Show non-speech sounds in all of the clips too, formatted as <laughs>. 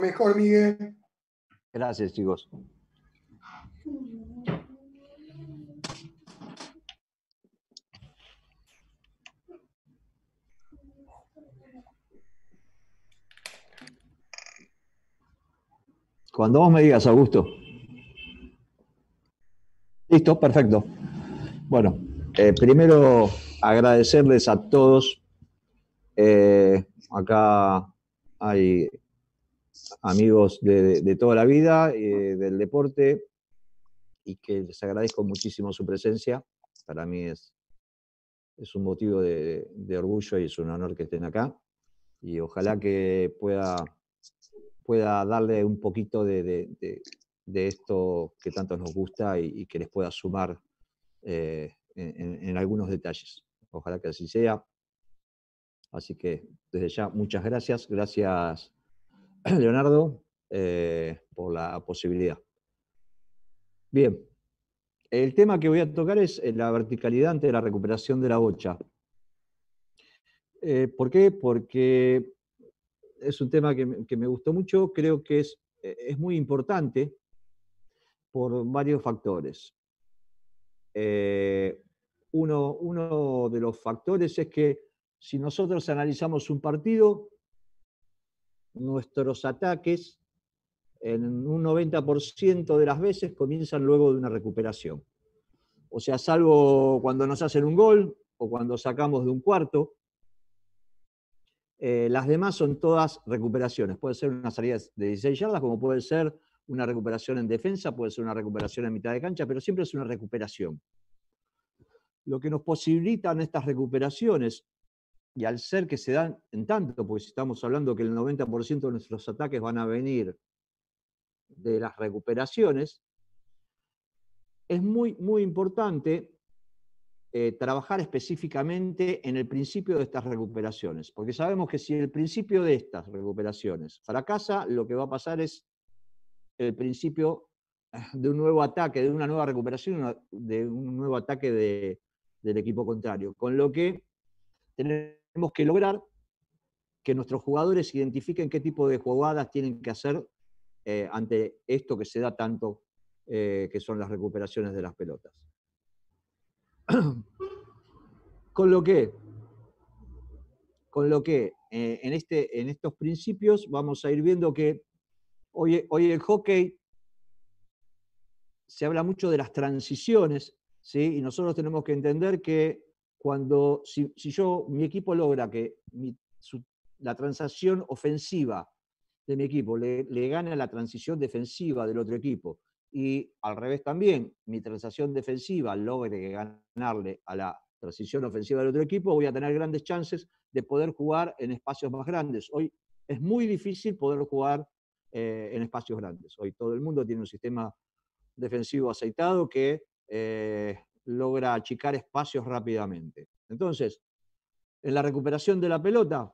Mejor, Miguel. Gracias, chicos. Cuando vos me digas, Augusto. Listo, perfecto. Bueno, eh, primero agradecerles a todos. Eh, acá hay amigos de, toda la vida, eh, ah. del deporte, y que les agradezco muchísimo su presencia. Para mí es, es un motivo de, orgullo y es un honor que estén acá. Y ojalá que pueda, pueda darle un poquito de, esto que tanto nos gusta y, que les pueda sumar eh, en algunos detalles. Ojalá que así sea. Así que desde ya, muchas gracias. Gracias <clears throat> Leonardo, eh, por la posibilidad. Bien, el tema que voy a tocar es eh, la verticalidad ante la recuperación de la bocha. Eh, ¿Por qué? Porque es un tema que, me gustó mucho, creo que es, es muy importante por varios factores. uno, uno de los factores es que si nosotros analizamos un partido, nuestros ataques en un 90% de las veces comienzan luego de una recuperación. O sea, salvo cuando nos hacen un gol o cuando sacamos de un cuarto, eh, las demás son todas recuperaciones. Puede ser una salida de 16 yardas, como puede ser una recuperación en defensa, puede ser una recuperación en mitad de cancha, pero siempre es una recuperación. Lo que nos posibilitan estas recuperaciones y al ser que se dan en tanto, porque estamos hablando que el 90% de nuestros ataques van a venir de las recuperaciones, es muy, muy importante eh, trabajar específicamente en el principio de estas recuperaciones, porque sabemos que si el principio de estas recuperaciones fracasa, lo que va a pasar es el principio eh, de un nuevo ataque, de una nueva recuperación, de un nuevo ataque del equipo contrario, con lo que tenemos tenemos que lograr que nuestros jugadores identifiquen qué tipo de jugadas tienen que hacer eh, ante esto que se da tanto, eh, que son las recuperaciones de las pelotas. <clears throat> Con lo que, con lo que eh, en, este, en estos principios vamos a ir viendo que hoy, hoy el hockey se habla mucho de las transiciones, ¿sí? y nosotros tenemos que entender que cuando si, yo, mi equipo logra que la transacción ofensiva de mi equipo le, gane a la transición defensiva del otro equipo y al revés también, mi transacción defensiva logre ganarle a la transición ofensiva del otro equipo, voy a tener grandes chances de poder jugar en espacios más grandes. Hoy es muy difícil poder jugar eh, en espacios grandes. Hoy todo el mundo tiene un sistema defensivo aceitado que eh, logra achicar espacios rápidamente. Entonces, en la recuperación de la pelota,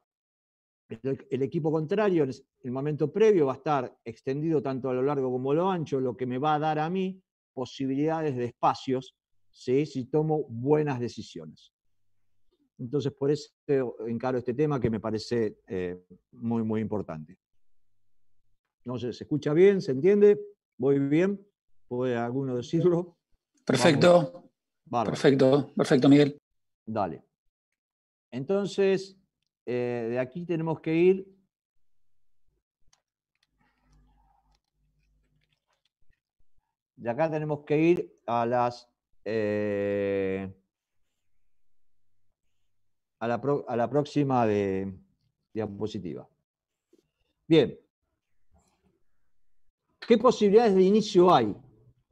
el, equipo contrario, en el momento previo, va a estar extendido tanto a lo largo como a lo ancho, lo que me va a dar a mí posibilidades de espacios si tomo buenas decisiones. Entonces, por eso encaro este tema que me parece eh, muy, muy importante. No sé, ¿se escucha bien? ¿Se entiende? ¿Voy bien? ¿Puede alguno decirlo? Perfecto. Perfecto, perfecto, Miguel. Dale. Entonces, eh, de aquí tenemos que ir De acá tenemos que ir a las. Eh, a, la a, la próxima de, diapositiva. Bien. ¿Qué posibilidades de inicio hay?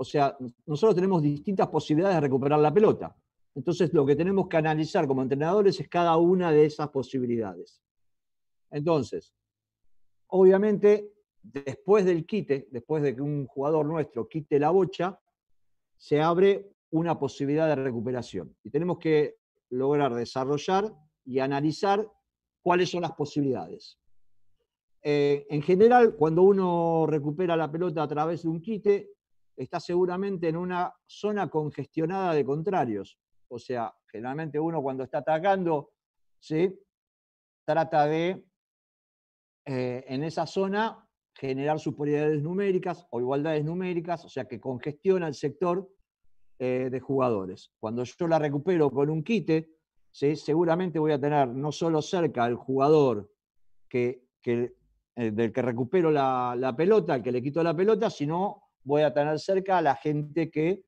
O sea, nosotros tenemos distintas posibilidades de recuperar la pelota. Entonces, lo que tenemos que analizar como entrenadores es cada una de esas posibilidades. Entonces, obviamente, después del quite, después de que un jugador nuestro quite la bocha, se abre una posibilidad de recuperación. Y tenemos que lograr desarrollar y analizar cuáles son las posibilidades. Eh, en general, cuando uno recupera la pelota a través de un quite, está seguramente en una zona congestionada de contrarios. O sea, generalmente uno cuando está atacando, trata de, eh, en esa zona, generar superioridades numéricas o igualdades numéricas, o sea que congestiona el sector eh, de jugadores. Cuando yo la recupero con un quite, seguramente voy a tener no solo cerca al jugador que, eh, del que recupero la, la pelota, al que le quito la pelota, sino voy a tener cerca a la gente que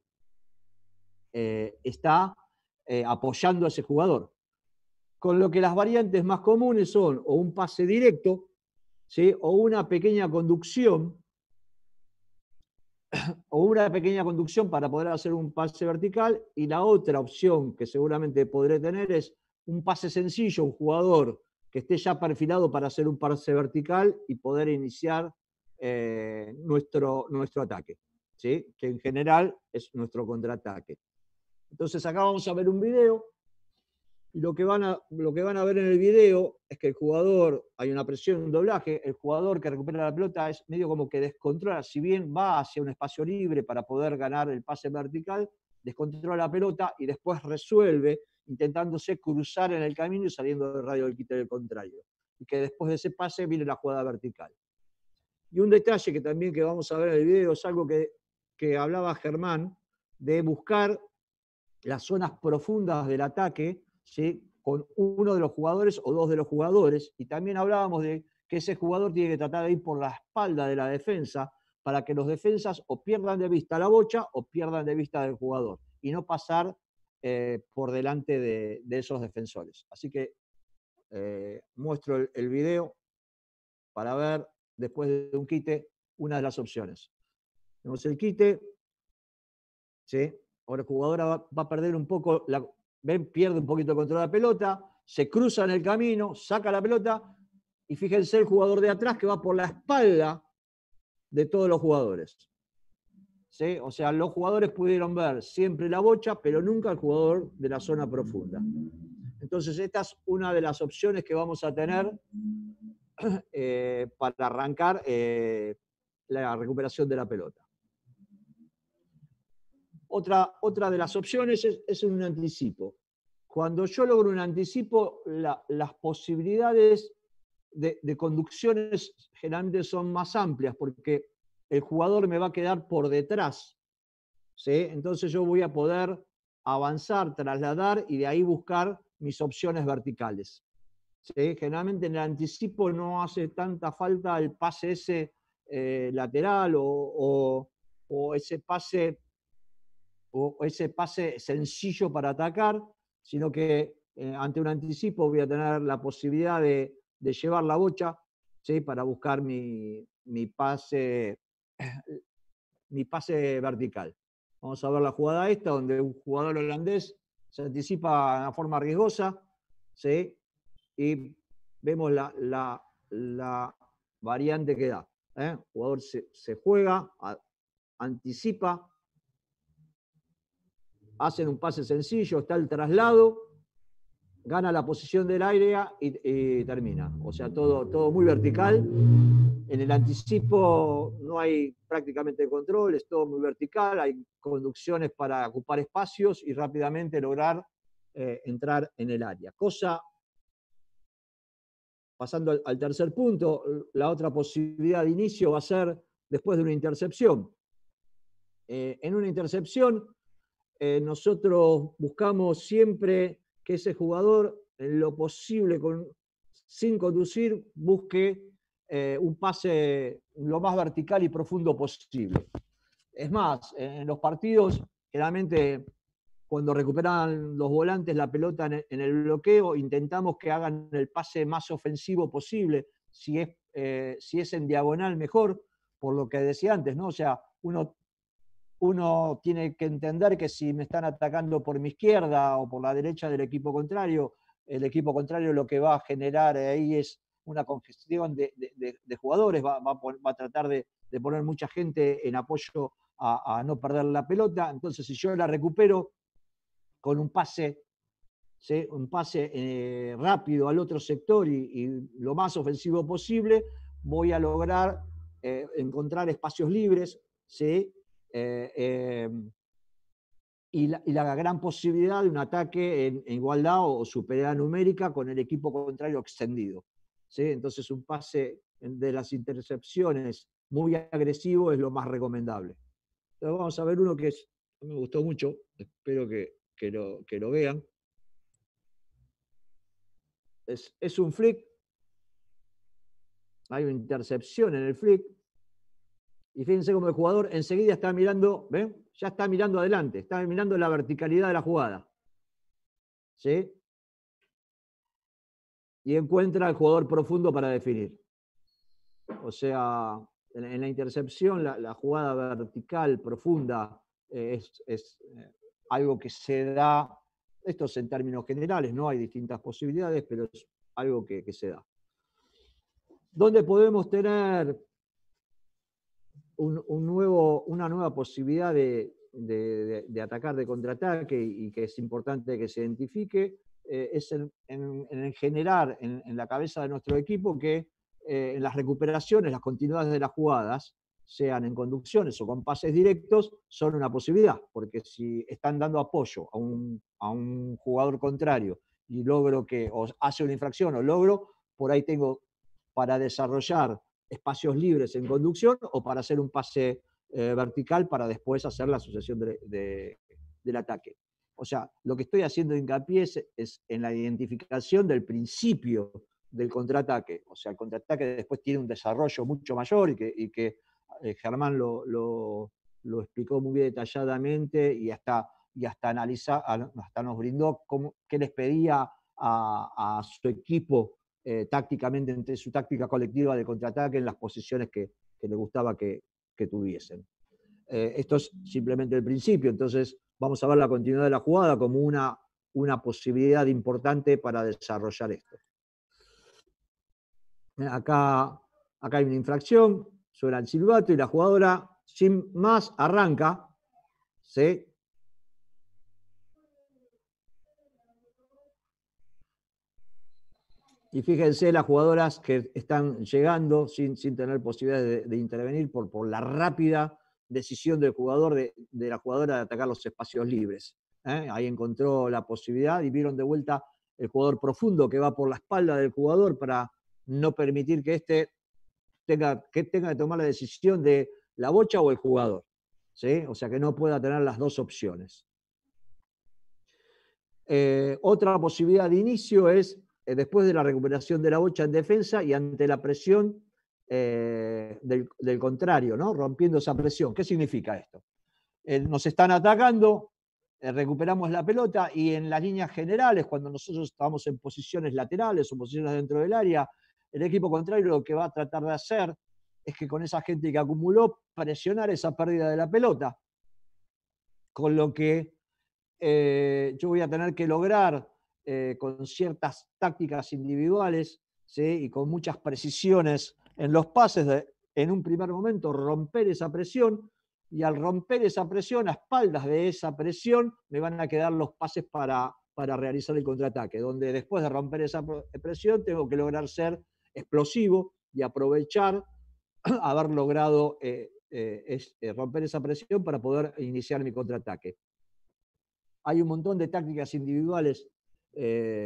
eh, está eh, apoyando a ese jugador. Con lo que las variantes más comunes son o un pase directo, ¿sí? o una pequeña conducción, <coughs> o una pequeña conducción para poder hacer un pase vertical, y la otra opción que seguramente podré tener es un pase sencillo, un jugador que esté ya perfilado para hacer un pase vertical y poder iniciar eh, nuestro, nuestro ataque, ¿sí? que en general es nuestro contraataque. Entonces acá vamos a ver un video y lo que, van a, lo que van a ver en el video es que el jugador, hay una presión, un doblaje, el jugador que recupera la pelota es medio como que descontrola, si bien va hacia un espacio libre para poder ganar el pase vertical, descontrola la pelota y después resuelve intentándose cruzar en el camino y saliendo del radio del quite del contrario. Y que después de ese pase viene la jugada vertical. Y un detalle que también que vamos a ver en el video es algo que, hablaba Germán, de buscar las zonas profundas del ataque con uno de los jugadores o dos de los jugadores. Y también hablábamos de que ese jugador tiene que tratar de ir por la espalda de la defensa para que los defensas o pierdan de vista la bocha o pierdan de vista del jugador y no pasar eh, por delante de, esos defensores. Así que eh, muestro el video para ver después de un quite una de las opciones. Tenemos el quite, ¿sí? Ahora el jugador va, a perder un poco, la, pierde un poquito el control de la pelota, se cruza en el camino, saca la pelota y fíjense el jugador de atrás que va por la espalda de todos los jugadores. ¿Sí? O sea, los jugadores pudieron ver siempre la bocha, pero nunca el jugador de la zona profunda. Entonces, esta es una de las opciones que vamos a tener <coughs> Eh, para arrancar eh, la recuperación de la pelota. Otra, otra de las opciones es, un anticipo. Cuando yo logro un anticipo, las posibilidades de, de, conducciones generalmente son más amplias porque el jugador me va a quedar por detrás. ¿sí? Entonces yo voy a poder avanzar, trasladar y de ahí buscar mis opciones verticales. Generalmente en el anticipo no hace tanta falta el pase ese eh, lateral o, ese pase o ese pase sencillo para atacar, sino que eh, ante un anticipo voy a tener la posibilidad de, llevar la bocha ¿sí? para buscar mi, pase mi pase vertical. Vamos a ver la jugada esta, donde un jugador holandés se anticipa de una forma riesgosa, ¿sí? y vemos la, variante que da. El ¿eh? jugador se, juega, anticipa, hacen un pase sencillo, está el traslado, gana la posición del área y, termina. O sea, todo, todo muy vertical. En el anticipo no hay prácticamente control, es todo muy vertical, hay conducciones para ocupar espacios y rápidamente lograr eh, entrar en el área. Cosa pasando al, tercer punto, la otra posibilidad de inicio va a ser después de una intercepción. Eh, en una intercepción, eh, nosotros buscamos siempre que ese jugador, en lo posible, sin conducir, busque eh, un pase lo más vertical y profundo posible. Es más, en los partidos, generalmente cuando recuperan los volantes la pelota en el bloqueo, intentamos que hagan el pase más ofensivo posible, si es, eh, si es en diagonal mejor, por lo que decía antes, ¿no? O sea, uno, uno tiene que entender que si me están atacando por mi izquierda o por la derecha del equipo contrario, el equipo contrario lo que va a generar ahí es una congestión de, de, jugadores, va, va, va, a tratar de, poner mucha gente en apoyo a, a no perder la pelota, entonces si yo la recupero, con un pase, un pase eh, rápido al otro sector y, lo más ofensivo posible, voy a lograr eh, encontrar espacios libres, ¿sí? Eh, em, y, la, gran posibilidad de un ataque en, igualdad o superioridad numérica con el equipo contrario extendido. Entonces un pase de las intercepciones muy agresivo es lo más recomendable. Entonces vamos a ver uno que es, me gustó mucho, espero que que lo, vean. Es, un flick, hay una intercepción en el flick, y fíjense cómo el jugador enseguida está mirando, ¿ven? Ya está mirando adelante, está mirando la verticalidad de la jugada. ¿Sí? Y encuentra al jugador profundo para definir. O sea, en, la intercepción, la, jugada vertical, profunda, eh, es, eh, algo que se da, esto es en términos generales, no hay distintas posibilidades, pero es algo que, se da. Donde podemos tener un, nuevo, una nueva posibilidad de, atacar, de contraataque, y que es importante que se identifique, eh, es en, generar en, la cabeza de nuestro equipo que eh, en las recuperaciones, las continuidades de las jugadas, sean en conducciones o con pases directos, son una posibilidad, porque si están dando apoyo a un, a un jugador contrario y logro que, o hace una infracción o logro, por ahí tengo para desarrollar espacios libres en conducción o para hacer un pase eh, vertical para después hacer la sucesión de, del ataque. O sea, lo que estoy haciendo hincapié es, es en la identificación del principio del contraataque. O sea, el contraataque después tiene un desarrollo mucho mayor y que, y que eh, Germán lo, explicó muy detalladamente y hasta, y hasta, analiza, hasta nos brindó qué les pedía a, su equipo eh, tácticamente, entre su táctica colectiva de contraataque en las posiciones que, le gustaba que, tuviesen. Eh, esto es simplemente el principio, entonces vamos a ver la continuidad de la jugada como una, una posibilidad importante para desarrollar esto. Acá, acá hay una infracción, suena el silbato y la jugadora sin más arranca, Y fíjense las jugadoras que están llegando sin, sin tener posibilidad de, intervenir por, por, la rápida decisión del jugador, de, la jugadora de atacar los espacios libres. ¿eh? Ahí encontró la posibilidad y vieron de vuelta el jugador profundo que va por la espalda del jugador para no permitir que este que tenga que tomar la decisión de la bocha o el jugador. O sea, que no pueda tener las dos opciones. Eh, otra posibilidad de inicio es eh, después de la recuperación de la bocha en defensa y ante la presión eh, del, contrario, rompiendo esa presión. ¿Qué significa esto? nos están atacando, recuperamos la pelota y en las líneas generales, cuando nosotros estamos en posiciones laterales o posiciones dentro del área, el equipo contrario lo que va a tratar de hacer es que con esa gente que acumuló, presionar esa pérdida de la pelota. Con lo que eh, yo voy a tener que lograr eh, con ciertas tácticas individuales y con muchas precisiones en los pases, en un primer momento romper esa presión y al romper esa presión, a espaldas de esa presión, me van a quedar los pases para realizar el contraataque, donde después de romper esa eh, presión tengo que lograr ser explosivo y aprovechar <clears throat> haber logrado eh, eh, eh, romper esa presión para poder iniciar mi contraataque. Hay un montón de tácticas individuales,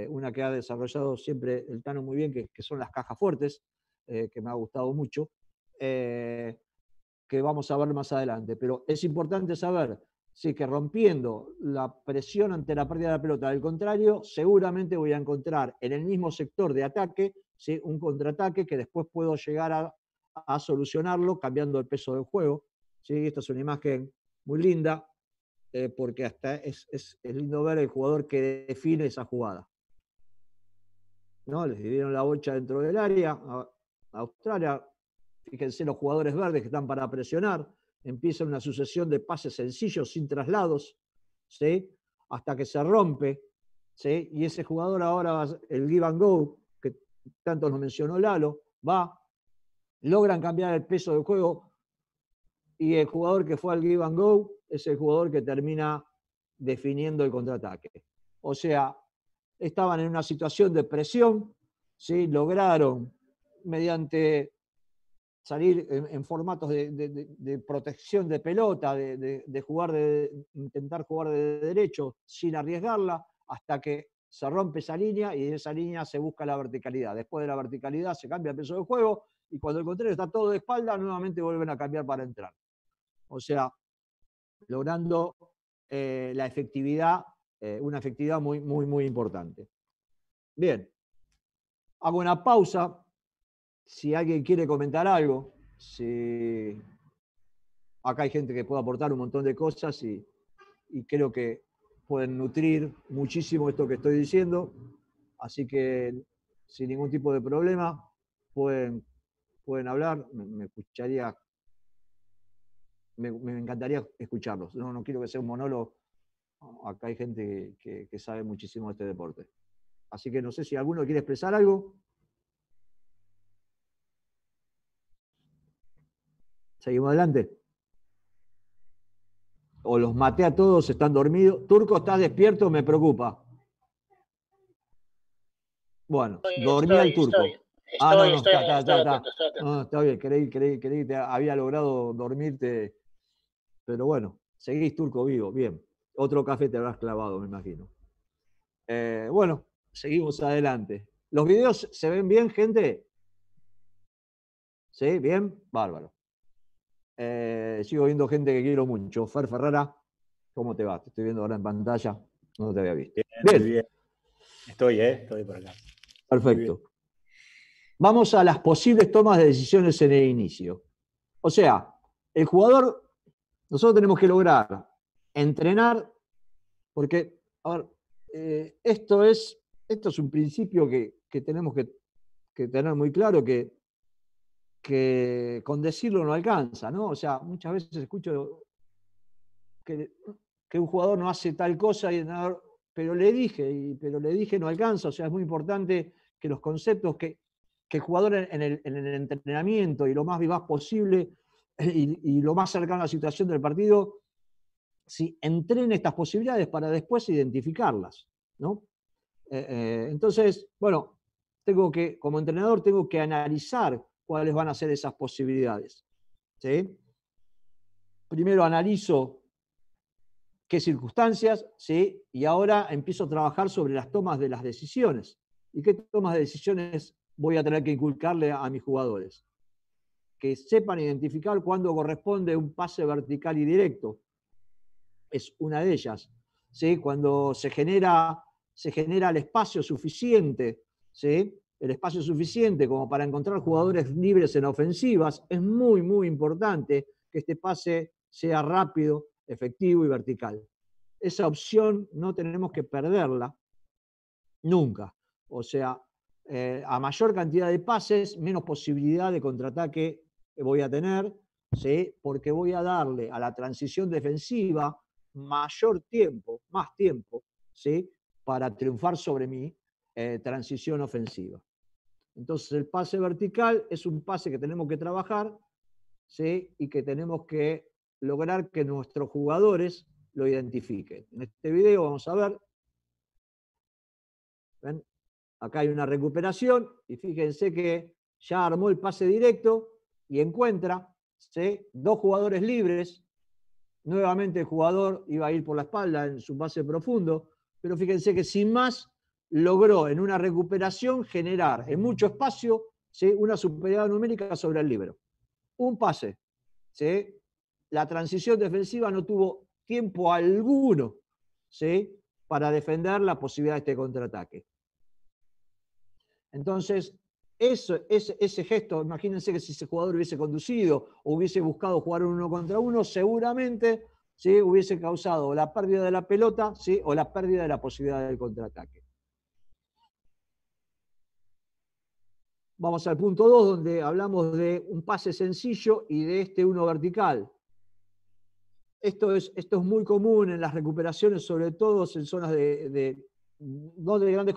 una que ha desarrollado siempre el Tano muy bien, que, que son las cajas fuertes, que me ha gustado mucho, que vamos a ver más adelante. Pero es importante saber sí, que rompiendo la presión ante la pérdida de la pelota del contrario, seguramente voy a encontrar en el mismo sector de ataque un contraataque que después puedo llegar a, solucionarlo cambiando el peso del juego. ¿sí? Esta es una imagen muy linda, eh, porque hasta es, es, lindo ver el jugador que define esa jugada. ¿No? Les dieron la bocha dentro del área a, Australia. Fíjense los jugadores verdes que están para presionar. Empieza una sucesión de pases sencillos, sin traslados, ¿sí? hasta que se rompe ¿Sí? Y ese jugador ahora, va, el give and go, tanto lo mencionó Lalo, va, logran cambiar el peso del juego y el jugador que fue al give and go es el jugador que termina definiendo el contraataque. O sea, estaban en una situación de presión, ¿sí? lograron mediante salir en, formatos de, protección de pelota, de, jugar, de intentar jugar de derecho sin arriesgarla, hasta que se rompe esa línea y de esa línea se busca la verticalidad. Después de la verticalidad se cambia el peso de juego y cuando el contrario está todo de espalda, nuevamente vuelven a cambiar para entrar. O sea, logrando eh, la efectividad, eh, una efectividad muy, muy, muy importante. Bien, hago una pausa. Si alguien quiere comentar algo, si acá hay gente que puede aportar un montón de cosas y creo que pueden nutrir muchísimo esto que estoy diciendo, así que sin ningún tipo de problema pueden, pueden hablar, me, escucharía, me, encantaría escucharlos, no, no quiero que sea un monólogo, acá hay gente que, que sabe muchísimo de este deporte. Así que no sé si alguno quiere expresar algo. Seguimos adelante o los maté a todos, están dormidos. Turco, ¿estás despierto? Me preocupa. Bueno, dormía el turco. ah, no, está, está, está, está. Ah, está bien, creí, creí, creí que había logrado dormirte. Pero bueno, seguís turco vivo, bien. Otro café te habrás clavado, me imagino. Eh, bueno, seguimos adelante. ¿Los videos se ven bien, gente? ¿Sí? ¿Bien? Bárbaro. Eh, sigo viendo gente que quiero mucho. Fer Ferrara, ¿cómo te va? Te estoy viendo ahora en pantalla. No te había visto. Estoy, ¿eh? Estoy por acá. Perfecto. Vamos a las posibles tomas de decisiones en el inicio. O sea, el jugador, nosotros tenemos que lograr entrenar, porque, a ver, eh, esto, es, esto es un principio que, tenemos que tener muy claro, que que con decirlo no alcanza, ¿no? O sea, muchas veces escucho que, un jugador no hace tal cosa y entrenador, pero le dije, y, pero le dije no alcanza, o sea, es muy importante que los conceptos que, que el jugador en el, entrenamiento y lo más vivaz posible <laughs> y, lo más cercano a la situación del partido, si entrene estas posibilidades para después identificarlas, ¿no? Eh, eh, entonces, bueno, tengo que, como entrenador, tengo que analizar cuáles van a ser esas posibilidades. Primero analizo qué circunstancias, ¿sí? y ahora empiezo a trabajar sobre las tomas de las decisiones. ¿Y qué tomas de decisiones voy a tener que inculcarle a mis jugadores? Que sepan identificar cuándo corresponde un pase vertical y directo. Es una de ellas. ¿sí? Cuando se genera, se genera el espacio suficiente ¿sí? el espacio suficiente como para encontrar jugadores libres en ofensivas. Es muy, muy importante que este pase sea rápido, efectivo y vertical. Esa opción no tenemos que perderla nunca. O sea, eh, a mayor cantidad de pases, menos posibilidad de contraataque voy a tener, ¿sí? porque voy a darle a la transición defensiva mayor tiempo, más tiempo, ¿sí? para triunfar sobre mí eh, transición ofensiva. Entonces el pase vertical es un pase que tenemos que trabajar ¿sí? y que tenemos que lograr que nuestros jugadores lo identifiquen. En este video vamos a ver, acá hay una recuperación y fíjense que ya armó el pase directo y encuentra dos jugadores libres. Nuevamente el jugador iba a ir por la espalda en su pase profundo, pero fíjense que sin más logró en una recuperación generar en mucho espacio ¿sí? una superioridad numérica sobre el libro. Un pase. ¿sí? La transición defensiva no tuvo tiempo alguno ¿sí? para defender la posibilidad de este contraataque. Entonces, eso, ese, ese, gesto, imagínense que si ese jugador hubiese conducido o hubiese buscado jugar uno contra uno, seguramente ¿sí? hubiese causado la pérdida de la pelota ¿sí? o la pérdida de la posibilidad del contraataque. Vamos al punto 2, donde hablamos de un pase sencillo y de este uno vertical. Esto es, esto es muy común en las recuperaciones, sobre todo en zonas de, no de grandes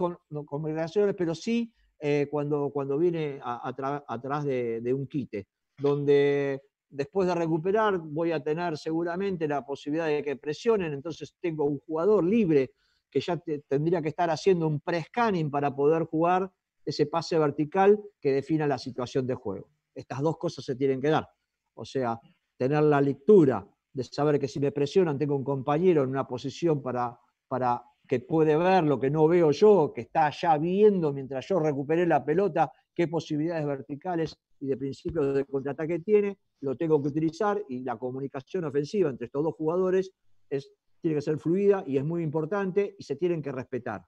congregaciones, pero sí eh, cuando, cuando viene atrás de, un quite, donde después de recuperar voy a tener seguramente la posibilidad de que presionen, entonces tengo un jugador libre que ya tendría que estar haciendo un pre-scanning para poder jugar ese pase vertical que defina la situación de juego. Estas dos cosas se tienen que dar. O sea, tener la lectura de saber que si me presionan tengo un compañero en una posición para, para que puede ver lo que no veo yo, que está allá viendo mientras yo recuperé la pelota, qué posibilidades verticales y de principio de contraataque tiene, lo tengo que utilizar y la comunicación ofensiva entre estos dos jugadores es, tiene que ser fluida y es muy importante y se tienen que respetar.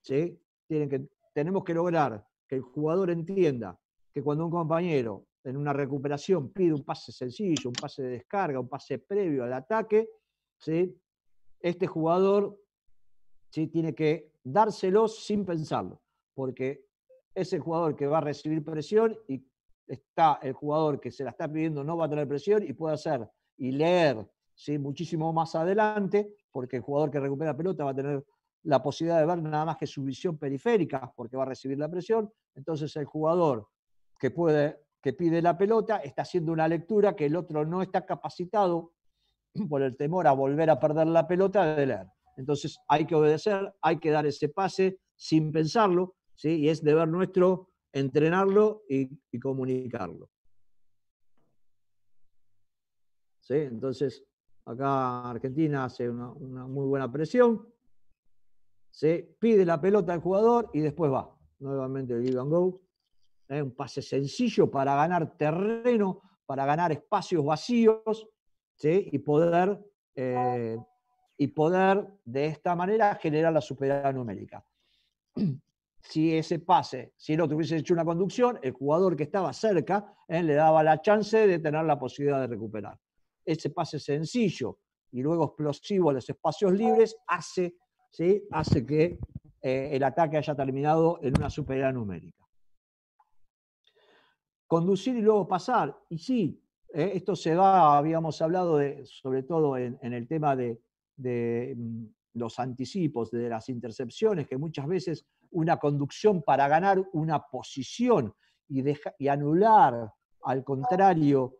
¿sí? Tienen que tenemos que lograr que el jugador entienda que cuando un compañero en una recuperación pide un pase sencillo, un pase de descarga, un pase previo al ataque, este jugador ¿sí? tiene que dárselo sin pensarlo, porque es el jugador que va a recibir presión y está el jugador que se la está pidiendo no va a tener presión y puede hacer y leer ¿sí? muchísimo más adelante, porque el jugador que recupera pelota va a tener la posibilidad de ver nada más que su visión periférica, porque va a recibir la presión. Entonces el jugador que, puede, que pide la pelota está haciendo una lectura que el otro no está capacitado <clears throat> por el temor a volver a perder la pelota de leer. Entonces hay que obedecer, hay que dar ese pase sin pensarlo, ¿sí? y es deber nuestro entrenarlo y, comunicarlo. Entonces, acá Argentina hace una muy buena presión, se pide la pelota al jugador y después va. Nuevamente el and go. Eh, un pase sencillo para ganar terreno, para ganar espacios vacíos y, poder, eh, y poder de esta manera generar la superioridad numérica. <clears throat> Si ese pase, si no tuviese hecho una conducción, el jugador que estaba cerca eh, le daba la chance de tener la posibilidad de recuperar. Ese pase sencillo y luego explosivo a los espacios libres hace hace que eh, el ataque haya terminado en una superioridad numérica. Conducir y luego pasar. Y sí, eh, esto se da, habíamos hablado sobre todo en, el tema de, mm, los anticipos, de las intercepciones, que muchas veces una conducción para ganar una posición y, anular al contrario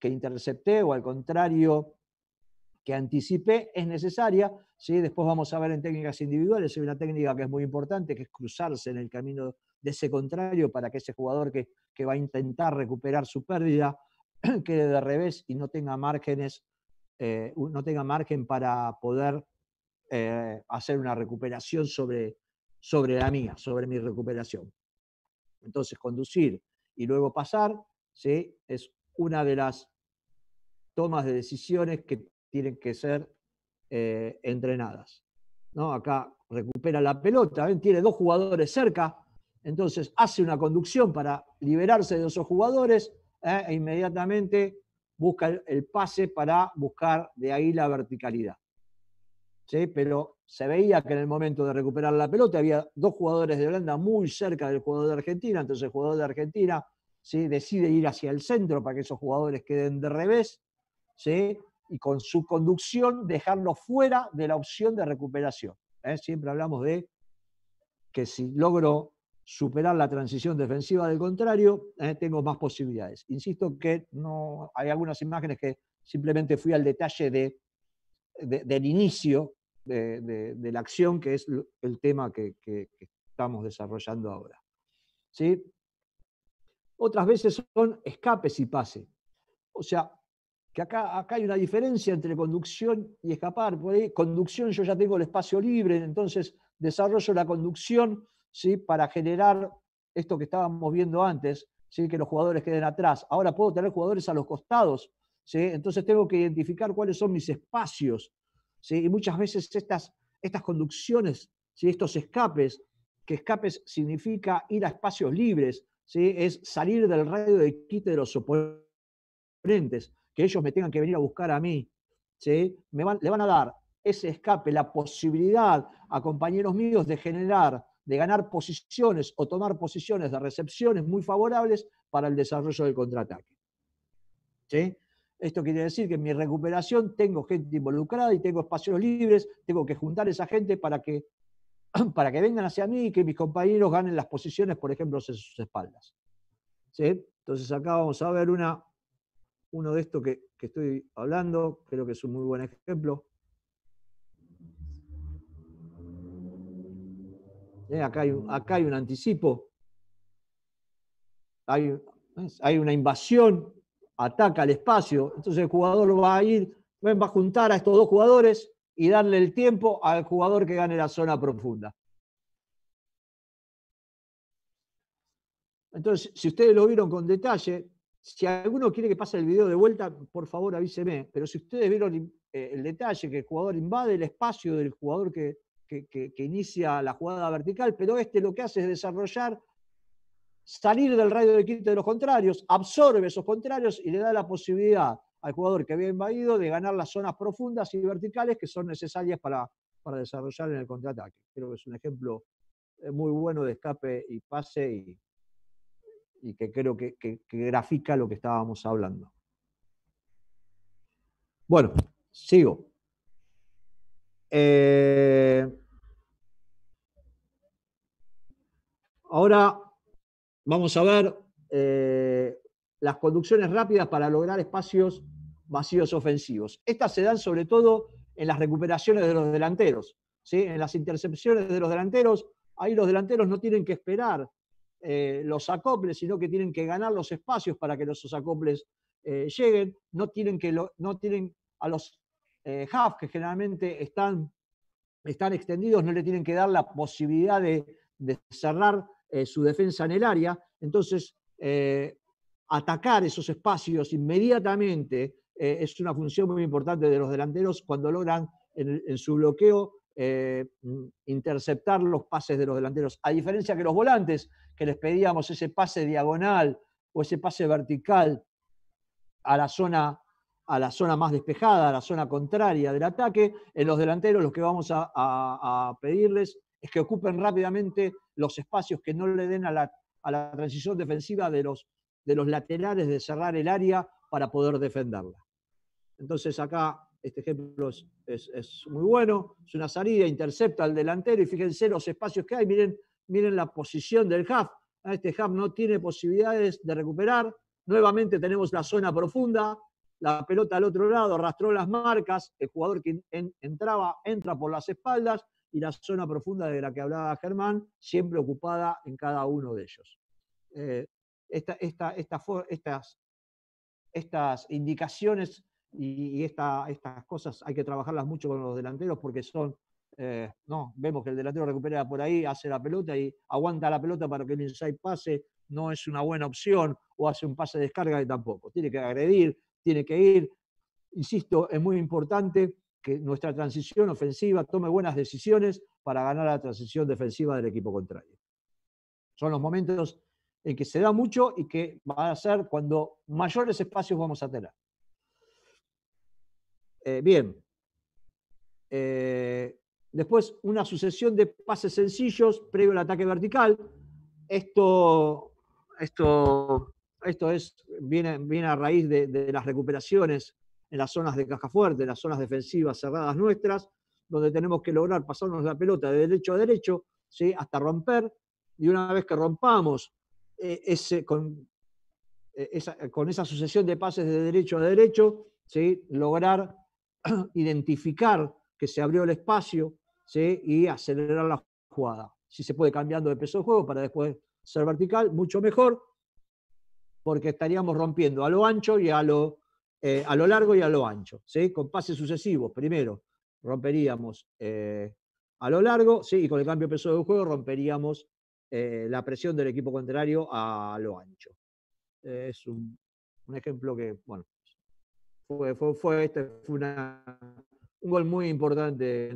que intercepté o al contrario que anticipé es necesaria. ¿sí? Después vamos a ver en técnicas individuales, hay una técnica que es muy importante, que es cruzarse en el camino de ese contrario para que ese jugador que, va a intentar recuperar su pérdida <clears throat> quede de revés y no tenga márgenes, eh, no tenga margen para poder eh, hacer una recuperación sobre, sobre la mía, sobre mi recuperación. Entonces, conducir y luego pasar es una de las tomas de decisiones que tienen que ser eh, entrenadas. ¿no? Acá recupera la pelota, ¿eh? tiene dos jugadores cerca, entonces hace una conducción para liberarse de esos jugadores ¿eh? e inmediatamente busca el, pase para buscar de ahí la verticalidad. ¿Sí? Pero se veía que en el momento de recuperar la pelota había dos jugadores de Holanda muy cerca del jugador de Argentina, entonces el jugador de Argentina ¿sí? decide ir hacia el centro para que esos jugadores queden de revés, ¿sí? y con su conducción dejarlo fuera de la opción de recuperación. ¿eh? Siempre hablamos de que si logro superar la transición defensiva del contrario, ¿eh? tengo más posibilidades. Insisto que no, hay algunas imágenes que simplemente fui al detalle de, del inicio de, la acción, que es el tema que, estamos desarrollando ahora. ¿Sí? Otras veces son escapes y pases. O sea, que acá, acá hay una diferencia entre conducción y escapar. Por ahí, conducción yo ya tengo el espacio libre, entonces desarrollo la conducción ¿sí? para generar esto que estábamos viendo antes, ¿sí? que los jugadores queden atrás. Ahora puedo tener jugadores a los costados, ¿sí? entonces tengo que identificar cuáles son mis espacios. ¿sí? Y muchas veces estas, estas conducciones, ¿sí? estos escapes, que escapes significa ir a espacios libres, ¿sí? es salir del radio de quite de los oponentes que ellos me tengan que venir a buscar a mí. ¿sí? Me van, le van a dar ese escape, la posibilidad a compañeros míos de generar, de ganar posiciones o tomar posiciones de recepciones muy favorables para el desarrollo del contraataque. ¿Sí? Esto quiere decir que en mi recuperación tengo gente involucrada y tengo espacios libres, tengo que juntar a esa gente para que, <clears throat> para que vengan hacia mí y que mis compañeros ganen las posiciones, por ejemplo, en sus espaldas. ¿Sí? Entonces acá vamos a ver una, uno de estos que, estoy hablando, creo que es un muy buen ejemplo. Eh, acá, hay un, anticipo. Hay, una invasión, ataca el espacio. Entonces el jugador va a ir, va a juntar a estos dos jugadores y darle el tiempo al jugador que gane la zona profunda. Entonces, si ustedes lo vieron con detalle, si alguno quiere que pase el video de vuelta, por favor avíseme. Pero si ustedes vieron eh, el detalle, que el jugador invade el espacio del jugador que, que, inicia la jugada vertical, pero este lo que hace es desarrollar, salir del radio de quinto de los contrarios, absorbe esos contrarios y le da la posibilidad al jugador que había invadido de ganar las zonas profundas y verticales que son necesarias para, para desarrollar en el contraataque. Creo que es un ejemplo eh, muy bueno de escape y pase y, y que creo que, grafica lo que estábamos hablando. Bueno, sigo. Eh, ahora vamos a ver eh, las conducciones rápidas para lograr espacios vacíos ofensivos. Estas se dan sobre todo en las recuperaciones de los delanteros, ¿sí? en las intercepciones de los delanteros. Ahí los delanteros no tienen que esperar eh, los acoples, sino que tienen que ganar los espacios para que los acoples eh, lleguen, no tienen, que no tienen a los eh, que generalmente están, están extendidos, no le tienen que dar la posibilidad de, cerrar eh, su defensa en el área, entonces atacar esos espacios inmediatamente es una función muy importante de los delanteros cuando logran en su bloqueo eh, mm, interceptar los pases de los delanteros. A diferencia que los volantes, que les pedíamos ese pase diagonal o ese pase vertical a la zona a la zona más despejada, a la zona contraria del ataque, en los delanteros lo que vamos a, pedirles es que ocupen rápidamente los espacios que no le den a la, a transición defensiva de los, de los laterales de cerrar el área para poder defenderla. Entonces acá este ejemplo es, muy bueno, es una salida, intercepta al delantero y fíjense los espacios que hay, miren, miren la posición del half, ah, este half no tiene posibilidades de recuperar, nuevamente tenemos la zona profunda, la pelota al otro lado, arrastró las marcas, el jugador que entraba entra por las espaldas y la zona profunda de la que hablaba Germán, siempre ocupada en cada uno de ellos. Eh, estas, estas indicaciones y, estas cosas hay que trabajarlas mucho con los delanteros porque son, eh, no, vemos que el delantero recupera por ahí, hace la pelota y aguanta la pelota para que el inside pase, no es una buena opción, o hace un pase de descarga y tampoco. Tiene que agredir, tiene que ir. Insisto, es muy importante que nuestra transición ofensiva tome buenas decisiones para ganar la transición defensiva del equipo contrario. Son los momentos en que se da mucho y que va a ser cuando mayores espacios vamos a tener. Eh, bien. Eh, después, una sucesión de pases sencillos previo al ataque vertical. Esto, esto, esto es, viene, viene a raíz de, las recuperaciones en las zonas de caja fuerte, en las zonas defensivas cerradas nuestras, donde tenemos que lograr pasarnos la pelota de derecho a derecho, ¿sí? hasta romper. Y una vez que rompamos eh, ese, con, esa, sucesión de pases de derecho a derecho, ¿sí? lograr <clears throat> identificar que se abrió el espacio y acelerar la jugada. Si se puede cambiando de peso de juego para después ser vertical, mucho mejor, porque estaríamos rompiendo a lo ancho y a lo, eh, a lo largo y a lo ancho, ¿sí? con pases sucesivos. Primero romperíamos eh, a lo largo y con el cambio de peso de juego romperíamos eh, la presión del equipo contrario a lo ancho. es un, un ejemplo que, bueno, fue, este, fue un gol muy importante.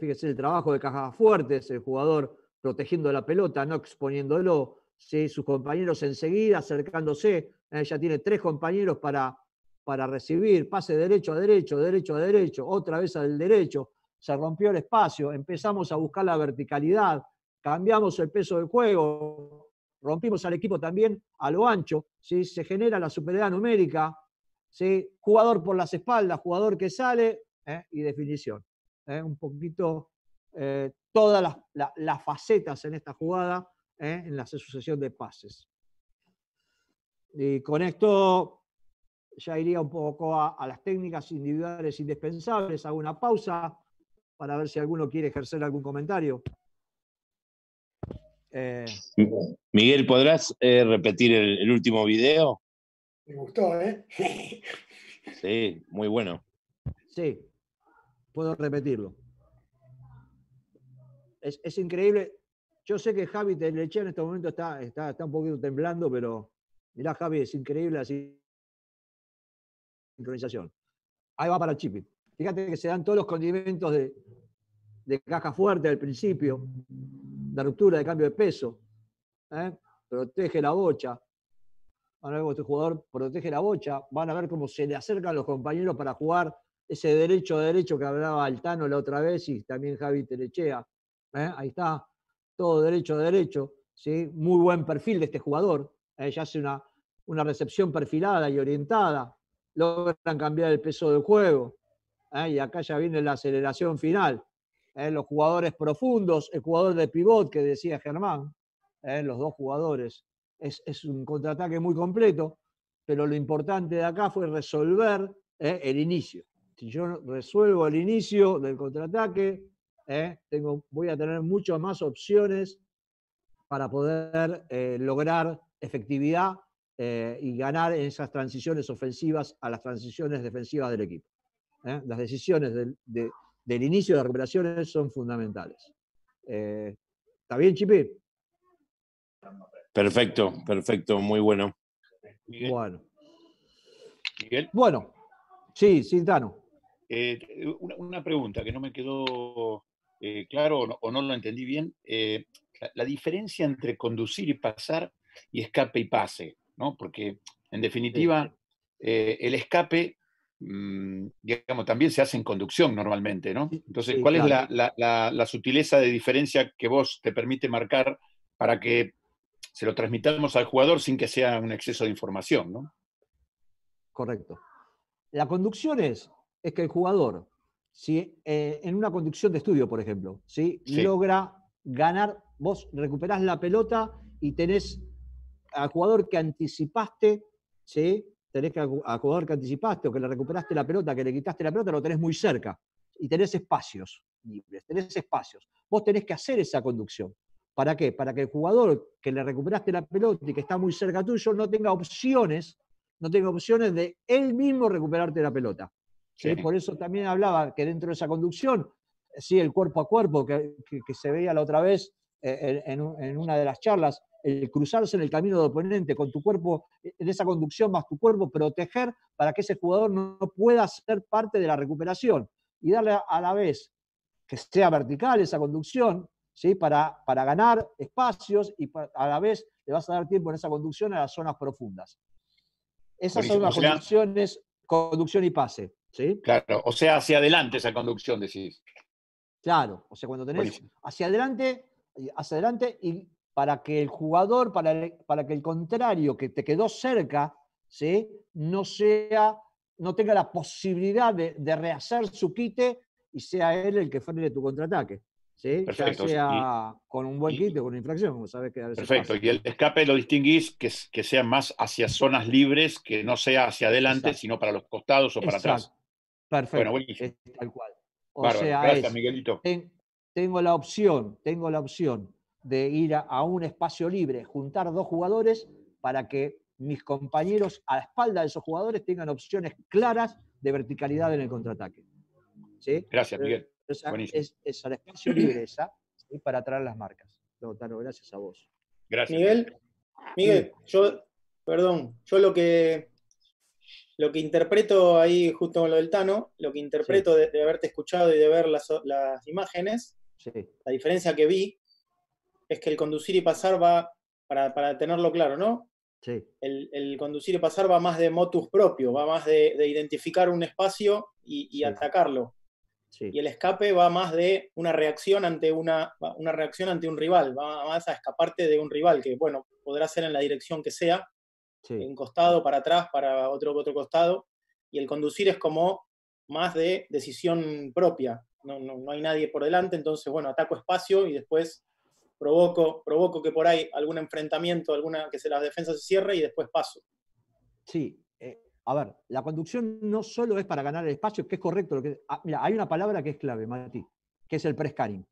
Fíjese el trabajo de Caja Fuertes, el jugador protegiendo la pelota, no exponiéndolo, sus compañeros enseguida acercándose, eh, ya tiene tres compañeros para, para recibir, pase derecho a derecho, derecho a derecho, otra vez al derecho, se rompió el espacio, empezamos a buscar la verticalidad, cambiamos el peso del juego, rompimos al equipo también a lo ancho, se genera la superioridad numérica, jugador por las espaldas, jugador que sale ¿eh? y definición. ¿eh? Un poquito eh, todas las, facetas en esta jugada, en la sucesión de pases. Y con esto ya iría un poco a las técnicas individuales indispensables, hago una pausa para ver si alguno quiere ejercer algún comentario. Eh, Miguel, ¿podrás eh, repetir el, último video? Me gustó, ¿eh? <laughs> sí, muy bueno. Sí, puedo repetirlo. Es, increíble. Yo sé que Javi Leche en este momento está, está, un poquito temblando, pero mirá, Javi, es increíble así sincronización. Ahí va para el chipi. Fíjate que se dan todos los condimentos de, de caja fuerte al principio, de ruptura, de cambio de peso. ¿eh? Protege la bocha. Van a ver este jugador protege la bocha. Van a ver cómo se le acercan los compañeros para jugar ese derecho a derecho que hablaba Altano la otra vez y también Javi Telechea. ¿eh? Ahí está, todo derecho a derecho. ¿sí? Muy buen perfil de este jugador. ella ¿eh? Ya hace una, una recepción perfilada y orientada. Logran cambiar el peso del juego. Y acá ya viene la aceleración final. ¿eh? los jugadores profundos, el jugador de pivot que decía Germán, ¿eh? los dos jugadores. Es, un contraataque muy completo, pero lo importante de acá fue resolver ¿eh? el inicio. Si yo resuelvo el inicio del contraataque, tengo, voy a tener muchas más opciones para poder lograr efectividad y ganar en esas transiciones ofensivas a las transiciones defensivas del equipo. Las decisiones del, de, del inicio de las recuperaciones son fundamentales. Eh, ¿Está bien, Chipi? Perfecto, perfecto, muy bueno. Bueno. Bueno, sí, Sintano. Eh, una, pregunta que no me quedó eh, claro o no, lo entendí bien. La, diferencia entre conducir y pasar y escape y pase, ¿no? Porque, en definitiva, el escape Mm, digamos, también se hace en conducción normalmente, ¿no? Entonces, ¿cuál es la, sutileza de diferencia que vos te permite marcar para que se lo transmitamos al jugador sin que sea un exceso de información, ¿no? Correcto. La conducción es, es que el jugador, si eh, en una conducción de estudio, por ejemplo, logra ganar, vos recuperás la pelota y tenés al jugador que anticipaste, ¿sí? tenés que jugador que anticipaste o que le recuperaste la pelota, que le quitaste la pelota, lo tenés muy cerca. Y tenés espacios libres, tenés espacios. Vos tenés que hacer esa conducción. ¿Para qué? Para que el jugador que le recuperaste la pelota y que está muy cerca tuyo no tenga opciones, no tenga opciones de él mismo recuperarte la pelota. Por eso también hablaba que dentro de esa conducción, sí, el cuerpo a cuerpo que, se veía la otra vez eh, en una de las charlas, el cruzarse en el camino del oponente con tu cuerpo, eh, en esa conducción más tu cuerpo, proteger para que ese jugador no pueda ser parte de la recuperación y darle a la vez que sea vertical esa conducción, ¿sí? para, para ganar espacios y a la vez le vas a dar tiempo en esa conducción a las zonas profundas. Esas son las conducciones, conducción y pase. ¿sí? Claro, o sea, hacia adelante esa conducción, decís. Claro, o sea, cuando tenés hacia adelante, hacia adelante y para que el jugador, para, para que el contrario que te quedó cerca, ¿sí? no, sea, no tenga la posibilidad de, rehacer su quite y sea él el que frene tu contraataque. ¿sí? Ya sea con un buen quite o con una infracción, como sabes que Perfecto. Y el escape lo distinguís que, que sea más hacia zonas libres, que no sea hacia adelante, sino para los costados o para atrás. Perfecto. Bueno, tal cual. O sea, Gracias, Miguelito. tengo la opción, tengo la opción de ir a, un espacio libre, juntar dos jugadores para que mis compañeros a la espalda de esos jugadores tengan opciones claras de verticalidad en el contraataque. Gracias, Miguel. Es, es, al espacio libre esa, ¿sí? para atraer las marcas. Tano, gracias a vos. Gracias. Miguel, Miguel, yo, perdón, yo lo que lo que interpreto ahí, justo con lo del Tano, lo que interpreto de, haberte escuchado y de ver las, imágenes, la diferencia que vi es que el conducir y pasar va, para, tenerlo claro, ¿no? Sí. El, conducir y pasar va más de motus propio, va más de, identificar un espacio y, atacarlo. Sí. Y el escape va más de una reacción ante una, una reacción ante un rival, va más a escaparte de un rival, que bueno, podrá ser en la dirección que sea, en costado, para atrás, para otro, otro costado. Y el conducir es como más de decisión propia. No, no, no hay nadie por delante, entonces bueno, ataco espacio y después provoco, provoco que por ahí algún enfrentamiento, alguna que se las defensas se cierre y después paso. Sí, eh, a ver, la conducción no solo es para ganar el espacio, que es correcto. Lo que, ah, mira, hay una palabra que es clave, Mati, que es el prescaring.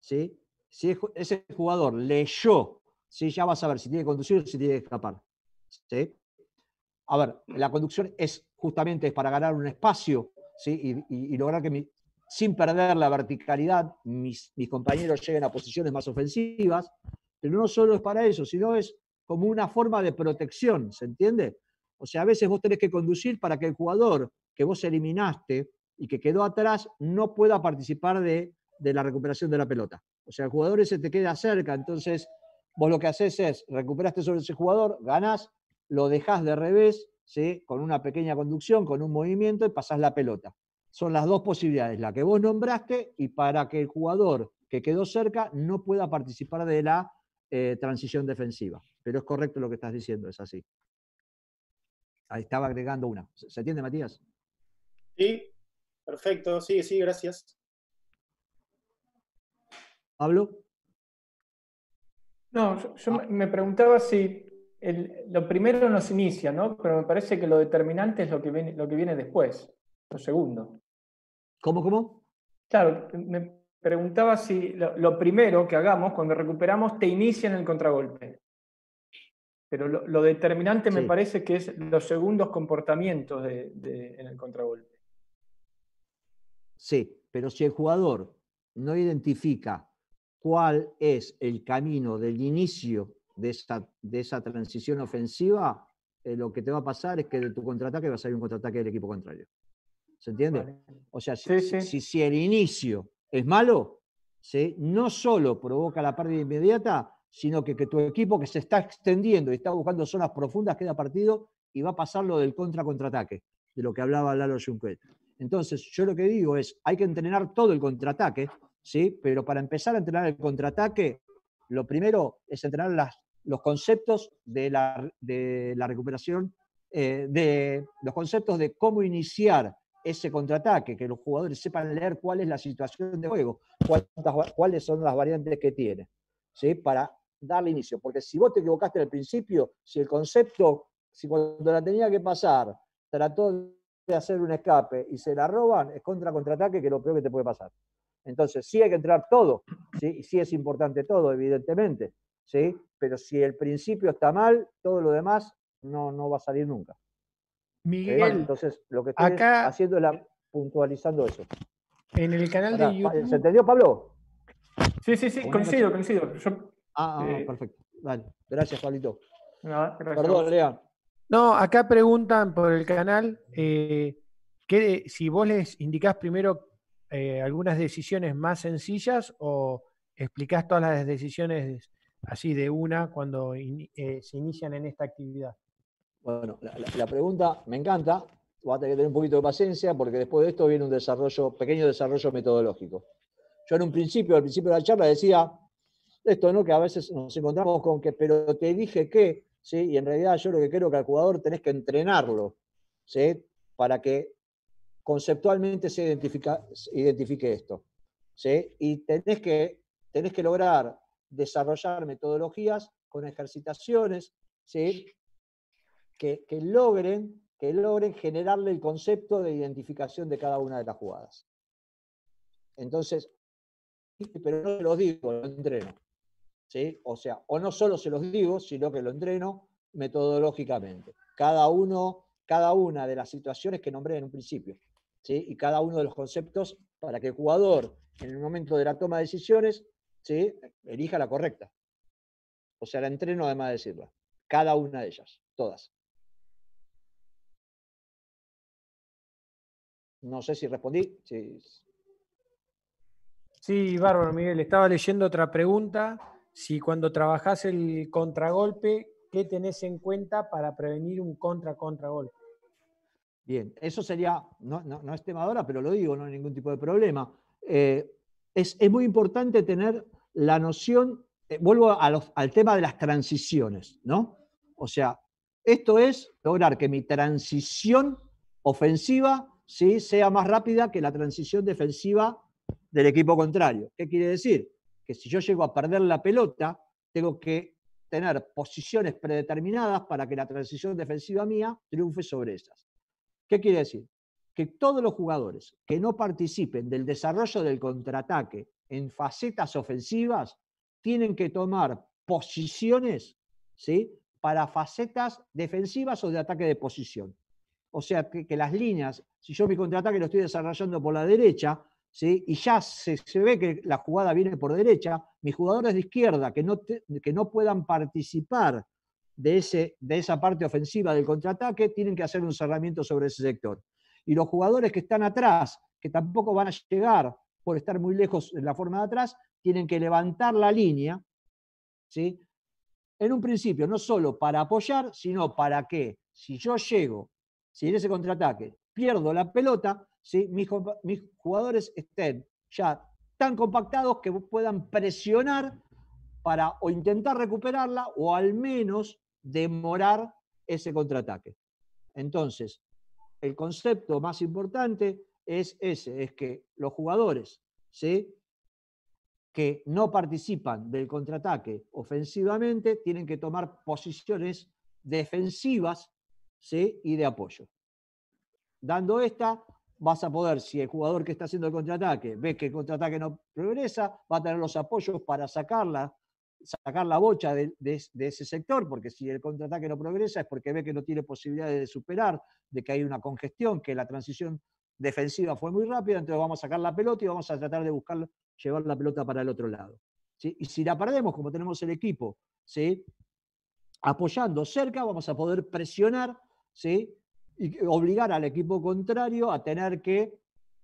¿Sí? Si ese jugador leyó, ya vas a ver si tiene que conducir o si tiene que escapar. A ver, la conducción es justamente para ganar un espacio ¿sí? y lograr que mi, sin perder la verticalidad, mis, compañeros lleguen a posiciones más ofensivas, pero no solo es para eso, sino es como una forma de protección, ¿se entiende? O sea, a veces vos tenés que conducir para que el jugador que vos eliminaste y que quedó atrás no pueda participar de, la recuperación de la pelota. O sea, el jugador ese te queda cerca, entonces vos lo que haces es, recuperaste sobre ese jugador, ganás, lo dejás de revés, ¿sí? con una pequeña conducción, con un movimiento y pasás la pelota son las dos posibilidades, la que vos nombraste y para que el jugador que quedó cerca no pueda participar de la eh, transición defensiva. Pero es correcto lo que estás diciendo, es así. Ahí estaba agregando una. ¿Se entiende, Matías? Sí, perfecto. Sí, sí, gracias. ¿Pablo? No, yo, me preguntaba si el, lo primero nos inicia, ¿no? Pero me parece que lo determinante es lo que viene, lo que viene después, lo segundo. ¿Cómo, cómo? Claro, me preguntaba si lo, primero que hagamos cuando recuperamos te inicia en el contragolpe. Pero lo, determinante me parece que es los segundos comportamientos en el contragolpe. Sí, pero si el jugador no identifica cuál es el camino del inicio de esa, de esa transición ofensiva, eh, lo que te va a pasar es que de tu contraataque va a salir un contraataque del equipo contrario. ¿Se entiende? O sea, si, el inicio es malo, ¿sí? no solo provoca la pérdida inmediata, sino que, que tu equipo que se está extendiendo y está buscando zonas profundas queda partido y va a pasar lo del contra-contraataque, de lo que hablaba Lalo Junquet. Entonces, yo lo que digo es, hay que entrenar todo el contraataque, ¿sí? Pero para empezar a entrenar el contraataque, lo primero es entrenar las, los conceptos de la, de la recuperación, eh, de los conceptos de cómo iniciar ese contraataque, que los jugadores sepan leer cuál es la situación de juego, cuáles son las variantes que tiene, ¿sí? para darle inicio. Porque si vos te equivocaste al principio, si el concepto, si cuando la tenía que pasar, trató de hacer un escape y se la roban, es contra contraataque que es lo peor que te puede pasar. Entonces, sí hay que entrar todo, sí, sí es importante todo, evidentemente, ¿sí? pero si el principio está mal, todo lo demás no, no va a salir nunca. Miguel, entonces lo que estoy haciendo es la, puntualizando eso. En el canal de YouTube. ¿Se entendió, Pablo? Sí, sí, sí, coincido, coincido. ah, ah eh, perfecto. Vale. Gracias, Pablito. No, Perdón, Andrea. No, acá preguntan por el canal eh, que, si vos les indicás primero eh, algunas decisiones más sencillas o explicás todas las decisiones así de una cuando se inician en esta actividad. Bueno, la, pregunta me encanta. Va a tener que tener un poquito de paciencia porque después de esto viene un desarrollo, pequeño desarrollo metodológico. Yo en un principio, al principio de la charla decía esto, ¿no? Que a veces nos encontramos con que, pero te dije que, ¿sí? Y en realidad yo lo que quiero que al jugador tenés que entrenarlo, ¿sí? Para que conceptualmente se, identifique esto, ¿sí? Y tenés que, tenés que lograr desarrollar metodologías con ejercitaciones, ¿sí? que, logren, que logren generarle el concepto de identificación de cada una de las jugadas. Entonces, pero no se los digo, lo entreno. ¿sí? O sea, o no solo se los digo, sino que lo entreno metodológicamente. Cada, uno, cada una de las situaciones que nombré en un principio. ¿sí? Y cada uno de los conceptos para que el jugador, en el momento de la toma de decisiones, ¿sí? elija la correcta. O sea, la entreno además de decirla. Cada una de ellas, todas. No sé si respondí. Sí, bárbaro, Miguel. Estaba leyendo otra pregunta. Si cuando trabajás el contragolpe, ¿qué tenés en cuenta para prevenir un contra-contragolpe? Bien, eso sería, no, no, es tema ahora, pero lo digo, no hay ningún tipo de problema. Eh, es, muy importante tener la noción, eh, vuelvo al tema de las transiciones, ¿no? O sea, esto es lograr que mi transición ofensiva sea más rápida que la transición defensiva del equipo contrario. ¿Qué quiere decir? Que si yo llego a perder la pelota, tengo que tener posiciones predeterminadas para que la transición defensiva mía triunfe sobre esas. ¿Qué quiere decir? Que todos los jugadores que no participen del desarrollo del contraataque en facetas ofensivas tienen que tomar posiciones ¿sí? para facetas defensivas o de ataque de posición. O sea, que, las líneas, si yo mi contraataque lo estoy desarrollando por la derecha, ¿sí? y ya se, ve que la jugada viene por derecha, mis jugadores de izquierda que no, que no puedan participar de, ese, de esa parte ofensiva del contraataque tienen que hacer un cerramiento sobre ese sector. Y los jugadores que están atrás, que tampoco van a llegar por estar muy lejos en la forma de atrás, tienen que levantar la línea, ¿sí? En un principio, no solo para apoyar, sino para que si yo llego si en ese contraataque pierdo la pelota, Si mis, jugadores estén ya tan compactados que puedan presionar para o intentar recuperarla o al menos demorar ese contraataque. Entonces, el concepto más importante es ese, es que los jugadores ¿sí? que no participan del contraataque ofensivamente tienen que tomar posiciones defensivas y de apoyo. Dando esta, vas a poder, si el jugador que está haciendo el contraataque ve que el contraataque no progresa, va a tener los apoyos para sacarla, sacar la bocha de, ese sector, porque si el contraataque no progresa es porque ve que no tiene posibilidades de superar, de que hay una congestión, que la transición defensiva fue muy rápida, entonces vamos a sacar la pelota y vamos a tratar de buscar llevar la pelota para el otro lado. Y si la perdemos, como tenemos el equipo, ¿sí? apoyando cerca, vamos a poder presionar y obligar al equipo contrario a tener que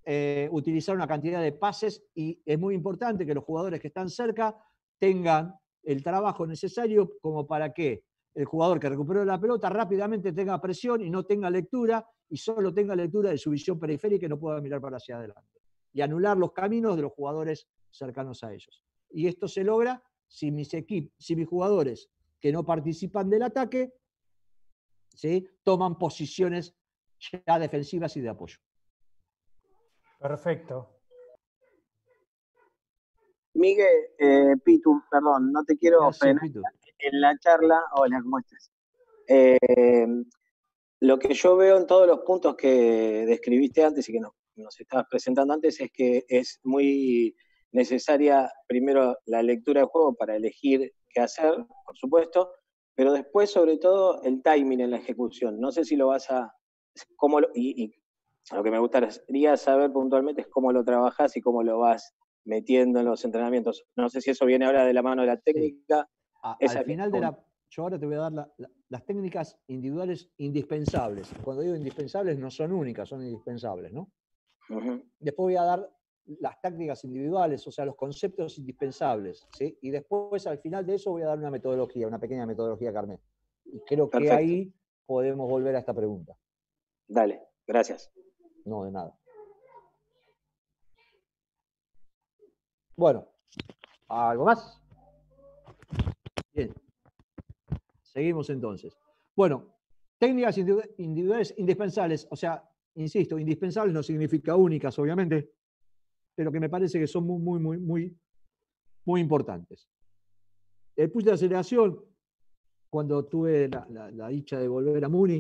eh, utilizar una cantidad de pases y es muy importante que los jugadores que están cerca tengan el trabajo necesario como para que el jugador que recuperó la pelota rápidamente tenga presión y no tenga lectura y solo tenga lectura de su visión periférica y no pueda mirar para hacia adelante. Y anular los caminos de los jugadores cercanos a ellos. Y esto se logra si mis, si mis jugadores que no participan del ataque ¿sí? toman posiciones ya defensivas y de apoyo. Perfecto. Miguel, eh, Pitu, perdón, no te quiero en la charla. Hola, ¿cómo estás? Eh, lo que yo veo en todos los puntos que describiste antes y que nos, nos estabas presentando antes es que es muy necesaria primero la lectura de juego para elegir qué hacer, por supuesto, pero después, sobre todo, el timing en la ejecución. No sé si lo vas a... lo, y, lo que me gustaría saber puntualmente es cómo lo trabajas y cómo lo vas metiendo en los entrenamientos. No sé si eso viene ahora de la mano de la técnica. al final de la, yo ahora te voy a dar las técnicas individuales indispensables. Cuando digo indispensables no son únicas, son indispensables, ¿no? Después voy a dar las tácticas individuales, o sea, los conceptos indispensables. ¿sí? Y después, al final de eso, voy a dar una metodología, una pequeña metodología, Carmen. Y creo que ahí podemos volver a esta pregunta. Dale, gracias. No, de nada. Bueno, ¿algo más? Bien. Seguimos entonces. Bueno, técnicas individuales indispensables, o sea, insisto, indispensables no significa únicas, obviamente, pero que me parece que son muy, muy, muy, muy, muy importantes. El push de aceleración, cuando tuve la, dicha de volver a Muni,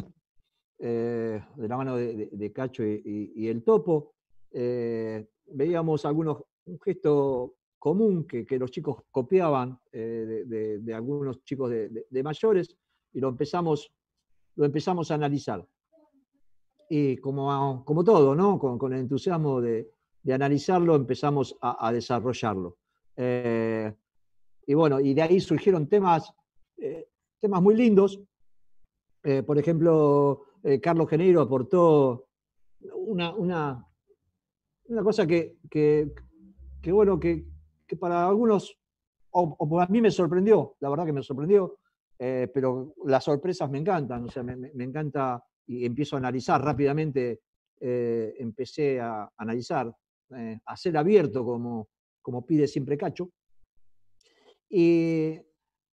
eh, de la mano de, Cacho y, el Topo, eh, veíamos algunos, un gesto común que, que los chicos copiaban eh, de, de, algunos chicos de, mayores y lo empezamos, lo empezamos a analizar. Y como, como todo, ¿no? con, con el entusiasmo de, de analizarlo empezamos a, desarrollarlo. Eh, y bueno, y de ahí surgieron temas, eh, temas muy lindos. Eh, por ejemplo, Carlos Geneiro aportó una, una, cosa que, bueno, que, para algunos, o, o, para mí me sorprendió, la verdad que me sorprendió, pero las sorpresas me encantan, o sea, me, me encanta y empiezo a analizar rápidamente, empecé a analizar eh, hacer a abierto, como, pide siempre Cacho. Y,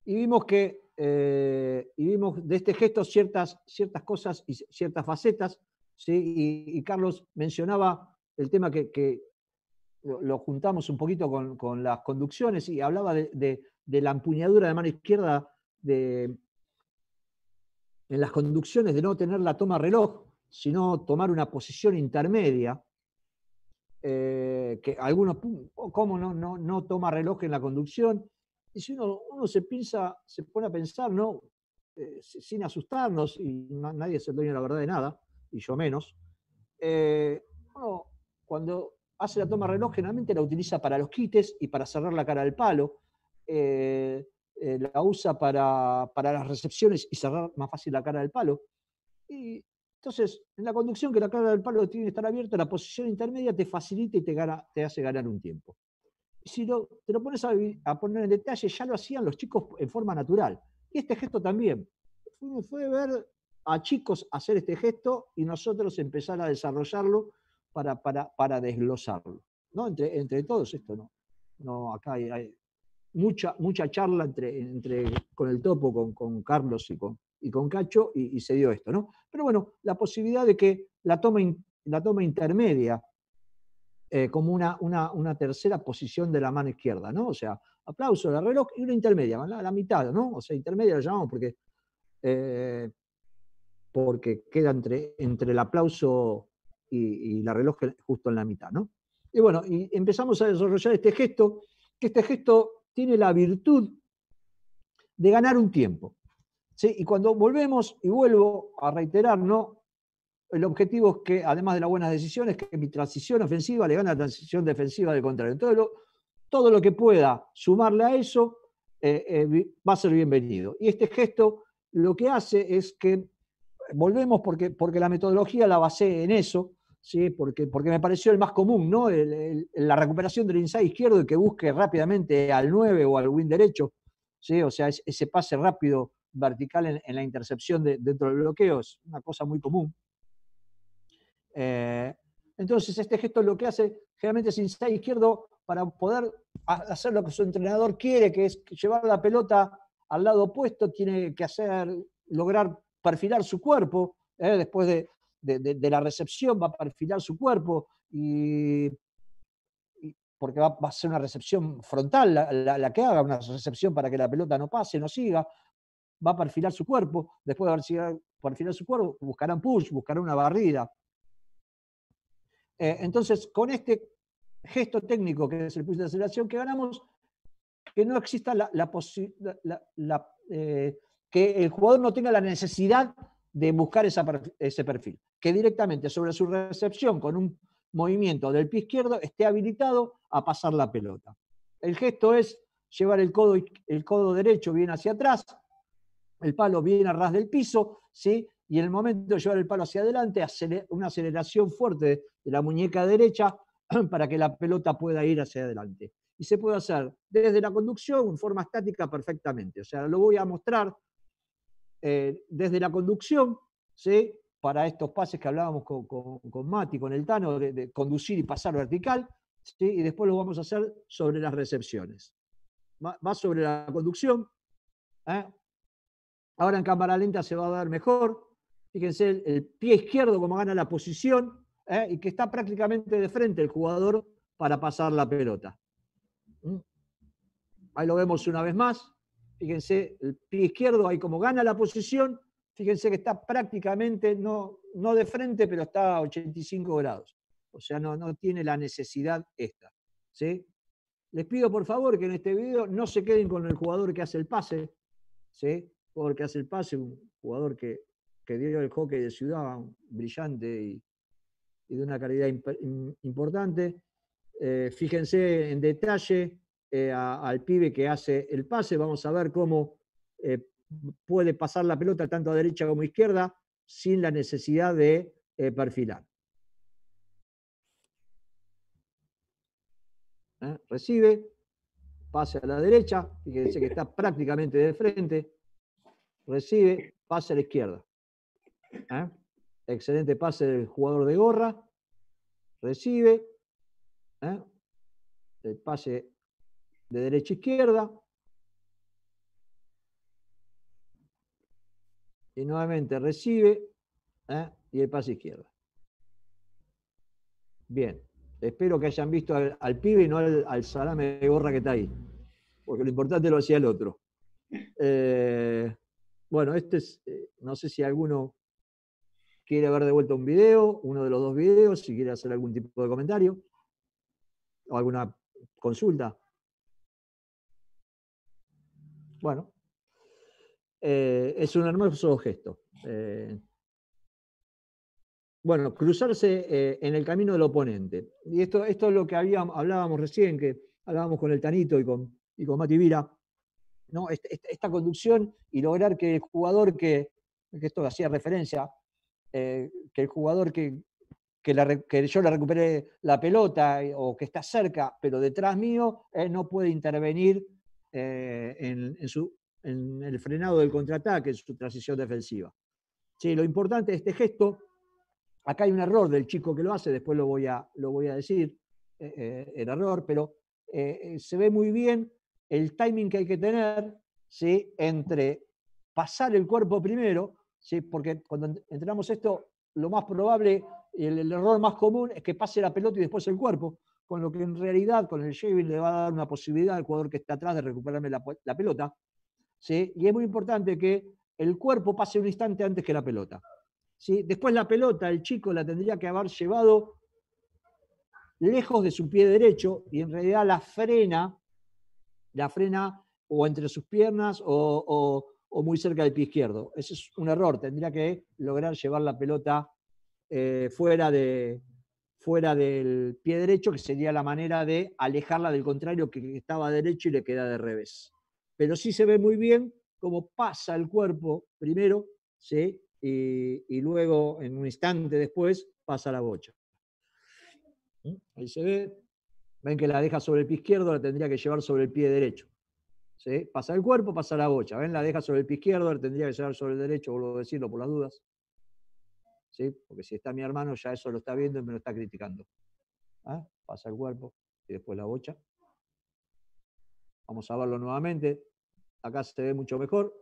vimos que eh, y vimos de este gesto ciertas, ciertas cosas y ciertas facetas. Y, Carlos mencionaba el tema que, lo juntamos un poquito con, las conducciones y hablaba de, la empuñadura de mano izquierda de, en las conducciones de no tener la toma reloj, sino tomar una posición intermedia, eh, que algunos, ¿cómo no, no, no, toma reloj en la conducción? Y si uno, uno se piensa, se pone a pensar, ¿no? Eh, sin asustarnos, y nadie es el dueño de la verdad de nada, y yo menos, eh, cuando hace la toma reloj generalmente la utiliza para los quites y para cerrar la cara al palo, la usa para, para las recepciones y cerrar más fácil la cara del palo. Y entonces, en la conducción que la clave del palo tiene que estar abierta, la posición intermedia te facilita y te, hace ganar un tiempo. Si te lo pones a, poner en detalle, ya lo hacían los chicos en forma natural. Y este gesto también. Fue, ver a chicos hacer este gesto y nosotros empezar a desarrollarlo para, desglosarlo. ¿no? Entre, todos esto, ¿no? no acá hay, mucha, charla entre, con el topo, con Carlos y con, y con Cacho y, se dio esto, ¿no? Pero bueno, la posibilidad de que la toma, la toma intermedia eh, como una, una, tercera posición de la mano izquierda, ¿no? O sea, aplauso la reloj y una intermedia, la, la, mitad, ¿no? O sea, intermedia la llamamos porque, eh, queda entre, entre el aplauso y, y, la reloj justo en la mitad, ¿no? Y bueno, y empezamos a desarrollar este gesto, que este gesto tiene la virtud de ganar un tiempo. Y cuando volvemos, y vuelvo a reiterar, ¿no? el objetivo es que, además de las buenas decisiones, que mi transición ofensiva le gane a la transición defensiva del contrario. Todo lo, todo lo que pueda sumarle a eso eh, eh, va a ser bienvenido. Y este gesto lo que hace es que, eh, volvemos porque, porque la metodología la basé en eso, ¿sí? porque, porque me pareció el más común, ¿no? la recuperación del inside izquierdo y que busque rápidamente al 9 o al win derecho, ¿sí? o sea, ese pase rápido vertical en, la intercepción dentro del bloqueo, es una cosa muy común. Eh, entonces, este gesto lo que hace generalmente es inside izquierdo para poder hacer lo que su entrenador quiere, que es llevar la pelota al lado opuesto, tiene que hacer, lograr perfilar su cuerpo, eh, después de, la recepción va a perfilar su cuerpo y, porque va, a ser una recepción frontal la, que haga, una recepción para que la pelota no pase, no siga va a perfilar su cuerpo, después de haber perfilar su cuerpo, buscarán push, buscarán una barrida. Eh, entonces, con este gesto técnico que es el push de aceleración que ganamos, que no exista la, eh, que el jugador no tenga la necesidad de buscar ese perfil, que directamente sobre su recepción con un movimiento del pie izquierdo esté habilitado a pasar la pelota. El gesto es llevar el codo, el codo derecho bien hacia atrás, el palo viene a ras del piso, ¿sí? y en el momento de llevar el palo hacia adelante, una aceleración fuerte de la muñeca derecha <clears throat> para que la pelota pueda ir hacia adelante. Y se puede hacer desde la conducción en forma estática perfectamente. O sea, lo voy a mostrar eh, desde la conducción, ¿sí? para estos pases que hablábamos con, con, con Mati, con el Tano, de, conducir y pasar vertical, y después lo vamos a hacer sobre las recepciones. más sobre la conducción, ¿eh? Ahora en cámara lenta se va a dar mejor. Fíjense el, pie izquierdo como gana la posición ¿eh? y que está prácticamente de frente el jugador para pasar la pelota. ¿Mm? Ahí lo vemos una vez más. Fíjense el pie izquierdo ahí como gana la posición. Fíjense que está prácticamente, no, no de frente, pero está a 85 grados. O sea, no, no tiene la necesidad esta. ¿sí? Les pido por favor que en este video no se queden con el jugador que hace el pase, ¿sí? jugador que hace el pase, un jugador que, que dio el hockey de ciudad, brillante y, de una calidad importante. Eh, fíjense en detalle eh, al pibe que hace el pase, vamos a ver cómo eh, puede pasar la pelota tanto a derecha como a izquierda sin la necesidad de perfilar. Recibe, pase a la derecha, fíjense que está prácticamente de frente, recibe, pase a la izquierda. ¿eh? Excelente pase del jugador de gorra, recibe, ¿eh? el pase de derecha a izquierda. Y nuevamente recibe ¿eh? y el pase izquierda. Bien, espero que hayan visto al, pibe y no al, al, salame de gorra que está ahí, porque lo importante lo hacía el otro. Eh, bueno, este es, eh, no sé si alguno quiere haber devuelto un video, uno de los dos videos, si quiere hacer algún tipo de comentario o alguna consulta. Bueno, eh, es un hermoso gesto. Eh. bueno, cruzarse en el camino del oponente. Y esto, esto es lo que habíamos, hablábamos recién, que hablábamos con el Tanito y con, y con Mati Vira, esta, conducción y lograr que el jugador que, que esto hacía referencia, eh, que el jugador que, la, yo le recuperé la pelota eh, o que está cerca, pero detrás mío, no puede intervenir eh, en, el frenado del contraataque, en su transición defensiva. Sí, lo importante de este gesto, acá hay un error del chico que lo hace, después lo voy a, lo voy a decir, el error, pero se ve muy bien el timing que hay que tener entre pasar el cuerpo primero, ¿sí? porque cuando entrenamos esto, lo más probable, el, el, error más común es que pase la pelota y después el cuerpo, con lo que en realidad con el shaving le va a dar una posibilidad al jugador que está atrás de recuperarme la, pelota. ¿sí? Y es muy importante que el cuerpo pase un instante antes que la pelota. ¿sí? Después la pelota, el chico la tendría que haber llevado lejos de su pie derecho y en realidad la frena la frena o entre sus piernas o, muy cerca del pie izquierdo. Ese es un error, tendría que lograr llevar la pelota eh, fuera, de, fuera del pie derecho, que sería la manera de alejarla del contrario que estaba derecho y le queda de revés. Pero sí se ve muy bien cómo pasa el cuerpo primero, ¿sí? y, y luego, en un instante después, pasa la bocha. ¿Mm? Ahí se ve, Ven que la deja sobre el pie izquierdo, la tendría que llevar sobre el pie derecho. ¿Sí? Pasa el cuerpo, pasa la bocha. Ven, la deja sobre el pie izquierdo, la tendría que llevar sobre el derecho, vuelvo a decirlo por las dudas. ¿Sí? Porque si está mi hermano, ya eso lo está viendo y me lo está criticando. ¿Ah? Pasa el cuerpo y después la bocha. Vamos a verlo nuevamente. Acá se ve mucho mejor.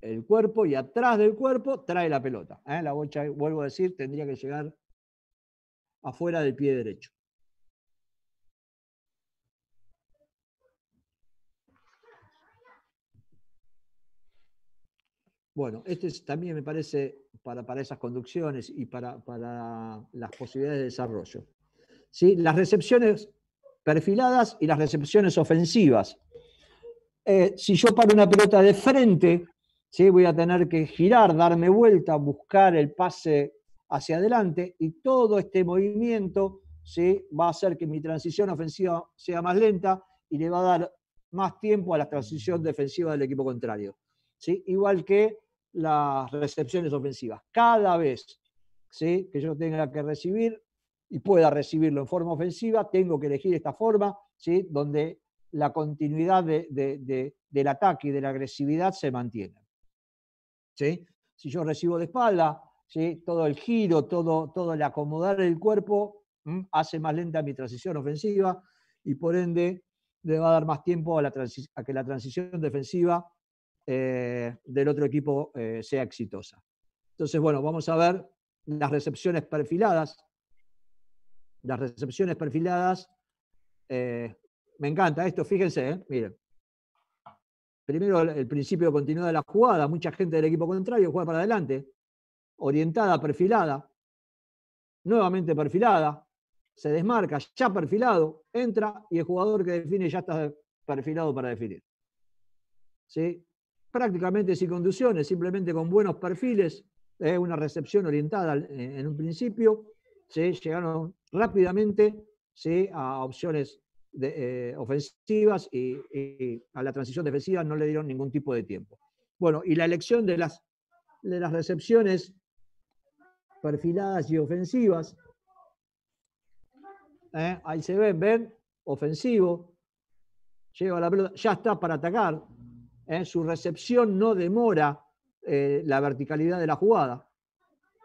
El cuerpo y atrás del cuerpo trae la pelota. ¿Eh? La bocha, vuelvo a decir, tendría que llegar afuera del pie derecho. Bueno, este también me parece para, para esas conducciones y para, las posibilidades de desarrollo. ¿Sí? Las recepciones perfiladas y las recepciones ofensivas. Eh, si yo paro una pelota de frente, ¿sí? voy a tener que girar, darme vuelta, buscar el pase hacia adelante y todo este movimiento ¿sí? va a hacer que mi transición ofensiva sea más lenta y le va a dar más tiempo a la transición defensiva del equipo contrario. ¿Sí? Igual que las recepciones ofensivas. Cada vez ¿sí? que yo tenga que recibir y pueda recibirlo en forma ofensiva, tengo que elegir esta forma, ¿sí? donde la continuidad del ataque y de la agresividad se mantiene. Si yo recibo de espalda, ¿sí? todo el giro, todo, todo el acomodar el cuerpo hace más lenta mi transición ofensiva y por ende le va a dar más tiempo a, la a que la transición defensiva eh, del otro equipo eh, sea exitosa. Entonces, bueno, vamos a ver las recepciones perfiladas. Las recepciones perfiladas, eh, me encanta esto, fíjense, miren. Primero el principio de de la jugada, mucha gente del equipo contrario juega para adelante, orientada, perfilada, nuevamente perfilada, se desmarca, ya perfilado, entra y el jugador que define ya está perfilado para definir. ¿Sí? prácticamente sin conducciones, simplemente con buenos perfiles, eh, una recepción orientada eh, en, un principio, se llegaron rápidamente a opciones de, eh, ofensivas y, a la transición defensiva no le dieron ningún tipo de tiempo. Bueno, y la elección de las, de las recepciones perfiladas y ofensivas, ahí se ven, ven, ofensivo, llega la pelota, ya está para atacar, su recepción no demora eh, la verticalidad de la jugada.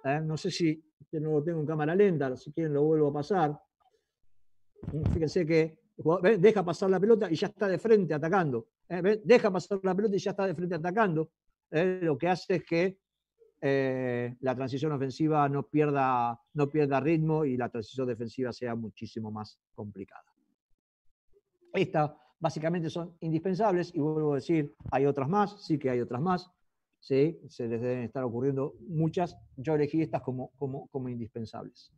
¿eh? No sé si este no lo tengo en cámara lenta, si quieren lo vuelvo a pasar. Mm, fíjense que deja pasar la pelota y ya está de frente atacando. ¿eh? Deja pasar la pelota y ya está de frente atacando. Lo que hace es que la transición ofensiva no pierda, no pierda ritmo y la transición defensiva sea muchísimo más complicada. Esta básicamente son indispensables, y vuelvo a decir, hay otras más, sí que hay otras más, ¿sí? se les deben estar ocurriendo muchas, yo elegí estas como, como, indispensables.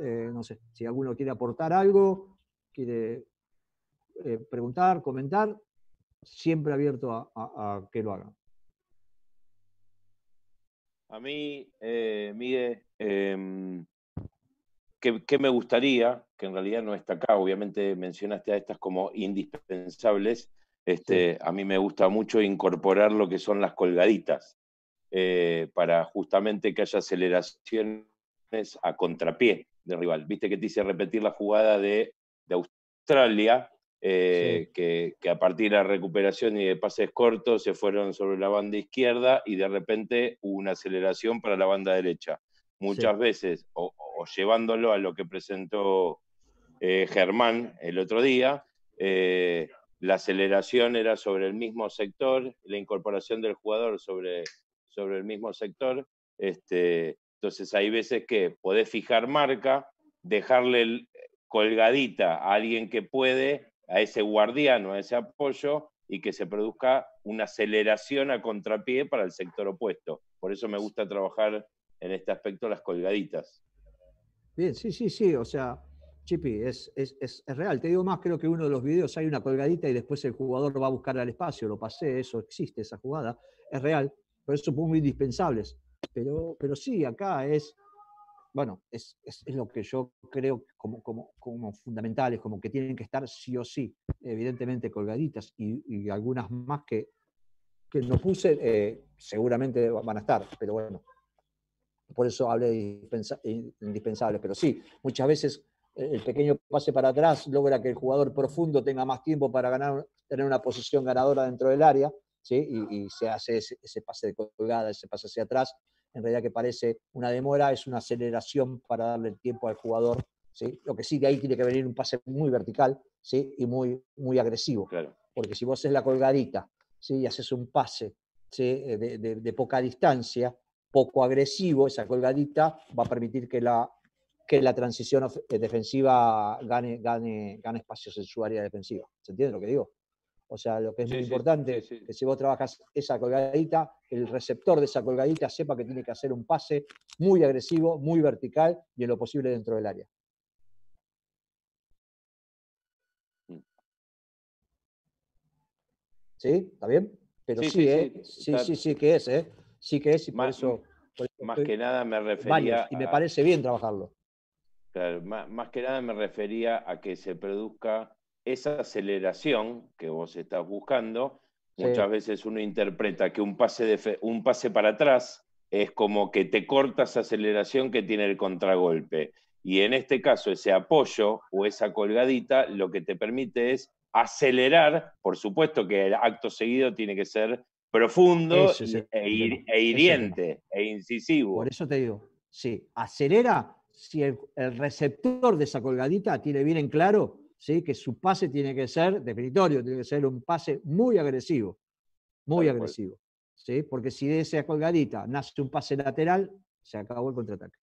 Eh, no sé, si alguno quiere aportar algo, quiere eh, preguntar, comentar, siempre abierto a, que lo hagan. A mí, eh, que, me gustaría, que en realidad no está acá, obviamente mencionaste a estas como indispensables, este, a mí me gusta mucho incorporar lo que son las colgaditas, eh, para justamente que haya aceleraciones a contrapié del rival. Viste que te hice repetir la jugada de, Australia, eh, que, que, a partir de la recuperación y de pases cortos se fueron sobre la banda izquierda y de repente hubo una aceleración para la banda derecha muchas veces, o, llevándolo a lo que presentó eh, Germán el otro día, eh, la aceleración era sobre el mismo sector, la incorporación del jugador sobre, sobre el mismo sector. Este, entonces hay veces que podés fijar marca, dejarle colgadita a alguien que puede, a ese guardiano, a ese apoyo, y que se produzca una aceleración a contrapié para el sector opuesto. Por eso me gusta trabajar en este aspecto las colgaditas. Bien, sí, sí, sí, o sea, Chipi, es, real. Te digo más, creo que uno de los videos hay una colgadita y después el jugador va a buscar al espacio, lo pasé, eso existe, esa jugada, es real, por eso son muy indispensables. Pero, pero sí, acá es, bueno, es, lo que yo creo como, como, fundamentales, como que tienen que estar sí o sí, evidentemente colgaditas y, algunas más que, que no puse, eh, seguramente van a estar, pero bueno, por eso hablé de eh, indispensable. Pero sí, muchas veces eh, el pequeño pase para atrás logra que el jugador profundo tenga más tiempo para ganar, tener una posición ganadora dentro del área, ¿sí? y, se hace ese, pase de colgada, ese pase hacia atrás. En realidad que parece una demora, es una aceleración para darle el tiempo al jugador. ¿sí? Lo que sí, de ahí tiene que venir un pase muy vertical ¿sí? y muy, muy agresivo. Claro. Porque si vos haces la colgadita ¿sí? y haces un pase eh, de poca distancia, poco agresivo, esa colgadita va a permitir que la, que la transición eh, defensiva gane, gane, gane espacios en su área defensiva. ¿Se entiende lo que digo? O sea, lo que es muy importante es que si vos trabajas esa colgadita, el receptor de esa colgadita sepa que tiene que hacer un pase muy agresivo, muy vertical y en lo posible dentro del área. Mm. ¿Sí? ¿Está bien? Pero sí, sí, ¿eh? sí, sí, sí, que es, ¿eh? sí que es, más, eso. más que nada me refería. y me a, parece bien trabajarlo. Claro, más, que nada me refería a que se produzca esa aceleración que vos estás buscando. Muchas veces uno interpreta que un pase, de un pase para atrás es como que te corta esa aceleración que tiene el contragolpe. Y en este caso, ese apoyo o esa colgadita lo que te permite es acelerar, por supuesto que el acto seguido tiene que ser profundo e, e, hiriente e incisivo. Por eso te digo, sí, acelera si el, receptor de esa colgadita tiene bien en claro ¿sí? que su pase tiene que ser definitorio, tiene que ser un pase muy agresivo, muy agresivo. ¿sí? Porque si de esa colgadita nace un pase lateral, se acabó el contraataque.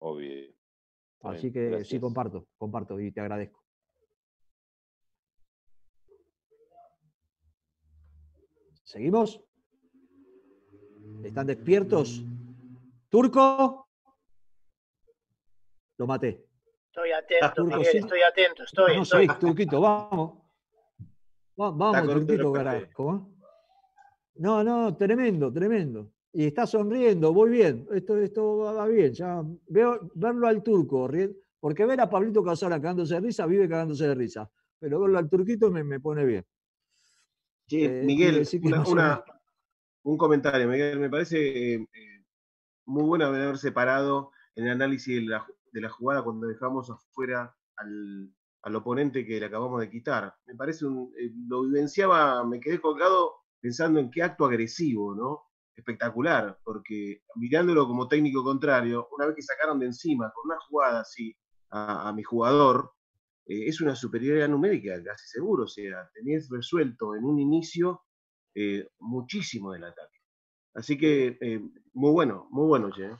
Obvio. Así que sí, comparto, comparto y te agradezco. ¿Seguimos? ¿Están despiertos? ¿Turco? Lo maté. Estoy atento, Miguel, estoy atento, estoy. No, turquito, vamos. Vamos, turquito, carajo. No, no, tremendo, tremendo. Y está sonriendo, voy bien, esto, esto va bien. Ya veo verlo al turco, porque ver a Pablito Casara cagándose de risa, vive cagándose de risa. Pero verlo al turquito me pone bien. Eh, Miguel, un comentario, Miguel. Me parece eh, muy bueno haber separado en el análisis de la, jugada cuando dejamos afuera al, oponente que le acabamos de quitar. Me parece, un, eh, lo vivenciaba, me quedé colgado pensando en qué acto agresivo, ¿no? Espectacular, porque mirándolo como técnico contrario, una vez que sacaron de encima con una jugada así a mi jugador, eh, es una superioridad numérica, casi seguro, o sea, tenés resuelto en un inicio eh, muchísimo del ataque. Así que eh, muy bueno, muy bueno, Che.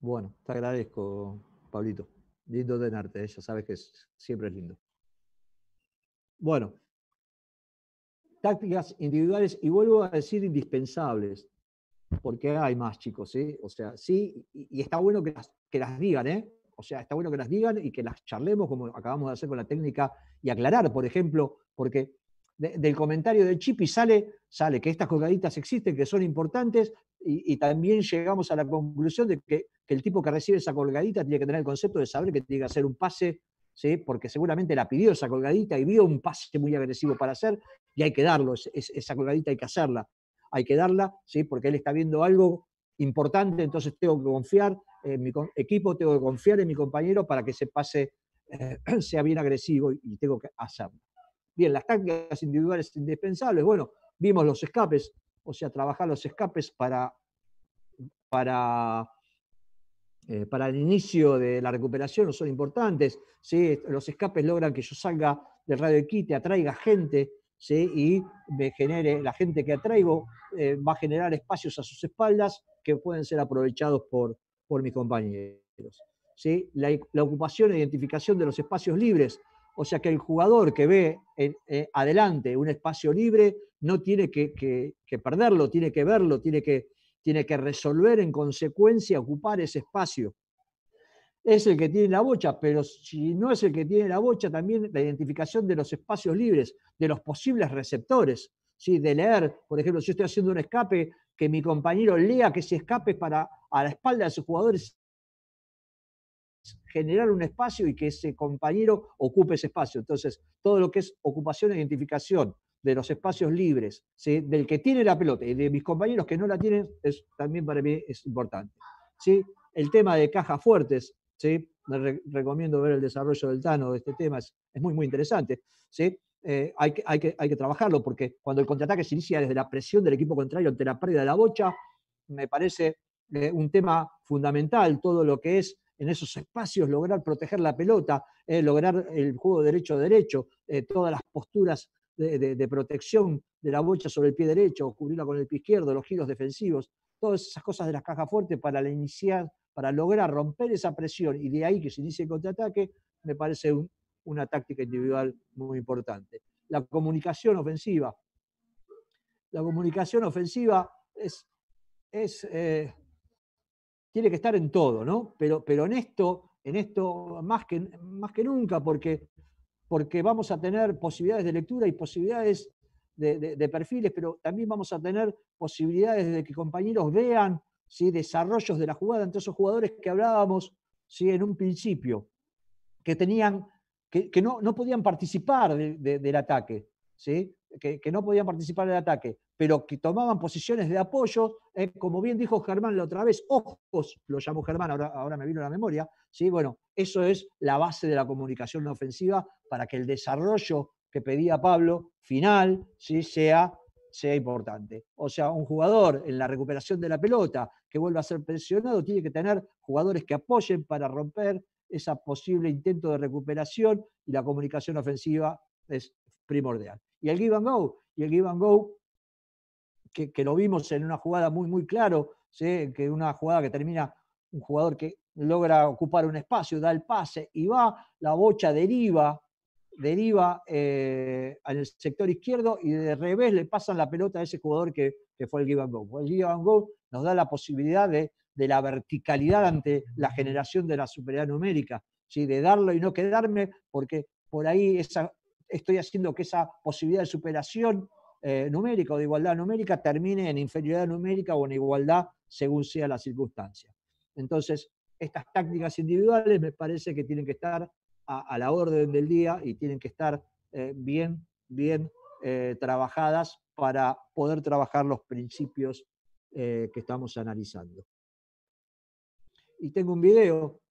Bueno, te agradezco, Pablito. Lindo tenerte, ya sabes que siempre es lindo. Bueno, tácticas individuales, y vuelvo a decir indispensables, porque hay más chicos, ¿sí? O sea, sí, y, y está bueno que las, que las digan, ¿eh? o sea, está bueno que las digan y que las charlemos, como acabamos de hacer con la técnica, y aclarar, por ejemplo, porque del comentario de Chipi sale, sale que estas colgaditas existen, que son importantes, y, también llegamos a la conclusión de que, el tipo que recibe esa colgadita tiene que tener el concepto de saber que tiene que hacer un pase, ¿sí? porque seguramente la pidió esa colgadita y vio un pase muy agresivo para hacer, y hay que darlo, esa colgadita hay que hacerla, hay que darla, ¿sí? porque él está viendo algo importante, entonces tengo que confiar, en eh, mi equipo, tengo que confiar en mi compañero para que se pase, eh, <clears throat> sea bien agresivo y tengo que hacerlo. Bien, las tácticas individuales indispensables, bueno, vimos los escapes, o sea, trabajar los escapes para, para, eh, para el inicio de la recuperación no son importantes, ¿sí? los escapes logran que yo salga del radio de quite, atraiga gente, y me genere, la gente que atraigo va a generar espacios a sus espaldas que pueden ser aprovechados por, por mis compañeros. ¿Sí? La, ocupación e identificación de los espacios libres, o sea que el jugador que ve eh, adelante un espacio libre no tiene que, perderlo, tiene que verlo, tiene que, tiene que resolver en consecuencia ocupar ese espacio es el que tiene la bocha, pero si no es el que tiene la bocha, también la identificación de los espacios libres, de los posibles receptores, ¿sí? de leer, por ejemplo, si estoy haciendo un escape, que mi compañero lea que ese escape es para a la espalda de sus jugadores generar un espacio y que ese compañero ocupe ese espacio. Entonces, todo lo que es ocupación e identificación de los espacios libres, del que tiene la pelota y de mis compañeros que no la tienen, es, también para mí es importante. ¿sí? El tema de cajas fuertes, ¿sí? recomiendo ver el desarrollo del Tano de este tema, es, muy, muy interesante. ¿sí? Eh, hay, que, hay, que, hay que trabajarlo porque cuando el contraataque se inicia desde la presión del equipo contrario ante la pérdida de la bocha, me parece eh, un tema fundamental, todo lo que es en esos espacios lograr proteger la pelota, eh, lograr el juego derecho-derecho, eh, todas las posturas de, protección de la bocha sobre el pie derecho, cubrirla con el pie izquierdo, los giros defensivos, todas esas cosas de las cajas fuertes para la iniciar, para lograr romper esa presión y de ahí que se inicie el contraataque, me parece una táctica individual muy importante. La comunicación ofensiva. La comunicación ofensiva es, tiene que estar en todo, ¿no? Pero, pero en esto, en esto más, que, más que nunca, porque, porque vamos a tener posibilidades de lectura y posibilidades de, perfiles, pero también vamos a tener posibilidades de que compañeros vean ¿sí? desarrollos de la jugada entre esos jugadores que hablábamos ¿sí? en un principio, que, tenían, que, no, no, podían participar del ataque, ¿sí? que no podían participar del ataque pero que tomaban posiciones de apoyo, eh, como bien dijo Germán la otra vez, ojos, lo llamó Germán, ahora, ahora me vino a la memoria, ¿sí? bueno, eso es la base de la comunicación ofensiva para que el desarrollo que pedía Pablo final ¿sí? sea, sea importante. O sea, un jugador en la recuperación de la pelota que vuelva a ser presionado tiene que tener jugadores que apoyen para romper ese posible intento de recuperación y la comunicación ofensiva es primordial. Y el give and go, y el give and go que, lo vimos en una jugada muy, muy claro, que una jugada que termina un jugador que logra ocupar un espacio, da el pase y va, la bocha deriva, deriva eh, al sector izquierdo y de revés le pasan la pelota a ese jugador que, fue el give and go. El give go nos da la posibilidad de, la verticalidad ante la generación de la superioridad numérica, ¿sí? de darlo y no quedarme, porque por ahí esa, estoy haciendo que esa posibilidad de superación eh, numérica o de igualdad numérica termine en inferioridad numérica o en igualdad según sea la circunstancia. Entonces, estas tácticas individuales me parece que tienen que estar a, la orden del día y tienen que estar eh, bien, bien eh, trabajadas para poder trabajar los principios que estamos analizando. Y tengo un video,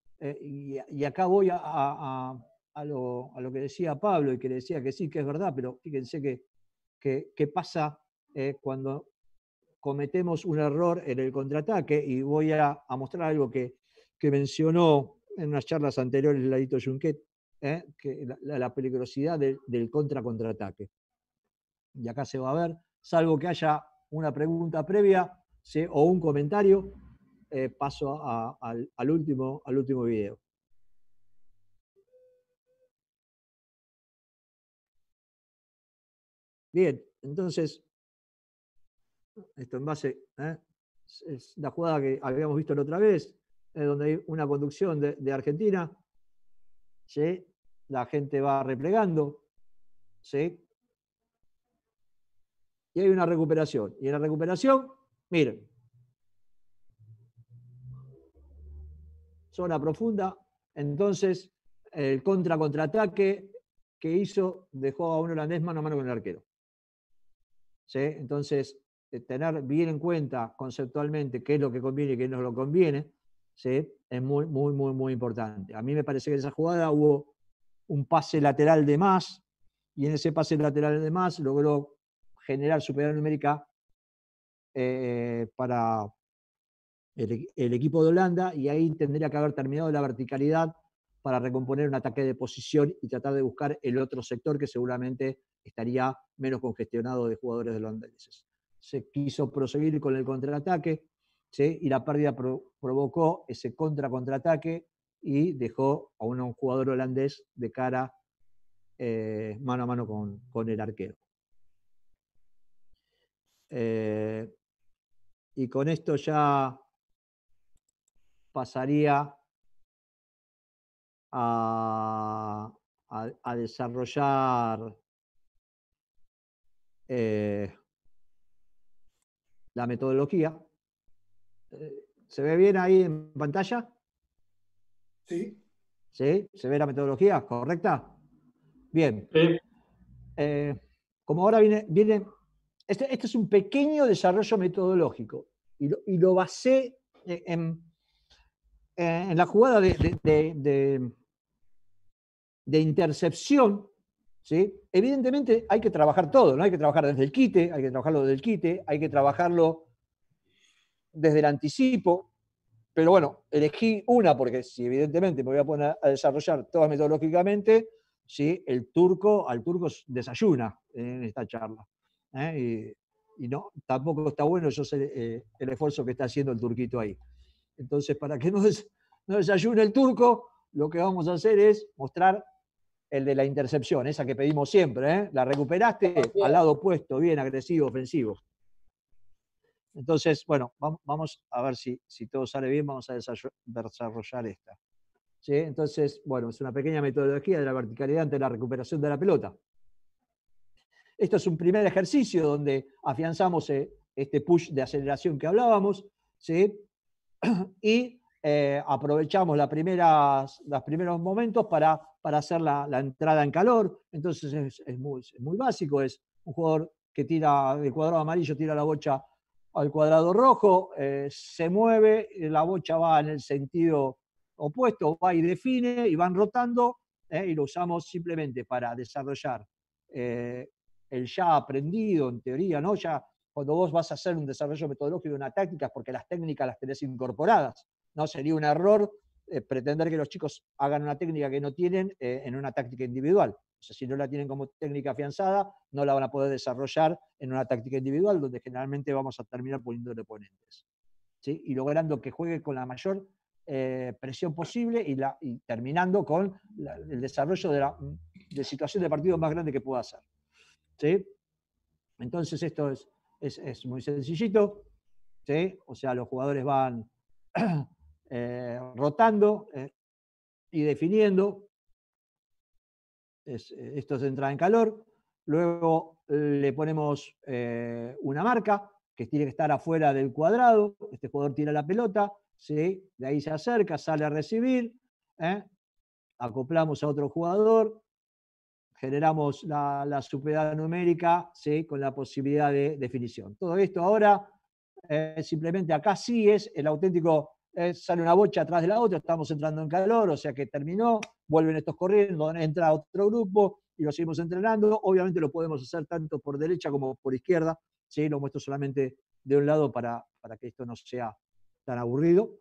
y, acá voy a, lo, a lo que decía Pablo y que le decía que sí, que es verdad, pero fíjense que ¿Qué pasa eh, cuando cometemos un error en el contraataque, y voy a, mostrar algo que, mencionó en unas charlas anteriores Ladito Junquet, ¿eh? la, peligrosidad del contra-contraataque. Y acá se va a ver, salvo que haya una pregunta previa o un comentario, eh, paso último, al último video. Bien, entonces, esto en base, ¿eh? es la jugada que habíamos visto la otra vez, eh, donde hay una conducción de, Argentina, ¿sí? la gente va replegando, ¿sí? y hay una recuperación. Y en la recuperación, miren, zona profunda, entonces el contra-contraataque que hizo dejó a un holandés mano a mano con el arquero. Entonces, eh, tener bien en cuenta conceptualmente qué es lo que conviene y qué no lo conviene, ¿sí? es muy, muy, muy, muy importante. A mí me parece que en esa jugada hubo un pase lateral de más, y en ese pase lateral de más logró generar superioridad numérica eh, para el, equipo de Holanda, y ahí tendría que haber terminado la verticalidad para recomponer un ataque de posición y tratar de buscar el otro sector que seguramente estaría menos congestionado de jugadores holandeses. Se quiso proseguir con el contraataque y la pérdida provocó ese contra-contraataque y dejó a un, jugador holandés de cara eh, mano a mano con, el arquero. Eh, y con esto ya pasaría a, a desarrollar eh, la metodología. ¿Se ve bien ahí en pantalla? Sí. ¿Sí? ¿Se ve la metodología correcta? Bien. Eh, como ahora viene, viene este, este, es un pequeño desarrollo metodológico y lo, basé en, la jugada de, de intercepción Evidentemente hay que trabajar todo, ¿no? Hay que trabajar desde el quite, hay que trabajarlo desde el quite, hay que trabajarlo desde el anticipo, pero bueno, elegí una porque si evidentemente me voy a poner a desarrollar todas metodológicamente, ¿sí? el turco, al turco desayuna en esta charla. ¿eh? Y, no, tampoco está bueno, yo eh, el esfuerzo que está haciendo el turquito ahí. Entonces, para que no desayune el turco, lo que vamos a hacer es mostrar el de la intercepción, esa que pedimos siempre, ¿eh? la recuperaste al lado opuesto, bien agresivo, ofensivo. Entonces, bueno, vamos a ver si, todo sale bien, vamos a desarrollar esta. ¿Sí? Entonces, bueno, es una pequeña metodología de la verticalidad ante la recuperación de la pelota. Esto es un primer ejercicio donde afianzamos eh, este push de aceleración que hablábamos, ¿sí? <clears throat> y eh, aprovechamos primeras, los primeros momentos para para hacer la, entrada en calor. Entonces es, muy, básico, es un jugador que tira el cuadrado amarillo, tira la bocha al cuadrado rojo, eh, se mueve, eh, la bocha va en el sentido opuesto, va y define y van rotando eh, y lo usamos simplemente para desarrollar el ya aprendido en teoría, ¿no? Ya cuando vos vas a hacer un desarrollo metodológico de una táctica porque las técnicas las tenés incorporadas, ¿no? Sería un error eh, pretender que los chicos hagan una técnica que no tienen eh, en una táctica individual. O sea, si no la tienen como técnica afianzada, no la van a poder desarrollar en una táctica individual, donde generalmente vamos a terminar poniendo oponentes ¿sí? Y logrando que juegue con la mayor eh, presión posible y, la, terminando con el desarrollo de, la, mm, de situación de partido más grande que pueda hacer. ¿sí? Entonces esto es, es, es muy sencillito. ¿sí? O sea, los jugadores van <clears throat> Eh, rotando eh, y definiendo. Eh, esto es entrada en calor. Luego le ponemos una marca que tiene que estar afuera del cuadrado. Este jugador tira la pelota, ¿sí? de ahí se acerca, sale a recibir. Acoplamos a otro jugador, generamos la, la numérica ¿sí? con la posibilidad de definición. Todo esto ahora, simplemente acá sí es el auténtico eh, sale una bocha atrás de la otra, estamos entrando en calor, o sea que terminó, vuelven estos corriendo, entra otro grupo y lo seguimos entrenando. Obviamente lo podemos hacer tanto por derecha como por izquierda, ¿sí? lo muestro solamente de un lado para, que esto no sea tan aburrido.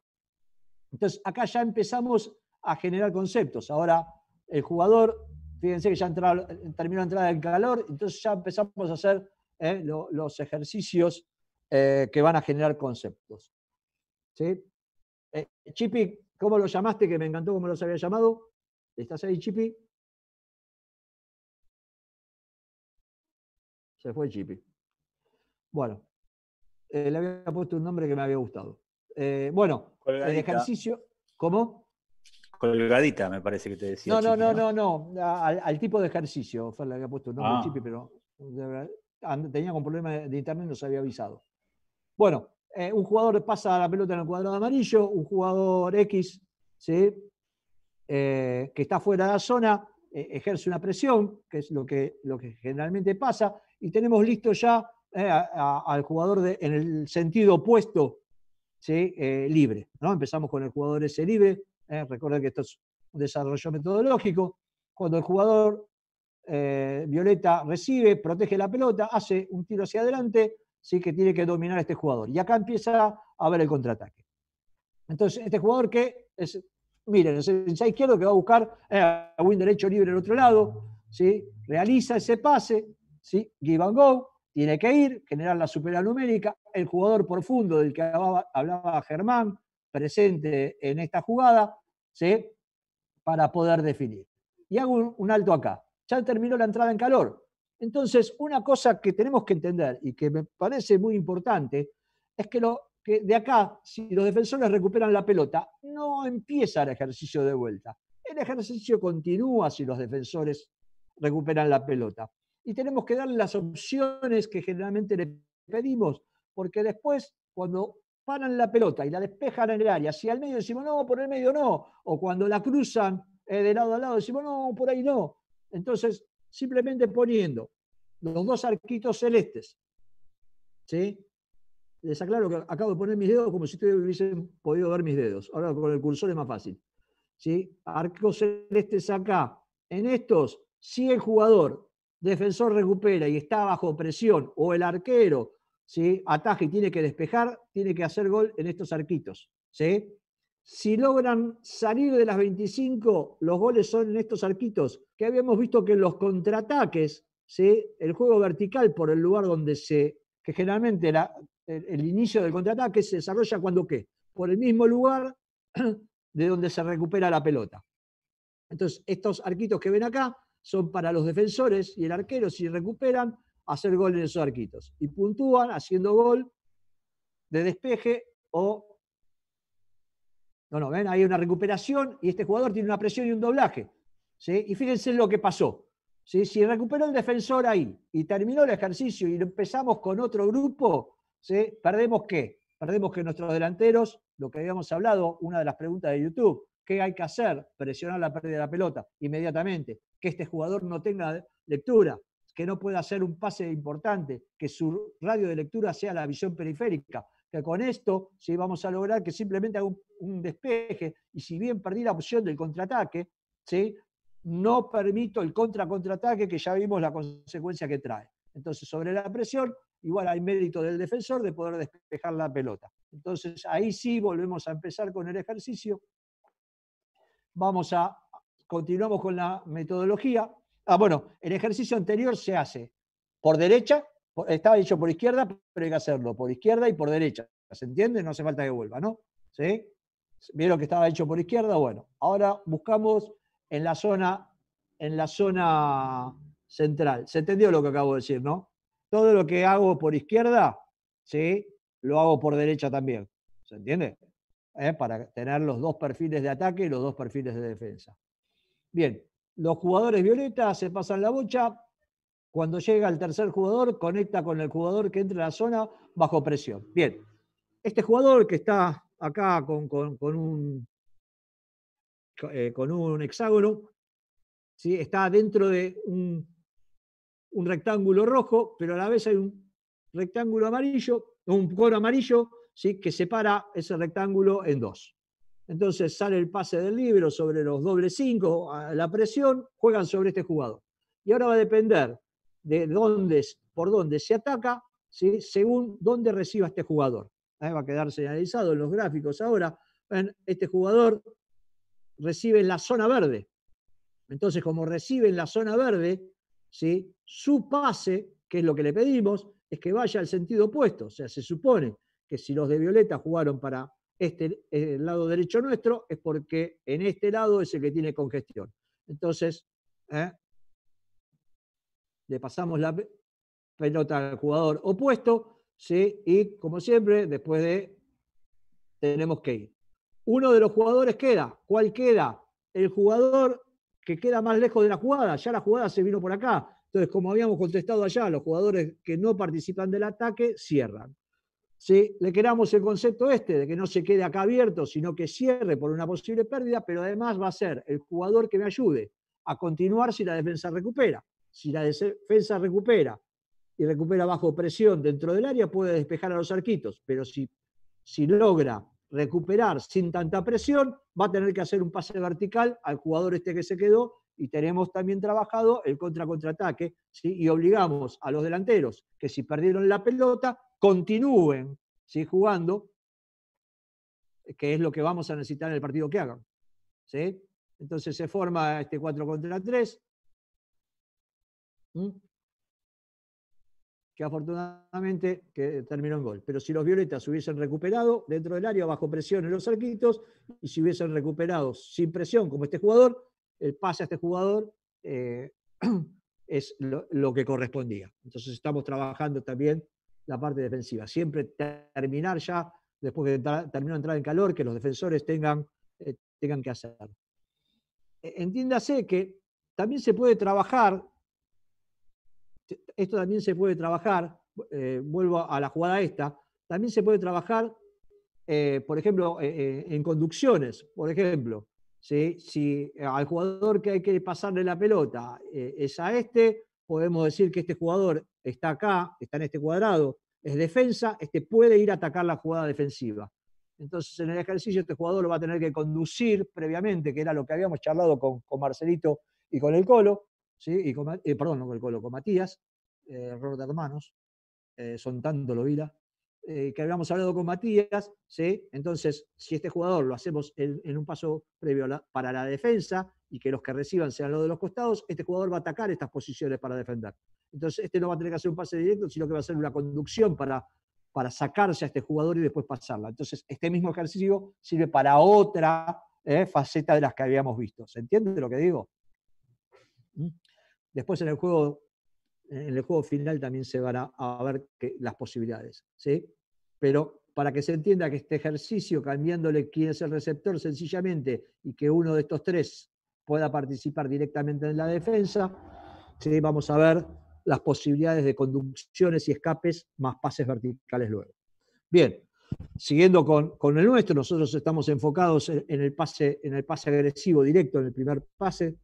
Entonces, acá ya empezamos a generar conceptos. Ahora, el jugador, fíjense que ya terminó la entrada en calor, entonces ya empezamos a hacer eh, los ejercicios eh, que van a generar conceptos. ¿Sí? Eh, Chipi, ¿cómo lo llamaste? Que me encantó cómo los había llamado. ¿Estás ahí, Chipi? Se fue Chipi. Bueno, eh, le había puesto un nombre que me había gustado. Eh, bueno, el ejercicio. ¿Cómo? Colgadita, me parece que te decía. No, no, no, no, no, Al, tipo de ejercicio, le había puesto un nombre a ah. Chipi, pero tenía un problema de internet, se había avisado. Bueno, eh, un jugador pasa la pelota en el cuadrado amarillo, un jugador X eh, que está fuera de la zona eh, ejerce una presión, que es lo que, lo que generalmente pasa, y tenemos listo ya al jugador en el sentido opuesto ¿sí? libre. ¿no? Empezamos con el jugador ese libre, recuerden que esto es un desarrollo metodológico, cuando el jugador Violeta recibe, protege la pelota, hace un tiro hacia adelante, que tiene que dominar este jugador. Y acá empieza a ver el contraataque. Entonces, este jugador que es, miren, es el izquierdo que va a buscar un eh, a derecho libre al otro lado, realiza ese pase, ¿sí? give and go, tiene que ir, generar la supera numérica. El jugador profundo del que hablaba, Germán, presente en esta jugada, para poder definir. Y hago un alto acá. Ya terminó la entrada en calor. Entonces, una cosa que tenemos que entender y que me parece muy importante es que, de acá, si los defensores recuperan la pelota, no empieza el ejercicio de vuelta. El ejercicio continúa si los defensores recuperan la pelota. Y tenemos que darle las opciones que generalmente le pedimos, porque después, cuando paran la pelota y la despejan en el área, si al medio decimos no, por el medio no, o cuando la cruzan eh, de lado a lado decimos no, por ahí no. Entonces, simplemente poniendo los dos arquitos celestes. ¿Sí? Les aclaro que acabo de poner mis dedos como si ustedes hubiesen podido ver mis dedos. Ahora con el cursor es más fácil. ¿Sí? Arcos celestes acá. En estos, si el jugador defensor recupera y está bajo presión, o el arquero ¿sí? ataja y tiene que despejar, tiene que hacer gol en estos arquitos. ¿Sí? Si logran salir de las 25, los goles son en estos arquitos, que habíamos visto que los contraataques, ¿sí? el juego vertical por el lugar donde se, que generalmente el, el, inicio del contraataque se desarrolla cuando qué, por el mismo lugar <clears throat> de donde se recupera la pelota. Entonces, estos arquitos que ven acá son para los defensores y el arquero, si recuperan, hacer gol en esos arquitos. Y puntúan haciendo gol de despeje o no, no, ven, hay una recuperación y este jugador tiene una presión y un doblaje. Y fíjense lo que pasó. ¿sí? Si recuperó el defensor ahí y terminó el ejercicio y empezamos con otro grupo, ¿sí? ¿perdemos qué? Perdemos que nuestros delanteros, lo que habíamos hablado, una de las preguntas de YouTube, ¿qué hay que hacer? Presionar la pérdida de la pelota inmediatamente, que este jugador no tenga lectura, que no pueda hacer un pase importante, que su radio de lectura sea la visión periférica que con esto vamos a lograr que simplemente haga un, despeje y si bien perdí la opción del contraataque, ¿sí? no permito el contra-contraataque que ya vimos la consecuencia que trae. Entonces, sobre la presión, igual hay mérito del defensor de poder despejar la pelota. Entonces, ahí sí volvemos a empezar con el ejercicio. Vamos a, continuamos con la metodología. Ah, bueno, el ejercicio anterior se hace por derecha, estaba hecho por izquierda, pero hay que hacerlo por izquierda y por derecha. ¿Se entiende? No hace falta que vuelva, ¿no? ¿Sí? Vieron que estaba hecho por izquierda, bueno. Ahora buscamos en la zona, en la zona central. ¿Se entendió lo que acabo de decir, no? Todo lo que hago por izquierda, ¿sí? Lo hago por derecha también. ¿Se entiende? ¿Eh? Para tener los dos perfiles de ataque y los dos perfiles de defensa. Bien, los jugadores violetas se pasan la bocha, cuando llega el tercer jugador, conecta con el jugador que entra a la zona bajo presión. Bien, este jugador que está acá con, eh, un, hexágono, ¿sí? está dentro de un, rectángulo rojo, pero a la vez hay un rectángulo amarillo, un coro amarillo, ¿sí? que separa ese rectángulo en dos. Entonces sale el pase del libro sobre los doble cinco, la presión, juegan sobre este jugador. Y ahora va a depender de dónde, por dónde se ataca, según dónde reciba este jugador. ahí ¿Eh? Va a quedar señalizado en los gráficos ahora. Este jugador recibe en la zona verde. Entonces, como recibe en la zona verde, ¿sí? su pase, que es lo que le pedimos, es que vaya al sentido opuesto. O sea, se supone que si los de Violeta jugaron para este el lado derecho nuestro, es porque en este lado es el que tiene congestión. Entonces, ¿eh? le pasamos la pelota al jugador opuesto, ¿sí? y como siempre, después de, tenemos que ir. Uno de los jugadores queda. ¿Cuál queda? El jugador que queda más lejos de la jugada. Ya la jugada se vino por acá. Entonces, como habíamos contestado allá, los jugadores que no participan del ataque cierran. ¿Sí? Le queramos el concepto este de que no se quede acá abierto, sino que cierre por una posible pérdida, pero además va a ser el jugador que me ayude a continuar si la defensa recupera. Si la defensa recupera y recupera bajo presión dentro del área, puede despejar a los arquitos, pero si, si logra recuperar sin tanta presión, va a tener que hacer un pase vertical al jugador este que se quedó y tenemos también trabajado el contra-contraataque ¿sí? y obligamos a los delanteros que si perdieron la pelota, continúen jugando, que es lo que vamos a necesitar en el partido que hagan. ¿sí? Entonces se forma este 4 contra 3, ¿Mm? que afortunadamente terminó en gol. Pero si los violetas hubiesen recuperado dentro del área bajo presión en los arquitos y si hubiesen recuperado sin presión como este jugador, el pase a este jugador eh, <clears throat> es lo, que correspondía. Entonces estamos trabajando también la parte defensiva. Siempre terminar ya, después que terminó de entrar en calor, que los defensores tengan, eh, tengan que hacer. E-, entiéndase que también se puede trabajar esto también se puede trabajar, eh, vuelvo a la jugada esta, también se puede trabajar, eh, por ejemplo, eh, en conducciones, por ejemplo. Si al jugador que hay que pasarle la pelota es a este, podemos decir que este jugador está acá, está en este cuadrado, es defensa, este puede ir a atacar la jugada defensiva. Entonces, en el ejercicio, este jugador lo va a tener que conducir previamente, que era lo que habíamos charlado con, con Marcelito y con el Colo, y eh, perdón, no con el Colo, con Matías, eh, error de hermanos, eh, son tanto lo vila, que habíamos hablado con Matías, ¿sí? Entonces, si este jugador lo hacemos en, un paso previo para la defensa y que los que reciban sean los de los costados, este jugador va a atacar estas posiciones para defender. Entonces, este no va a tener que hacer un pase directo, sino que va a hacer una conducción para, para sacarse a este jugador y después pasarla. Entonces, este mismo ejercicio sirve para otra faceta de las que habíamos visto. ¿Se entiende lo que digo? ¿Mm? Después en el juego, en el juego final también se van a, ver las posibilidades. ¿sí? Pero para que se entienda que este ejercicio, cambiándole quién es el receptor sencillamente y que uno de estos tres pueda participar directamente en la defensa, ¿sí? vamos a ver las posibilidades de conducciones y escapes más pases verticales luego. Bien, siguiendo con, el nuestro, nosotros estamos enfocados en, el pase, en el pase agresivo directo, en el primer pase,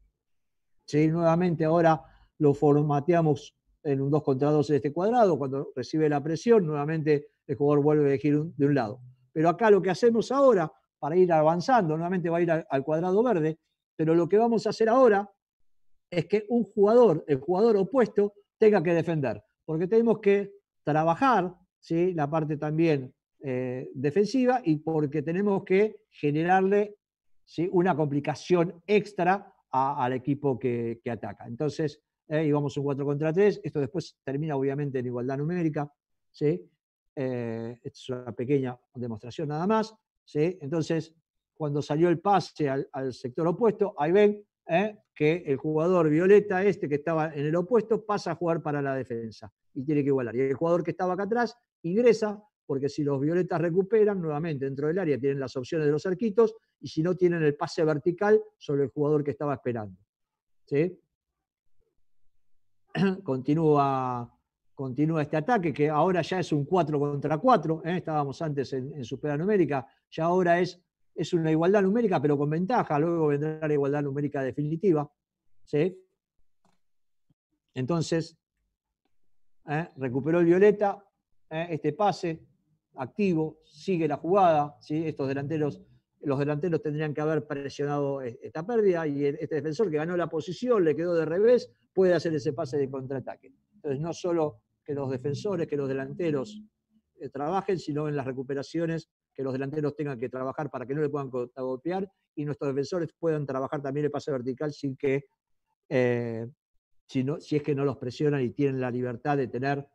Nuevamente ahora lo formateamos en un 2 contra 2 de este cuadrado, cuando recibe la presión, nuevamente el jugador vuelve a elegir de un lado. Pero acá lo que hacemos ahora, para ir avanzando, nuevamente va a ir al cuadrado verde, pero lo que vamos a hacer ahora es que un jugador, el jugador opuesto, tenga que defender, porque tenemos que trabajar ¿sí? la parte también eh, defensiva y porque tenemos que generarle ¿sí? una complicación extra al equipo que, ataca. Entonces, eh, íbamos un 4 contra 3, esto después termina obviamente en igualdad numérica, ¿sí? Eh, esta es una pequeña demostración nada más, ¿sí? Entonces, cuando salió el pase al, sector opuesto, ahí ven ¿eh? que el jugador violeta este que estaba en el opuesto pasa a jugar para la defensa y tiene que igualar. Y el jugador que estaba acá atrás ingresa, porque si los violetas recuperan nuevamente dentro del área, tienen las opciones de los arquitos, y si no tienen el pase vertical sobre el jugador que estaba esperando. <clears throat> Continúa, continúa este ataque que ahora ya es un 4 contra 4, ¿eh? estábamos antes en, supera numérica, ya ahora es, es una igualdad numérica pero con ventaja, luego vendrá la igualdad numérica definitiva. Entonces, ¿eh? recuperó el Violeta, ¿eh? este pase activo, sigue la jugada, ¿sí? estos delanteros los delanteros tendrían que haber presionado eh, esta pérdida y e-, este defensor que ganó la posición, le quedó de revés, puede hacer ese pase de contraataque. Entonces, no solo que los defensores, que los delanteros eh, trabajen, sino en las recuperaciones que los delanteros tengan que trabajar para que no le puedan golpear y nuestros defensores puedan trabajar también el pase vertical sin que, eh, si, es que no los presionan y tienen la libertad de tener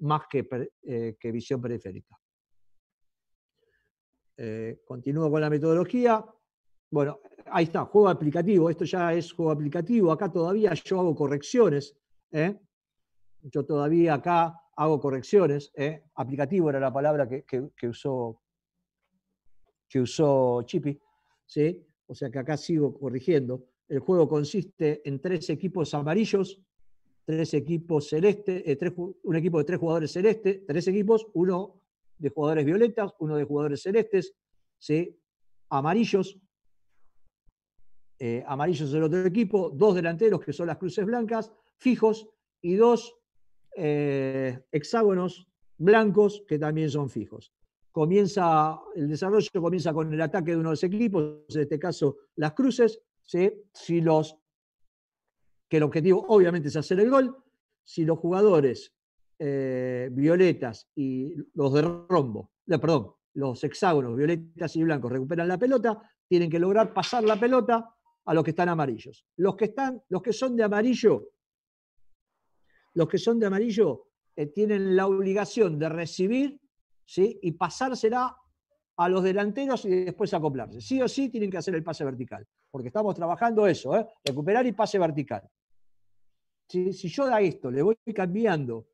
más que visión periférica. Eh, continúo con la metodología. Bueno, ahí está, juego aplicativo. Esto ya es juego aplicativo. Acá todavía yo hago correcciones. ¿eh? Yo todavía acá hago correcciones. ¿eh? Aplicativo era la palabra que, usó, que usó ¿sí? O sea que acá sigo corrigiendo. El juego consiste en tres equipos amarillos, tres equipos celeste, un equipo de tres jugadores celeste, tres equipos, uno de jugadores violetas, uno de jugadores celestes, ¿sí? amarillos, eh, amarillos del otro equipo, dos delanteros que son las cruces blancas, fijos, y dos eh, hexágonos blancos que también son fijos. Comienza el desarrollo, comienza con el ataque de uno de los equipos, en este caso las cruces, ¿sí? si los, que el objetivo obviamente es hacer el gol, si los jugadores eh, violetas y los de rombo, perdón, los hexágonos violetas y blancos recuperan la pelota, tienen que lograr pasar la pelota a los que están amarillos. Los que, están, los que son de amarillo, los que son de amarillo eh, tienen la obligación de recibir ¿sí? y pasársela a los delanteros y después acoplarse. Sí o sí tienen que hacer el pase vertical, porque estamos trabajando eso, ¿eh? recuperar y pase vertical. Si, si yo da esto, le voy cambiando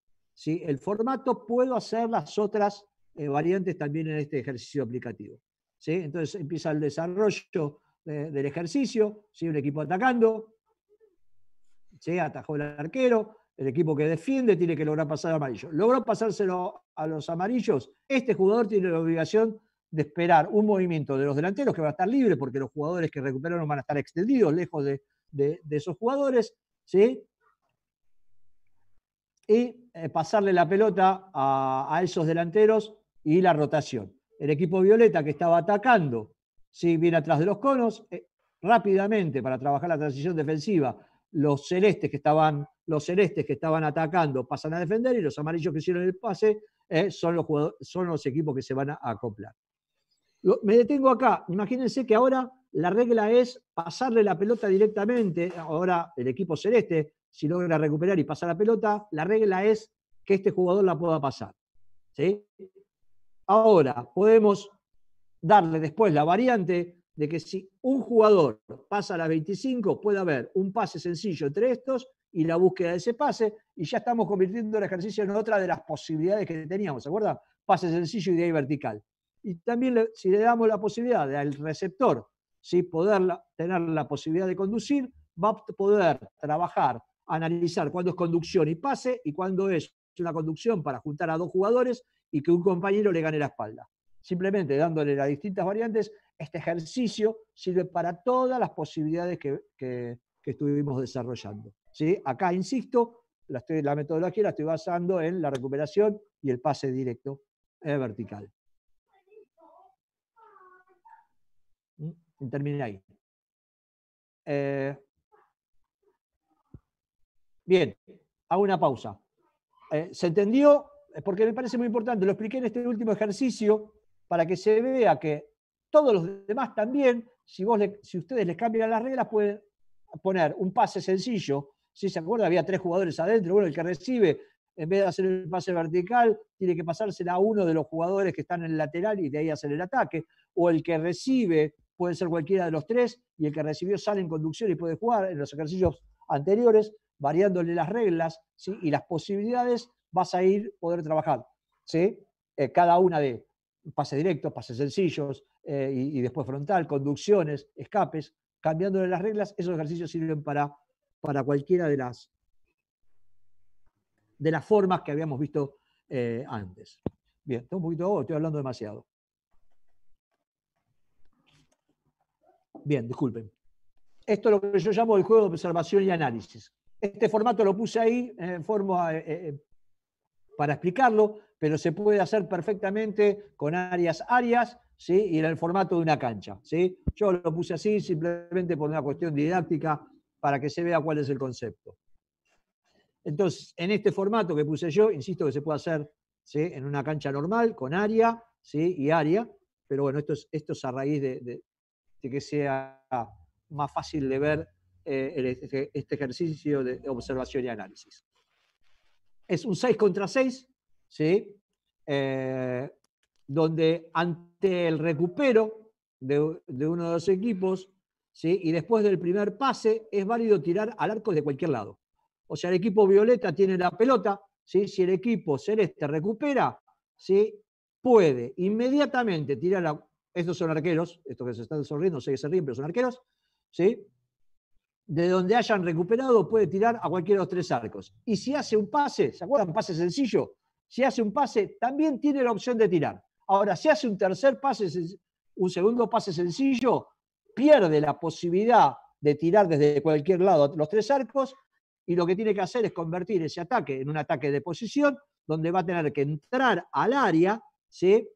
el formato, puedo hacer las otras eh, variantes también en este ejercicio aplicativo. ¿sí? Entonces empieza el desarrollo eh, del ejercicio, ¿sí? el equipo atacando, se atajó el arquero, el equipo que defiende tiene que lograr pasar a amarillo. Logró pasárselo a los amarillos, este jugador tiene la obligación de esperar un movimiento de los delanteros que va a estar libre porque los jugadores que recuperaron van a estar extendidos, lejos de, de esos jugadores, ¿sí? y eh, pasarle la pelota a, esos delanteros y la rotación. El equipo violeta que estaba atacando, ¿sí? viene atrás de los conos, eh, rápidamente para trabajar la transición defensiva, los celestes que estaban, los celestes que estaban atacando pasan a defender y los amarillos que hicieron el pase eh, son, los son los equipos que se van a acoplar. me detengo acá. Imagínense que ahora la regla es pasarle la pelota directamente, ahora el equipo celeste si logra recuperar y pasa la pelota, la regla es que este jugador la pueda pasar. Ahora, podemos darle después la variante de que si un jugador pasa a las 25, puede haber un pase sencillo entre estos y la búsqueda de ese pase, y ya estamos convirtiendo el ejercicio en otra de las posibilidades que teníamos, ¿se acuerdan? Pase sencillo y de ahí vertical. Y también si le damos la posibilidad al receptor, poder tener la posibilidad de conducir, va a poder trabajar analizar cuándo es conducción y pase y cuándo es una conducción para juntar a dos jugadores y que un compañero le gane la espalda. Simplemente dándole las distintas variantes, este ejercicio sirve para todas las posibilidades que, estuvimos desarrollando. ¿sí? Acá, insisto, la, estoy, la, metodología la estoy basando en la recuperación y el pase directo eh, vertical. Mm, ahí. Eh, Bien, hago una pausa. Eh, ¿Se entendió? Eh, porque me parece muy importante, lo expliqué en este último ejercicio para que se vea que todos los demás también, si, vos si ustedes les cambian las reglas, pueden poner un pase sencillo. Si se acuerda, había tres jugadores adentro, bueno, el que recibe, en vez de hacer el pase vertical, tiene que pasársela a uno de los jugadores que están en el lateral y de ahí hacer el ataque. O el que recibe, puede ser cualquiera de los tres, y el que recibió sale en conducción y puede jugar en los ejercicios anteriores variándole las reglas y las posibilidades, vas a ir poder trabajar. Eh, cada una de pases directos, pases sencillos, eh, y, después frontal, conducciones, escapes, cambiándole las reglas, esos ejercicios sirven para, para cualquiera de las, de las formas que habíamos visto eh, antes. Bien, estoy un poquito, estoy hablando demasiado. Bien, disculpen. Esto es lo que yo llamo el juego de observación y análisis. Este formato lo puse ahí eh, en forma eh, eh, para explicarlo, pero se puede hacer perfectamente con áreas áreas, ¿sí? Y en el formato de una cancha, ¿sí? Yo lo puse así simplemente por una cuestión didáctica para que se vea cuál es el concepto. Entonces, en este formato que puse yo, insisto que se puede hacer ¿sí? en una cancha normal, con área, ¿sí? Y área, pero bueno, esto es, esto es a raíz de que sea más fácil de ver eh, este, este ejercicio de observación y análisis. Es un 6 contra 6, ¿sí? Eh, donde ante el recupero de, uno de los equipos, ¿sí? y después del primer pase, es válido tirar al arco de cualquier lado. O sea, el equipo violeta tiene la pelota, ¿sí? si el equipo celeste recupera, ¿sí? puede inmediatamente tirar a... Estos son arqueros, estos que se están sonriendo, se ríen, pero son arqueros, ¿sí? de donde hayan recuperado, puede tirar a cualquiera de los tres arcos. Y si hace un pase, ¿se acuerdan? Pase sencillo. Si hace un pase, también tiene la opción de tirar. Ahora, si hace un tercer pase, un segundo pase sencillo, pierde la posibilidad de tirar desde cualquier lado los tres arcos y lo que tiene que hacer es convertir ese ataque en un ataque de posición donde va a tener que entrar al área, ¿sí?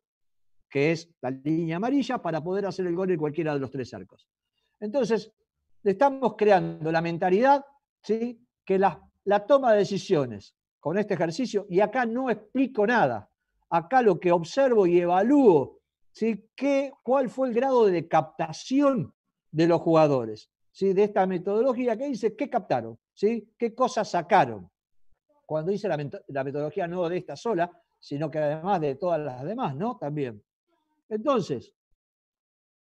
que es la línea amarilla, para poder hacer el gol en cualquiera de los tres arcos. Entonces, estamos creando la mentalidad ¿sí? que la, toma de decisiones con este ejercicio, y acá no explico nada, acá lo que observo y evalúo, ¿sí? ¿Qué, ¿cuál fue el grado de captación de los jugadores? ¿sí? De esta metodología que dice, ¿qué captaron? ¿sí? ¿Qué cosas sacaron? Cuando hice la, la metodología no de esta sola, sino que además de todas las demás, ¿no? También. Entonces,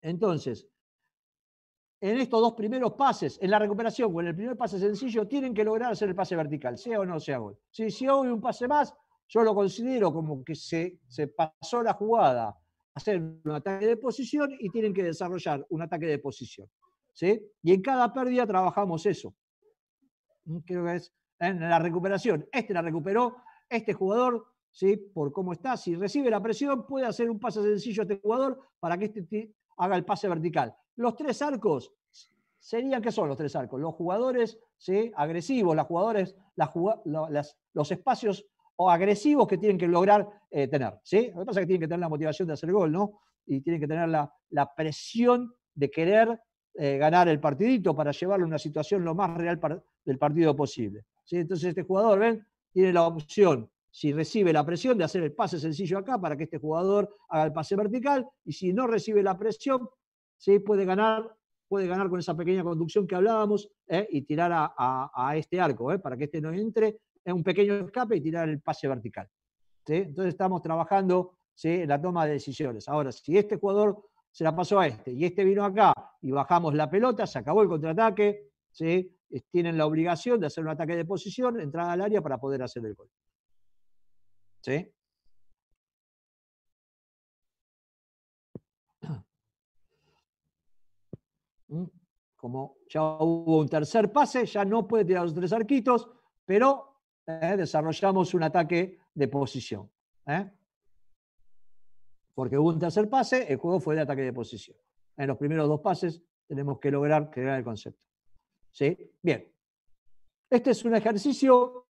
entonces, en estos dos primeros pases, en la recuperación o en el primer pase sencillo, tienen que lograr hacer el pase vertical, sea o no sea gol. Si, si hoy un pase más, yo lo considero como que se, pasó la jugada, hacer un ataque de posición y tienen que desarrollar un ataque de posición. Y en cada pérdida trabajamos eso. Creo que es en la recuperación. Este la recuperó, este jugador, ¿sí? por cómo está, si recibe la presión, puede hacer un pase sencillo a este jugador para que este haga el pase vertical. Los tres arcos serían, ¿qué son los tres arcos? Los jugadores ¿sí? agresivos, las jugadores, los espacios o agresivos que tienen que lograr eh, tener. ¿sí? Lo que pasa es que tienen que tener la motivación de hacer gol, ¿no? Y tienen que tener la, presión de querer eh, ganar el partidito para llevarlo a una situación lo más real del partido posible. ¿sí? Entonces este jugador, ¿ven? Tiene la opción si recibe la presión, de hacer el pase sencillo acá para que este jugador haga el pase vertical, y si no recibe la presión, puede ganar puede ganar con esa pequeña conducción que hablábamos ¿eh? y tirar a, este arco, ¿eh? para que este no entre, en un pequeño escape y tirar el pase vertical. Entonces estamos trabajando en la toma de decisiones. Ahora, si este jugador se la pasó a este y este vino acá y bajamos la pelota, se acabó el contraataque, tienen la obligación de hacer un ataque de posición, entrada al área para poder hacer el gol. ¿Mm? Como ya hubo un tercer pase, ya no puede tirar los tres arquitos, pero eh, desarrollamos un ataque de posición. ¿eh? Porque hubo un tercer pase, el juego fue de ataque de posición. En los primeros dos pases tenemos que lograr crear el concepto. ¿Sí? Bien. Este es un ejercicio,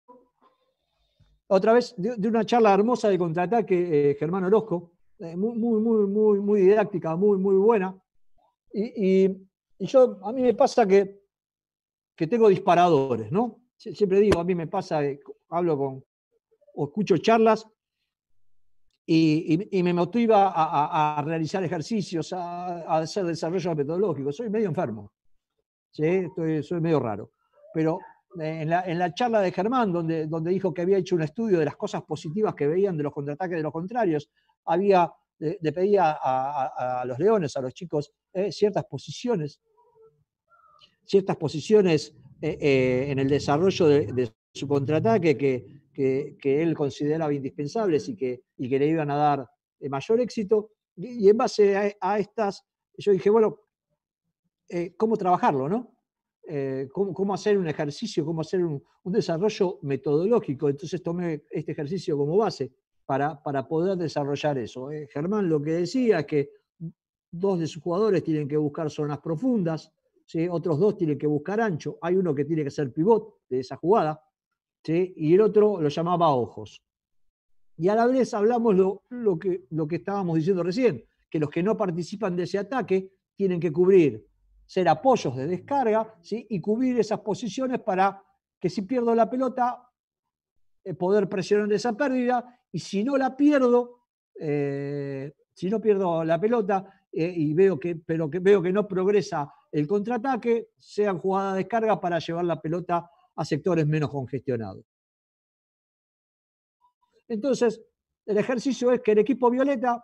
otra vez, de, una charla hermosa de contraataque, eh, Germán Orozco, muy, muy, muy, muy, didáctica, muy, muy buena. y yo, a mí me pasa que, tengo disparadores, ¿no? Siempre digo, a mí me pasa, hablo con, o escucho charlas y, y, me motiva a, realizar ejercicios, a, hacer desarrollo metodológico. Soy medio enfermo, soy medio raro. Pero eh, en la, charla de Germán, donde, donde dijo que había hecho un estudio de las cosas positivas que veían de los contraataques de los contrarios, había, le, pedía a, los leones, a los chicos, eh, ciertas posiciones ciertas posiciones eh, eh, en el desarrollo de, su contraataque que, que, él consideraba indispensables y que, y que le iban a dar eh, mayor éxito. Y, en base a, estas, yo dije, bueno, ¿cómo trabajarlo, no? Cómo, cómo, hacer un ejercicio, cómo hacer un, desarrollo metodológico. Entonces tomé este ejercicio como base para, para poder desarrollar eso. Germán lo que decía es que dos de sus jugadores tienen que buscar zonas profundas, otros dos tienen que buscar ancho, hay uno que tiene que ser pivot de esa jugada, y el otro lo llamaba ojos. Y a la vez hablamos lo, que, lo que estábamos diciendo recién, que los que no participan de ese ataque tienen que cubrir, ser apoyos de descarga ¿sí? y cubrir esas posiciones para que si pierdo la pelota, eh, poder presionar esa pérdida, y si no la pierdo, eh, si no pierdo la pelota eh, y veo que, pero que veo que no progresa el contraataque, sean jugadas a descarga para llevar la pelota a sectores menos congestionados. Entonces, el ejercicio es que el equipo violeta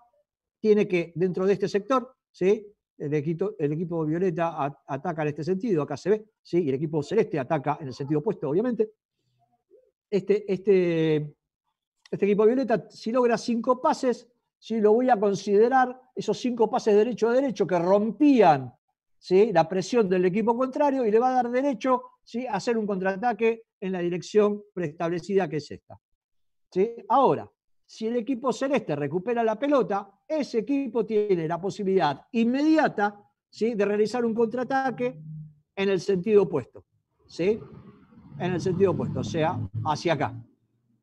tiene que, dentro de este sector, ¿sí? el, equipo, el equipo violeta ataca en este sentido, acá se ve, ¿sí? y el equipo celeste ataca en el sentido opuesto, obviamente. Este, este, este equipo violeta, si logra cinco pases, si lo voy a considerar esos cinco pases derecho a derecho que rompían la presión del equipo contrario y le va a dar derecho ¿sí? a hacer un contraataque en la dirección preestablecida que es esta. ¿sí? Ahora, si el equipo celeste recupera la pelota, ese equipo tiene la posibilidad inmediata ¿sí? de realizar un contraataque en el sentido opuesto. ¿sí? En el sentido opuesto, o sea, hacia acá.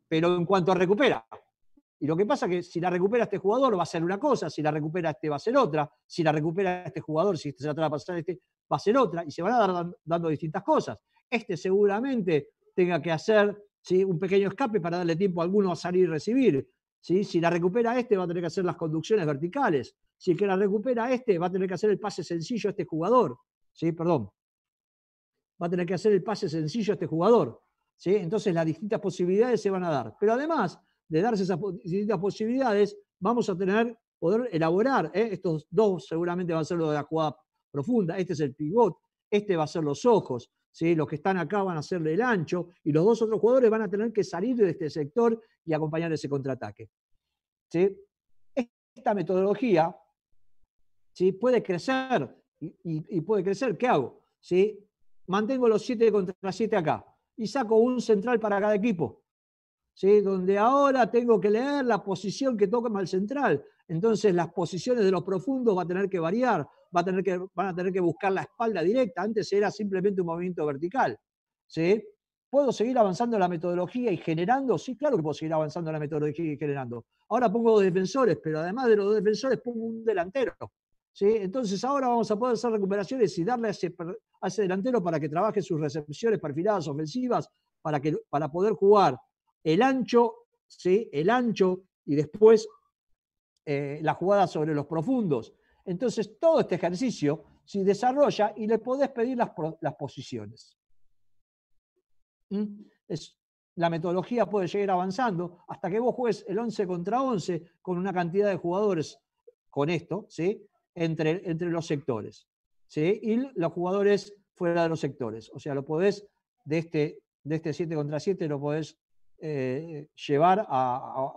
Pero en cuanto recupera, y lo que pasa es que si la recupera este jugador va a ser una cosa, si la recupera este va a ser otra, si la recupera este jugador, si se trata de pasar este, va a ser otra, y se van a dar dando distintas cosas. Este seguramente tenga que hacer ¿sí? un pequeño escape para darle tiempo a alguno a salir y recibir. ¿sí? Si la recupera este, va a tener que hacer las conducciones verticales. Si el que la recupera este, va a tener que hacer el pase sencillo a este jugador. ¿sí? Perdón. Va a tener que hacer el pase sencillo a este jugador. ¿sí? Entonces las distintas posibilidades se van a dar. Pero además, de darse esas distintas posibilidades, vamos a tener, poder elaborar, ¿eh? estos dos seguramente van a ser Los de la jugada profunda, este es el pivot, este va a ser los ojos, ¿sí? los que están acá van a hacerle el ancho, y los dos otros jugadores van a tener que salir de este sector y acompañar ese contraataque. ¿sí? Esta metodología ¿sí? puede crecer, y, puede crecer, ¿qué hago? ¿Sí? Mantengo los 7 contra 7 acá, y saco un central para cada equipo donde ahora tengo que leer la posición que toca el central. Entonces las posiciones de los profundos va a tener que variar, va a tener que, van a tener que buscar la espalda directa. Antes era simplemente un movimiento vertical. ¿sí? ¿Puedo seguir avanzando en la metodología y generando? Sí, claro que puedo seguir avanzando en la metodología y generando. Ahora pongo dos defensores, pero además de los dos defensores pongo un delantero. ¿sí? Entonces ahora vamos a poder hacer recuperaciones y darle a ese, delantero para que trabaje sus recepciones perfiladas ofensivas, para, que, para poder jugar el ancho, ¿sí? el ancho y después eh, la jugada sobre los profundos. Entonces, todo este ejercicio se desarrolla y le podés pedir las, posiciones. ¿Mm? Es, la metodología puede llegar avanzando hasta que vos juegues el 11 contra 11 con una cantidad de jugadores con esto, ¿sí? entre, entre los sectores. ¿sí? Y los jugadores fuera de los sectores. O sea, lo podés, de este, de este 7 contra 7, lo podés eh, llevar a,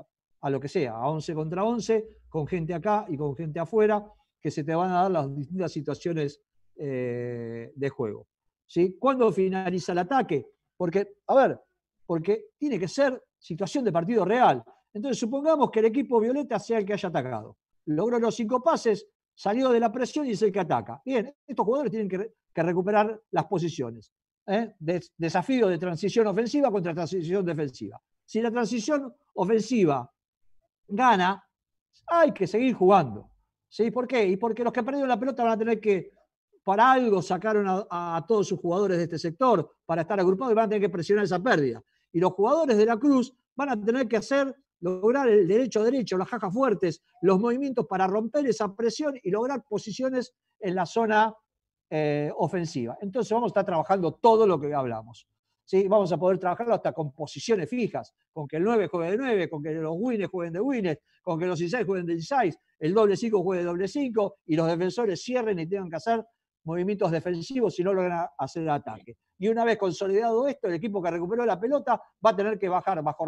lo que sea, a 11 contra 11, con gente acá y con gente afuera, que se te van a dar las distintas situaciones eh, de juego. ¿sí? ¿Cuándo finaliza el ataque? Porque, a ver, porque tiene que ser situación de partido real. Entonces, supongamos que el equipo violeta sea el que haya atacado. Logró los cinco pases, salió de la presión y es el que ataca. Bien, estos jugadores tienen que recuperar las posiciones. ¿eh? desafío de transición ofensiva contra transición defensiva. Si la transición ofensiva gana, hay que seguir jugando. ¿Sí? ¿Por qué? Y porque los que han perdido la pelota van a tener que, para algo sacaron a, todos sus jugadores de este sector para estar agrupados y van a tener que presionar esa pérdida. Y los jugadores de la Cruz van a tener que hacer lograr el derecho a derecho, las cajas fuertes, los movimientos para romper esa presión y lograr posiciones en la zona eh, ofensiva. Entonces vamos a estar trabajando todo lo que hablamos. ¿sí? Vamos a poder trabajarlo hasta con posiciones fijas, con que el 9 juegue de 9, con que los winners jueguen de winners, con que los 16 jueguen de 16, el doble 5 juegue de doble 5 y los defensores cierren y tengan que hacer movimientos defensivos si no logran hacer el ataque. Y una vez consolidado esto, el equipo que recuperó la pelota va a tener que bajar bajo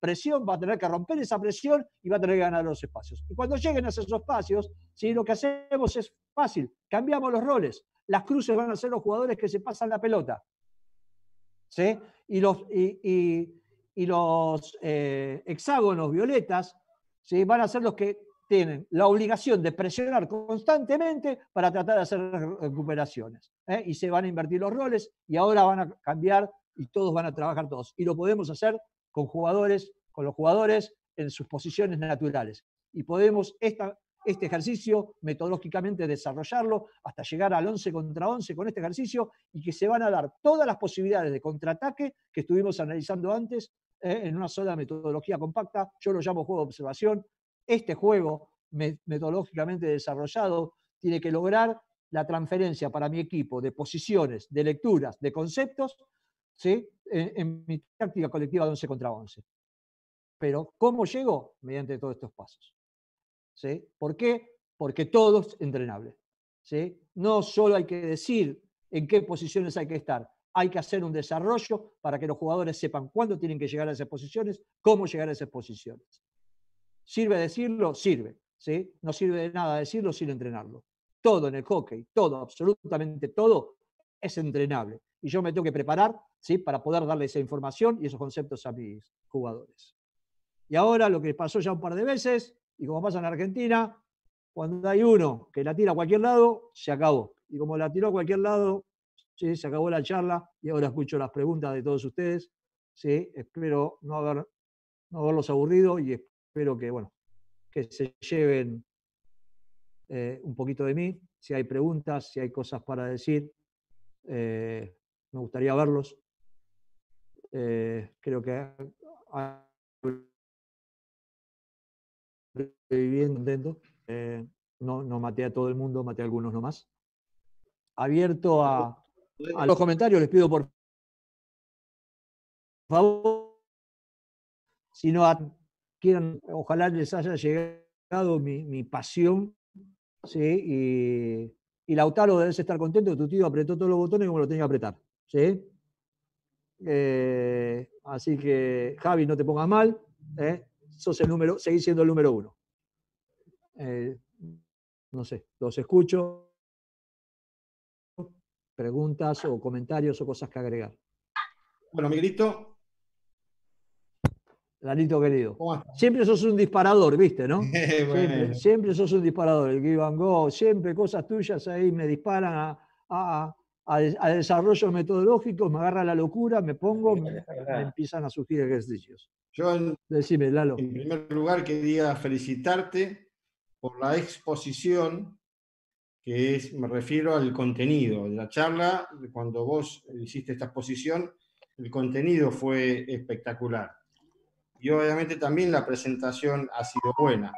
presión, va a tener que romper esa presión y va a tener que ganar los espacios. Y cuando lleguen a esos espacios, lo que hacemos es fácil, cambiamos los roles. Las cruces van a ser los jugadores que se pasan la pelota. Y los, y, los eh, hexágonos violetas van a ser los que tienen la obligación de presionar constantemente para tratar de hacer recuperaciones. ¿eh? Y se van a invertir los roles y ahora van a cambiar y todos van a trabajar todos. Y lo podemos hacer con jugadores, con los jugadores en sus posiciones naturales. Y podemos esta, este ejercicio metodológicamente desarrollarlo hasta llegar al 11 contra 11 con este ejercicio y que se van a dar todas las posibilidades de contraataque que estuvimos analizando antes eh, en una sola metodología compacta. Yo lo llamo juego de observación. Este juego metodológicamente desarrollado tiene que lograr la transferencia para mi equipo de posiciones, de lecturas, de conceptos ¿sí? en, mi táctica colectiva de 11 contra 11. Pero ¿cómo llego? Mediante todos estos pasos. ¿sí? ¿Por qué? Porque todo es entrenable. ¿sí? No solo hay que decir en qué posiciones hay que estar, hay que hacer un desarrollo para que los jugadores sepan cuándo tienen que llegar a esas posiciones, cómo llegar a esas posiciones. ¿Sirve decirlo? Sirve. ¿sí? No sirve de nada decirlo sin entrenarlo. Todo en el hockey, todo, absolutamente todo, es entrenable y yo me tengo que preparar ¿sí? para poder darle esa información y esos conceptos a mis jugadores. Y ahora lo que pasó ya un par de veces, y como pasa en Argentina, cuando hay uno que la tira a cualquier lado, se acabó. Y como la tiró a cualquier lado, se acabó la charla y ahora escucho las preguntas de todos ustedes. ¿sí? Espero no, haber, no haberlos aburrido y espero que, bueno, que se lleven eh, un poquito de mí, si hay preguntas, si hay cosas para decir. Eh, me gustaría verlos. Eh, creo que bien eh, no, no maté a todo el mundo, maté a algunos nomás. Abierto a, los comentarios, les pido por favor, si no quieran, ojalá les haya llegado mi, pasión, ¿sí? Y, Lautaro debes estar contento, tu tío apretó todos los botones como lo tenía que apretar. ¿sí? Eh, así que, Javi, no te pongas mal, ¿eh? sos el número, seguís siendo el número uno. Eh, no sé, los escucho. Preguntas o comentarios o cosas que agregar. Bueno, Miguelito. Lanito querido. Siempre sos un disparador, ¿viste, no? <laughs> siempre, sos un disparador. El give go, siempre cosas tuyas ahí me disparan a, a, a desarrollos me agarra la locura, me pongo, me, empiezan a surgir ejercicios. Yo, en, en primer lugar, quería felicitarte por la exposición, que es, me refiero al contenido. En la charla, cuando vos hiciste esta exposición, el contenido fue espectacular. Y obviamente también la presentación ha sido buena,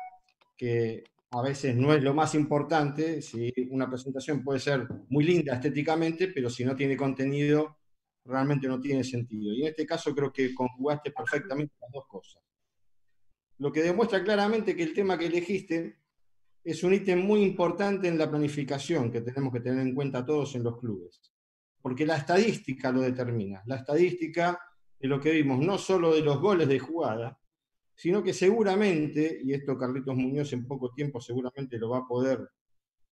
que a veces no es lo más importante. Si Una presentación puede ser muy linda estéticamente, pero si no tiene contenido, realmente no tiene sentido. Y en este caso creo que conjugaste perfectamente las dos cosas. Lo que demuestra claramente que el tema que elegiste es un ítem muy importante en la planificación que tenemos que tener en cuenta todos en los clubes. Porque la estadística lo determina. La estadística de lo que vimos, no solo de los goles de jugada, sino que seguramente, y esto Carlitos Muñoz en poco tiempo seguramente lo va a poder,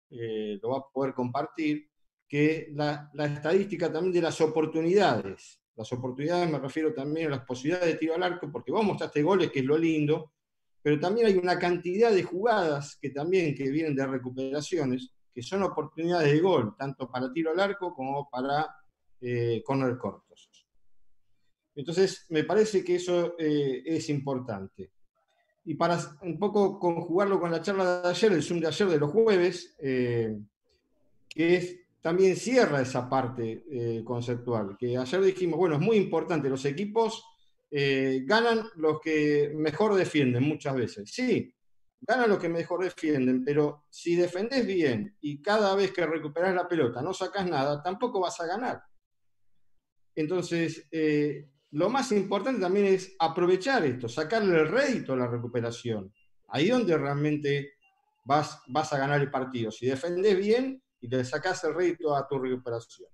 eh, lo va a poder compartir, que la, estadística también de las oportunidades, las oportunidades me refiero también a las posibilidades de tiro al arco, porque vos mostraste goles, que es lo lindo, pero también hay una cantidad de jugadas que también que vienen de recuperaciones, que son oportunidades de gol, tanto para tiro al arco como para eh, corner corto. Entonces, me parece que eso eh, es importante. Y para un poco conjugarlo con la charla de ayer, el Zoom de ayer de los jueves, eh, que también cierra esa parte eh, conceptual, que ayer dijimos, bueno, es muy importante, los equipos ganan los que mejor defienden muchas veces. Sí, ganan los que mejor defienden, pero si defendés bien y cada vez que recuperás la pelota no sacas nada, tampoco vas a ganar. Entonces, lo más importante también es aprovechar esto, sacarle el rédito a la recuperación. Ahí donde realmente vas, vas a ganar el partido. Si defendés bien y te sacas el rédito a tu recuperación.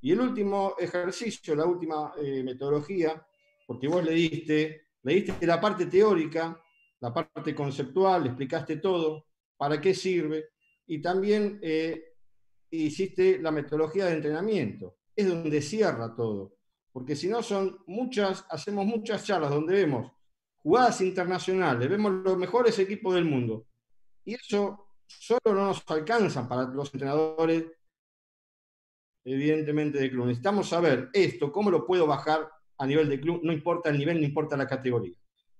Y el último ejercicio, la última eh, metodología, porque vos le diste, le diste la parte teórica, la parte conceptual, explicaste todo, para qué sirve, y también eh, hiciste la metodología de entrenamiento. Es donde cierra todo porque si no son muchas, hacemos muchas charlas donde vemos jugadas internacionales, vemos los mejores equipos del mundo. Y eso solo no nos alcanza para los entrenadores, evidentemente, de club. Necesitamos saber esto, cómo lo puedo bajar a nivel de club, no importa el nivel, no importa la categoría.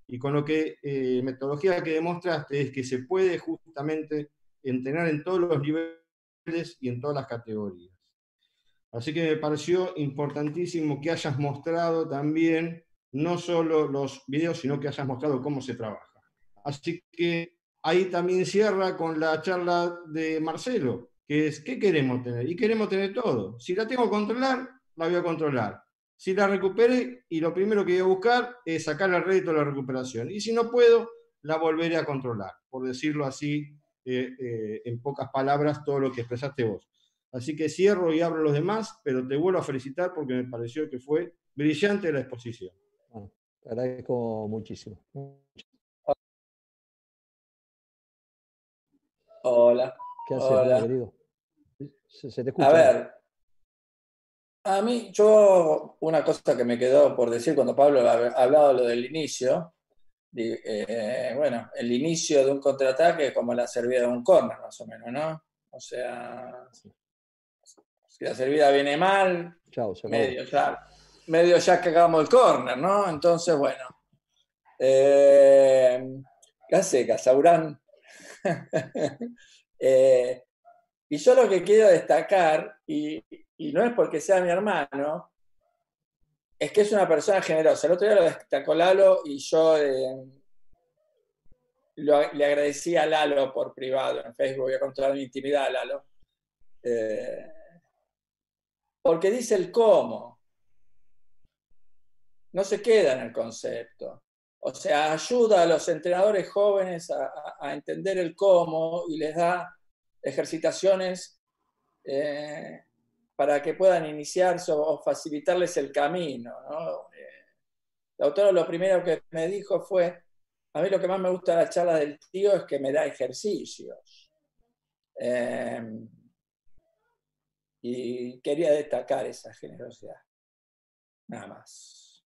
Y con lo que eh, metodología que demostraste es que se puede justamente entrenar en todos los niveles y en todas las categorías. Así que me pareció importantísimo que hayas mostrado también no solo los videos, sino que hayas mostrado cómo se trabaja. Así que ahí también cierra con la charla de Marcelo, que es, ¿qué queremos tener? Y queremos tener todo. Si la tengo controlar, la voy a controlar. Si la recupere, y lo primero que voy a buscar es sacar el rédito de la recuperación. Y si no puedo, la volveré a controlar, por decirlo así, eh, eh, en pocas palabras, todo lo que expresaste vos. Así que cierro y abro los demás, pero te vuelvo a felicitar porque me pareció que fue brillante la exposición. Ah, te agradezco muchísimo. Hola. ¿Qué haces, querido? A ver, a mí, yo, una cosa que me quedó por decir cuando Pablo ha hablado de lo del inicio, eh, bueno, el inicio de un contraataque es como la servida de un corner, más o menos, ¿no? O sea, si la servida viene mal, medio, ya, medio cagamos el corner, ¿no? Entonces, bueno. Eh, ¿Qué hace Casaurán? <laughs> Eh, y yo lo que quiero destacar, y, no es porque sea mi hermano, es que es una persona generosa. El otro día lo destacó Lalo y yo eh, le agradecí a Lalo por privado en Facebook, voy a contar mi intimidad a Lalo. Eh, porque dice el cómo. No se queda en el concepto. O sea, ayuda a los entrenadores jóvenes a, entender el cómo y les da ejercitaciones eh, para que puedan iniciarse o, facilitarles el camino. ¿no? Eh, la autora lo primero que me dijo fue, a mí lo que más me gusta de la charla del tío es que me da ejercicios. Eh, y quería destacar esa generosidad. Nada más.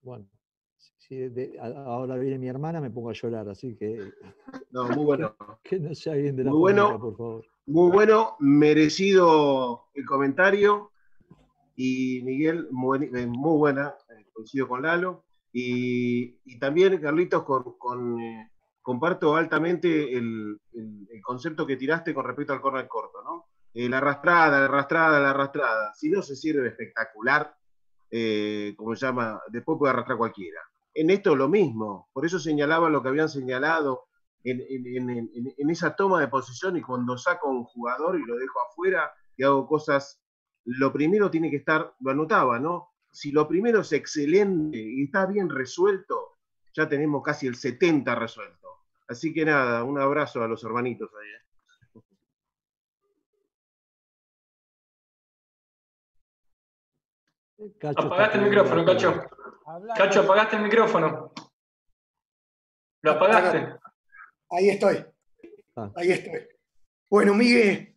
Bueno, si ahora viene mi hermana, me pongo a llorar, así que. <laughs> No, muy bueno. <laughs> que no sea bien de la muy bueno, por favor. Muy bueno, merecido el comentario. Y Miguel, eh, muy, buena, eh, coincido con Lalo. Y, también, Carlitos, con eh, comparto altamente el, concepto que tiraste con respecto al corner corto, ¿no? Eh, la arrastrada, la arrastrada, la arrastrada. Si no se sirve espectacular, eh, como se llama, después puede arrastrar cualquiera. En esto lo mismo, por eso señalaba lo que habían señalado en, en, esa toma de posición y cuando saco un jugador y lo dejo afuera y hago cosas, lo primero tiene que estar, lo anotaba, ¿no? Si lo primero es excelente y está bien resuelto, ya tenemos casi el 70 resuelto. Así que nada, un abrazo a los hermanitos ahí. ¿eh? <laughs> apagaste el micrófono, Cacho. Cacho, apagaste el micrófono. Lo apagaste. Ahí estoy. Ah. Ahí estoy. Bueno, Miguel,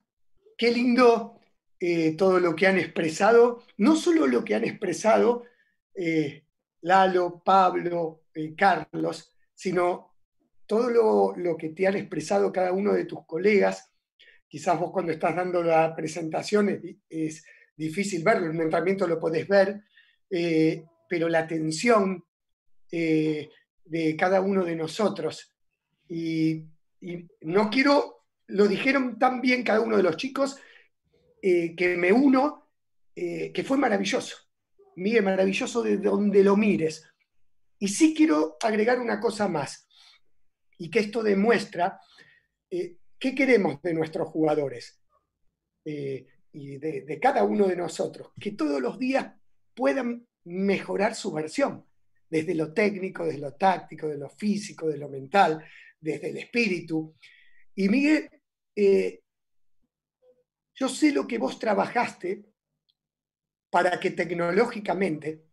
qué lindo eh, todo lo que han expresado. No solo lo que han expresado eh, Lalo, Pablo, Carlos, sino todo lo, que te han expresado cada uno de tus colegas, quizás vos cuando estás dando la presentación es, difícil verlo, en un lo podés ver, eh, pero la atención eh, de cada uno de nosotros. Y, no quiero, lo dijeron tan bien cada uno de los chicos, eh, que me uno, que fue maravilloso. Mire, maravilloso de donde lo mires. Y sí quiero agregar una cosa más y que esto demuestra eh, qué queremos de nuestros jugadores eh, y de, cada uno de nosotros, que todos los días puedan mejorar su versión, desde lo técnico, desde lo táctico, de lo físico, de lo mental, desde el espíritu. Y Miguel, eh, yo sé lo que vos trabajaste para que tecnológicamente,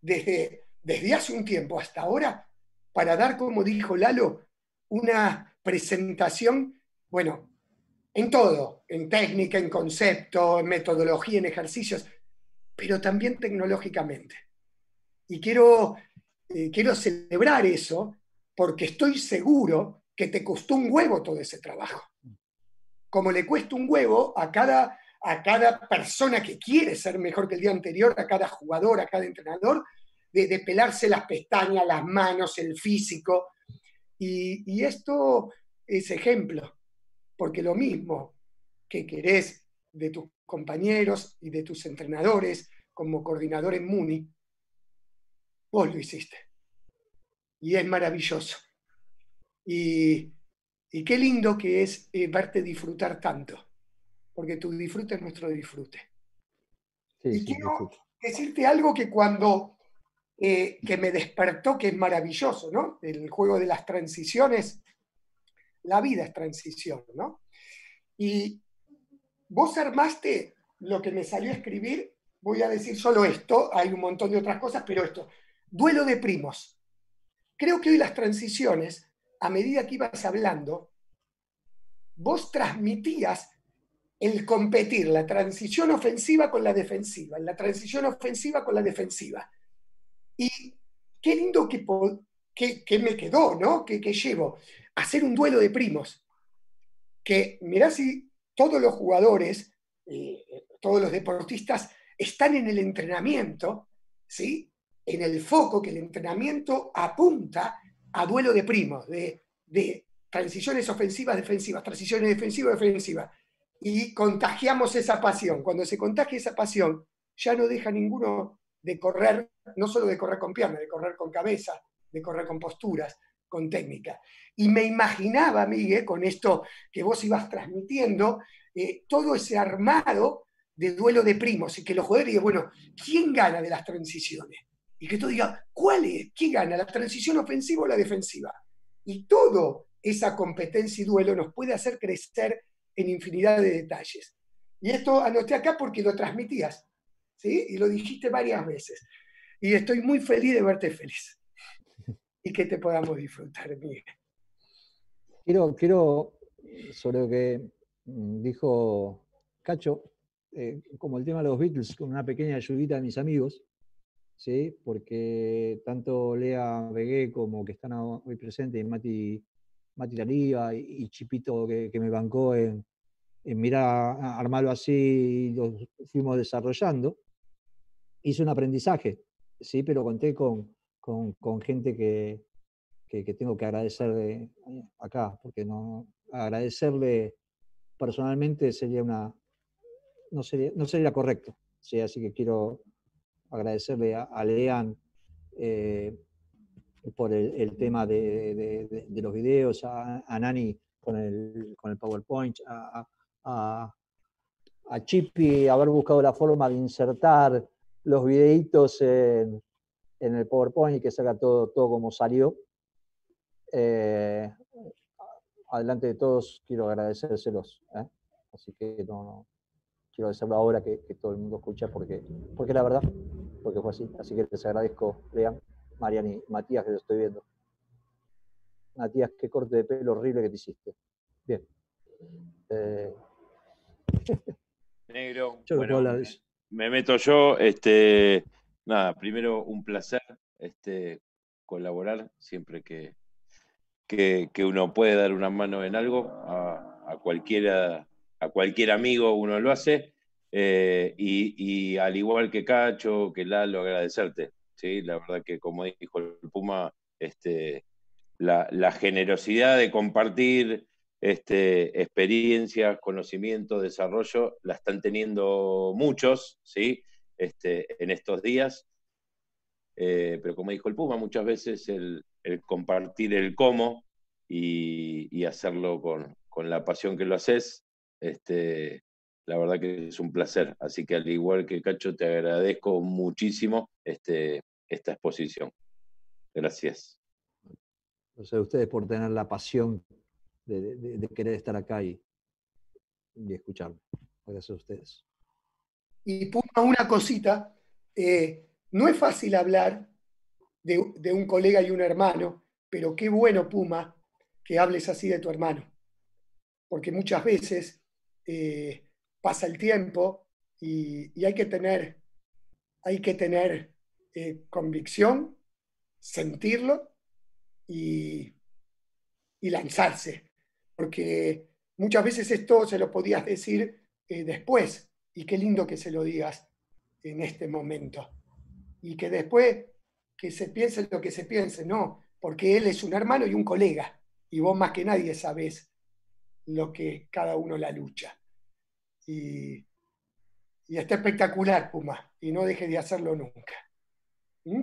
desde, desde hace un tiempo hasta ahora, para dar, como dijo Lalo, una presentación, bueno, en todo, en técnica, en concepto, en metodología, en ejercicios, pero también tecnológicamente. Y quiero, eh, quiero celebrar eso porque estoy seguro que te costó un huevo todo ese trabajo. Como le cuesta un huevo a cada, a cada persona que quiere ser mejor que el día anterior, a cada jugador, a cada entrenador, de, pelarse las pestañas, las manos, el físico. Y, esto es ejemplo, porque lo mismo que querés de tus compañeros y de tus entrenadores como coordinador en MUNI, vos lo hiciste. Y es maravilloso. Y, qué lindo que es eh, verte disfrutar tanto, porque tu disfrute es nuestro disfrute. y quiero decirte algo que cuando eh, que me despertó, que es maravilloso, ¿no? El juego de las transiciones, la vida es transición, ¿no? Y vos armaste lo que me salió a escribir, voy a decir solo esto, hay un montón de otras cosas, pero esto, duelo de primos. Creo que hoy las transiciones, a medida que ibas hablando, vos transmitías el competir, la transición ofensiva con la defensiva, la transición ofensiva con la defensiva. Y qué lindo que, que, me quedó, ¿no? Que, que, llevo. Hacer un duelo de primos. Que mirá si todos los jugadores, eh, todos los deportistas, están en el entrenamiento, ¿sí? En el foco que el entrenamiento apunta a duelo de primos, de, de transiciones ofensivas, defensivas, transiciones defensivas, defensivas. Y contagiamos esa pasión. Cuando se contagia esa pasión, ya no deja ninguno de correr, no solo de correr con piernas de correr con cabeza, de correr con posturas, con técnica. Y me imaginaba, Miguel, con esto que vos ibas transmitiendo, eh, todo ese armado de duelo de primos y que los jugadores digan, bueno, ¿quién gana de las transiciones? Y que tú digas, ¿cuál es? ¿Quién gana? ¿La transición ofensiva o la defensiva? Y todo esa competencia y duelo nos puede hacer crecer en infinidad de detalles. Y esto anoté acá porque lo transmitías. Y lo dijiste varias veces. Y estoy muy feliz de verte feliz y que te podamos disfrutar, bien. Quiero, quiero sobre lo que mm, dijo Cacho, eh, como el tema de los Beatles, con una pequeña ayudita de mis amigos, ¿sí? porque tanto Lea vegué como que están hoy presentes, Mati, Mati Lariva y, Chipito que, me bancó en, en armarlo así, y lo fuimos desarrollando hice un aprendizaje, sí, pero conté con, con, gente que, que, tengo que agradecerle eh, acá, porque no agradecerle personalmente sería una no sería, no sería correcto. ¿sí? Así que quiero agradecerle a, a Lean eh, por el, tema de, los videos, a, a, Nani con el, con el PowerPoint, a, a, a Chippy haber buscado la forma de insertar los videitos en, el PowerPoint y que salga todo, todo como salió. Eh, adelante de todos, quiero agradecérselos. ¿eh? Así que no, quiero decirlo ahora que, todo el mundo escucha porque, porque la verdad, porque fue así. Así que les agradezco, Lean, Mariani y Matías, que lo estoy viendo. Matías, qué corte de pelo horrible que te hiciste. Bien. Eh, <laughs> Negro me meto yo. Este, nada, primero un placer este, colaborar siempre que, que, uno puede dar una mano en algo a, cualquiera, a cualquier amigo uno lo hace. Eh, y, al igual que Cacho, que Lalo, agradecerte. ¿sí? La verdad que como dijo el Puma, este, la, la generosidad de compartir este, experiencia conocimiento, desarrollo, la están teniendo muchos, ¿sí? Este, en estos días. Eh, pero como dijo el Puma, muchas veces el, compartir el cómo y, hacerlo con, la pasión que lo haces, este, la verdad que es un placer. Así que al igual que Cacho, te agradezco muchísimo este, esta exposición. Gracias. Gracias a ustedes por tener la pasión de, querer estar acá y, escucharme. Gracias a ustedes. Y Puma, una cosita, eh, no es fácil hablar de, un colega y un hermano, pero qué bueno, Puma, que hables así de tu hermano. Porque muchas veces eh, pasa el tiempo y, hay que tener, hay que tener eh, convicción, sentirlo y lanzarse porque muchas veces esto se lo podías decir eh, después, y qué lindo que se lo digas en este momento. Y que después que se piense lo que se piense, no, porque él es un hermano y un colega, y vos más que nadie sabés lo que cada uno la lucha. Y, y está espectacular, Puma, y no deje de hacerlo nunca.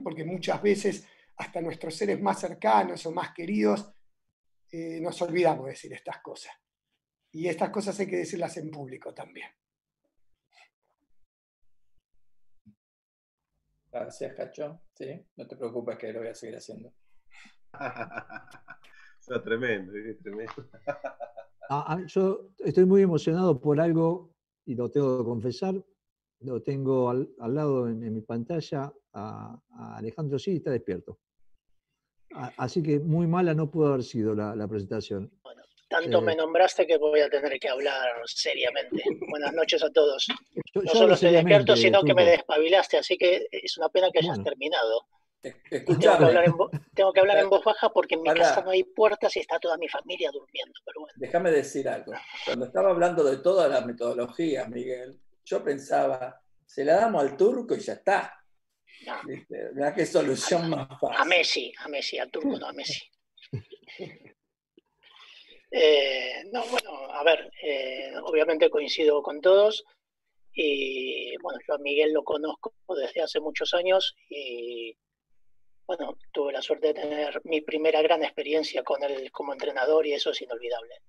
Porque muchas veces hasta nuestros seres más cercanos o más queridos eh, nos olvidamos decir estas cosas. Y estas cosas hay que decirlas en público también. Gracias, Cacho. Sí, no te preocupes que lo voy a seguir haciendo. <laughs> Está tremendo, ¿eh? tremendo. <laughs> Ah, ah, yo estoy muy emocionado por algo, y lo tengo que confesar, lo tengo al, lado en, mi pantalla a, a Alejandro, sí, está despierto. Así que muy mala no pudo haber sido la, presentación. Bueno, tanto me eh, nombraste que voy a tener que hablar seriamente. Buenas noches a todos. <laughs> Yo, no solo te despierto, sino que me despabilaste, así que es una pena que hayas terminado. Tengo que, hablar en voz baja porque en mi casa no hay puertas y está toda mi familia durmiendo. Déjame decir algo. Cuando estaba hablando de todas las metodologías, Miguel, yo pensaba, se la damos al turco y ya está solución más A Messi, a Messi, a turno, no a Messi. <laughs> Eh, no, bueno, a ver, eh, obviamente coincido con todos y bueno, yo a Miguel lo conozco desde hace muchos años y bueno, tuve la suerte de tener mi primera gran experiencia con él como entrenador y eso es inolvidable.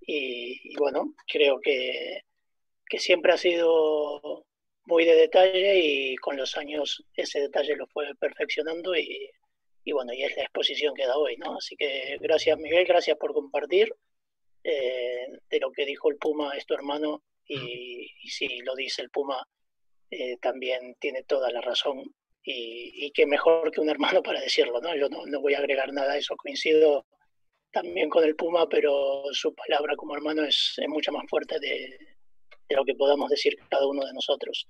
Y, bueno, creo que, que siempre ha sido muy de detalle y con los años ese detalle lo fue perfeccionando y, y bueno, y es la exposición que da hoy, ¿no? Así que gracias Miguel, gracias por compartir eh, de lo que dijo el Puma, es tu hermano y, si lo dice el Puma, eh, también tiene toda la razón y, y qué mejor que un hermano para decirlo, ¿no? Yo no, voy a agregar nada a eso, coincido también con el Puma, pero su palabra como hermano es, es mucho más fuerte de, de lo que podamos decir cada uno de nosotros.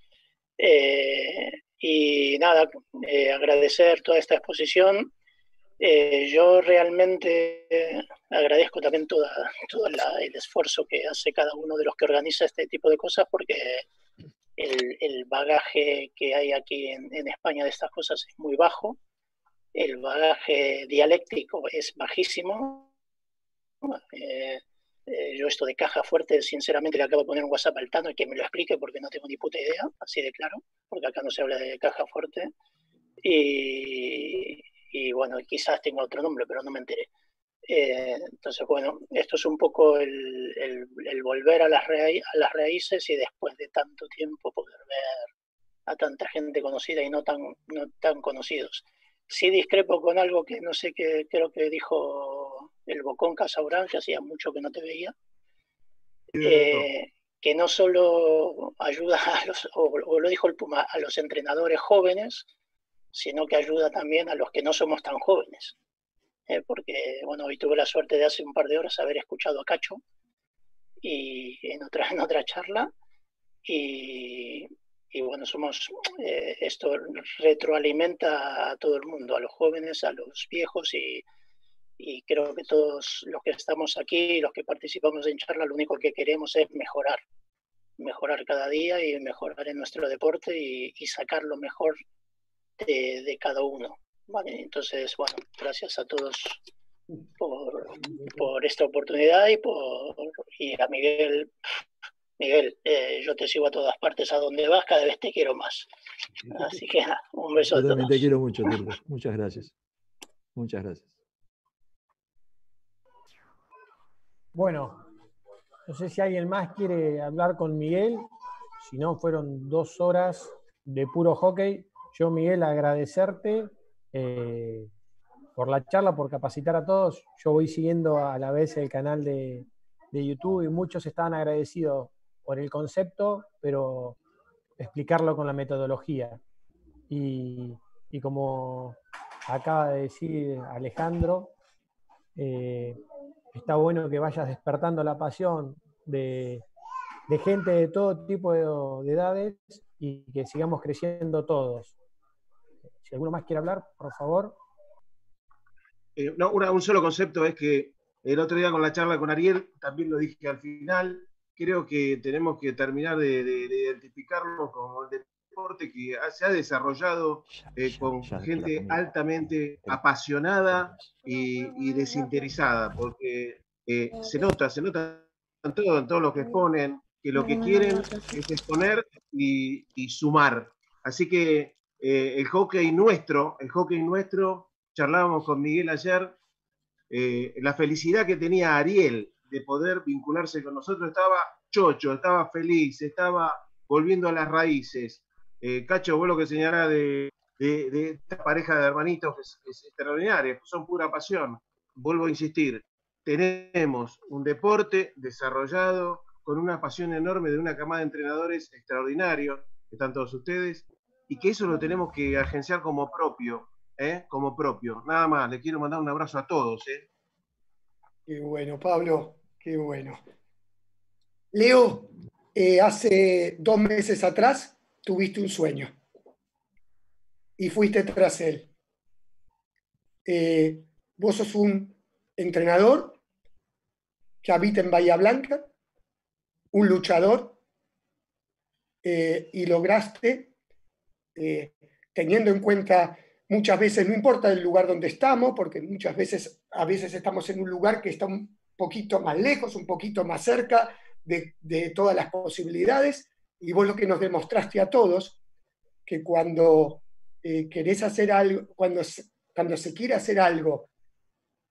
Eh, y nada, eh, agradecer toda esta exposición. Eh, yo realmente agradezco también todo el esfuerzo que hace cada uno de los que organiza este tipo de cosas porque el, el bagaje que hay aquí en, España de estas cosas es muy bajo, el bagaje dialéctico es bajísimo. Eh, eh, yo esto de caja fuerte, sinceramente le acabo de poner un WhatsApp al Tano y que me lo explique porque no tengo ni puta idea, así de claro, porque acá no se habla de caja fuerte. Y, y bueno, quizás tenga otro nombre, pero no me enteré. Eh, entonces, bueno, esto es un poco el, el, volver a las, a las raíces y después de tanto tiempo poder ver a tanta gente conocida y no tan, no tan conocidos. Sí discrepo con algo que no sé qué creo que dijo el Bocón Casaurán, que hacía mucho que no te veía, eh, que no solo ayuda <laughs> a los, o, lo dijo el Puma, a los entrenadores jóvenes, sino que ayuda también a los que no somos tan jóvenes. Eh, porque, bueno, hoy tuve la suerte de hace un par de horas haber escuchado a Cacho y en otra, <laughs> en otra charla. Y, y bueno, somos, eh, esto retroalimenta a todo el mundo, a los jóvenes, a los viejos y, y creo que todos los que estamos aquí, los que participamos en charla, lo único que queremos es mejorar, mejorar cada día y mejorar en nuestro deporte y, sacar lo mejor de, cada uno. entonces, bueno, gracias a todos por, esta oportunidad y, por, y a Miguel. Miguel, eh, yo te sigo a todas partes, a donde vas, cada vez te quiero más. Así que un beso también todos. Te quiero mucho, Muchas gracias. Muchas gracias. Bueno, no sé si alguien más quiere hablar con Miguel. Si no, fueron dos horas de puro hockey. Yo, Miguel, agradecerte eh, por la charla, por capacitar a todos. Yo voy siguiendo a la vez el canal de, YouTube y muchos estaban agradecidos por el concepto, pero explicarlo con la metodología. Y, como acaba de decir Alejandro, eh, está bueno que vayas despertando la pasión de, gente de todo tipo de, edades y que sigamos creciendo todos. Si alguno más quiere hablar, por favor. Eh, un solo concepto es que el otro día con la charla con Ariel, también lo dije al final, creo que tenemos que terminar de, identificarlo como el como de que se ha desarrollado con gente altamente apasionada y, desinteresada, porque eh, se nota, se nota en todo, en lo que exponen, que lo que quieren es exponer y, sumar. Así que eh, el hockey nuestro, el hockey nuestro, charlábamos con Miguel ayer, eh, la felicidad que tenía Ariel de poder vincularse con nosotros, estaba chocho, estaba feliz, estaba volviendo a las raíces. Eh, Cacho, vos lo que señalás de, esta pareja de hermanitos es, es extraordinaria, son pura pasión. Vuelvo a insistir, tenemos un deporte desarrollado con una pasión enorme de una camada de entrenadores extraordinarios, que están todos ustedes, y que eso lo tenemos que agenciar como propio, ¿eh? como propio. Nada más, le quiero mandar un abrazo a todos. ¿eh? Qué bueno, Pablo, qué bueno. Leo, hace dos meses atrás tuviste un sueño y fuiste tras él. Eh, vos sos un entrenador que habita en Bahía Blanca, un luchador, eh, y lograste, eh, teniendo en cuenta muchas veces, no importa el lugar donde estamos, porque muchas veces, a veces estamos en un lugar que está un poquito más lejos, un poquito más cerca de todas las posibilidades, y vos lo que nos demostraste a todos, que cuando eh, querés hacer algo, cuando se, cuando se quiere hacer algo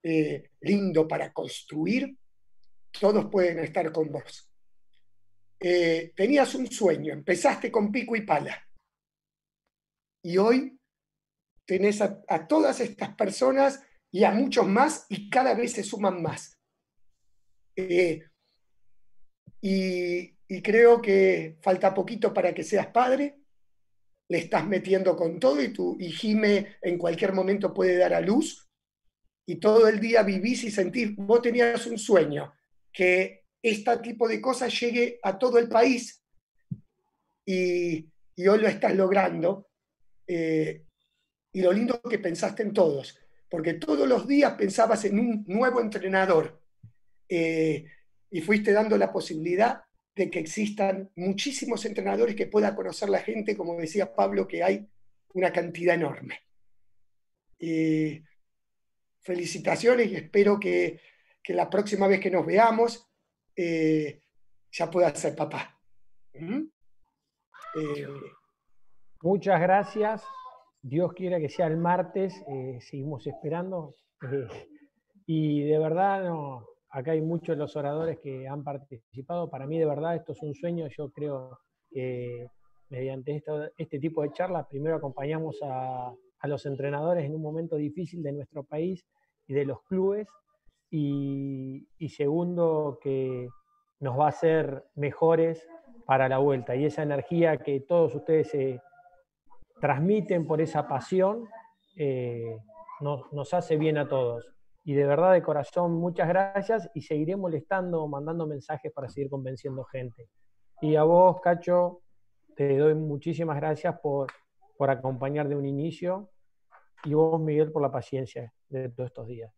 eh, lindo para construir, todos pueden estar con vos. Eh, tenías un sueño, empezaste con pico y pala. Y hoy tenés a, todas estas personas y a muchos más y cada vez se suman más. y y creo que falta poquito para que seas padre, le estás metiendo con todo y tu y en cualquier momento puede dar a luz y todo el día vivís y sentís, vos tenías un sueño, que este tipo de cosas llegue a todo el país y, hoy lo estás logrando. Eh, y lo lindo que pensaste en todos, porque todos los días pensabas en un nuevo entrenador eh, y fuiste dando la posibilidad de que existan muchísimos entrenadores que pueda conocer la gente, como decía Pablo, que hay una cantidad enorme. Eh, felicitaciones y espero que, la próxima vez que nos veamos eh, ya pueda ser papá. ¿Mm? Eh, Muchas gracias. Dios quiera que sea el martes. seguimos esperando. y de verdad no, acá hay muchos los oradores que han participado. Para mí, de verdad, esto es un sueño. Yo creo que mediante este tipo de charlas, primero acompañamos a, los entrenadores en un momento difícil de nuestro país y de los clubes. Y, segundo, que nos va a hacer mejores para la vuelta. Y esa energía que todos ustedes eh, transmiten por esa pasión eh, nos hace bien a todos. Y de verdad, de corazón, muchas gracias y seguiré molestando mandando mensajes para seguir convenciendo gente. Y a vos, Cacho, te doy muchísimas gracias por, por acompañar de un inicio y vos, Miguel, por la paciencia de todos estos días.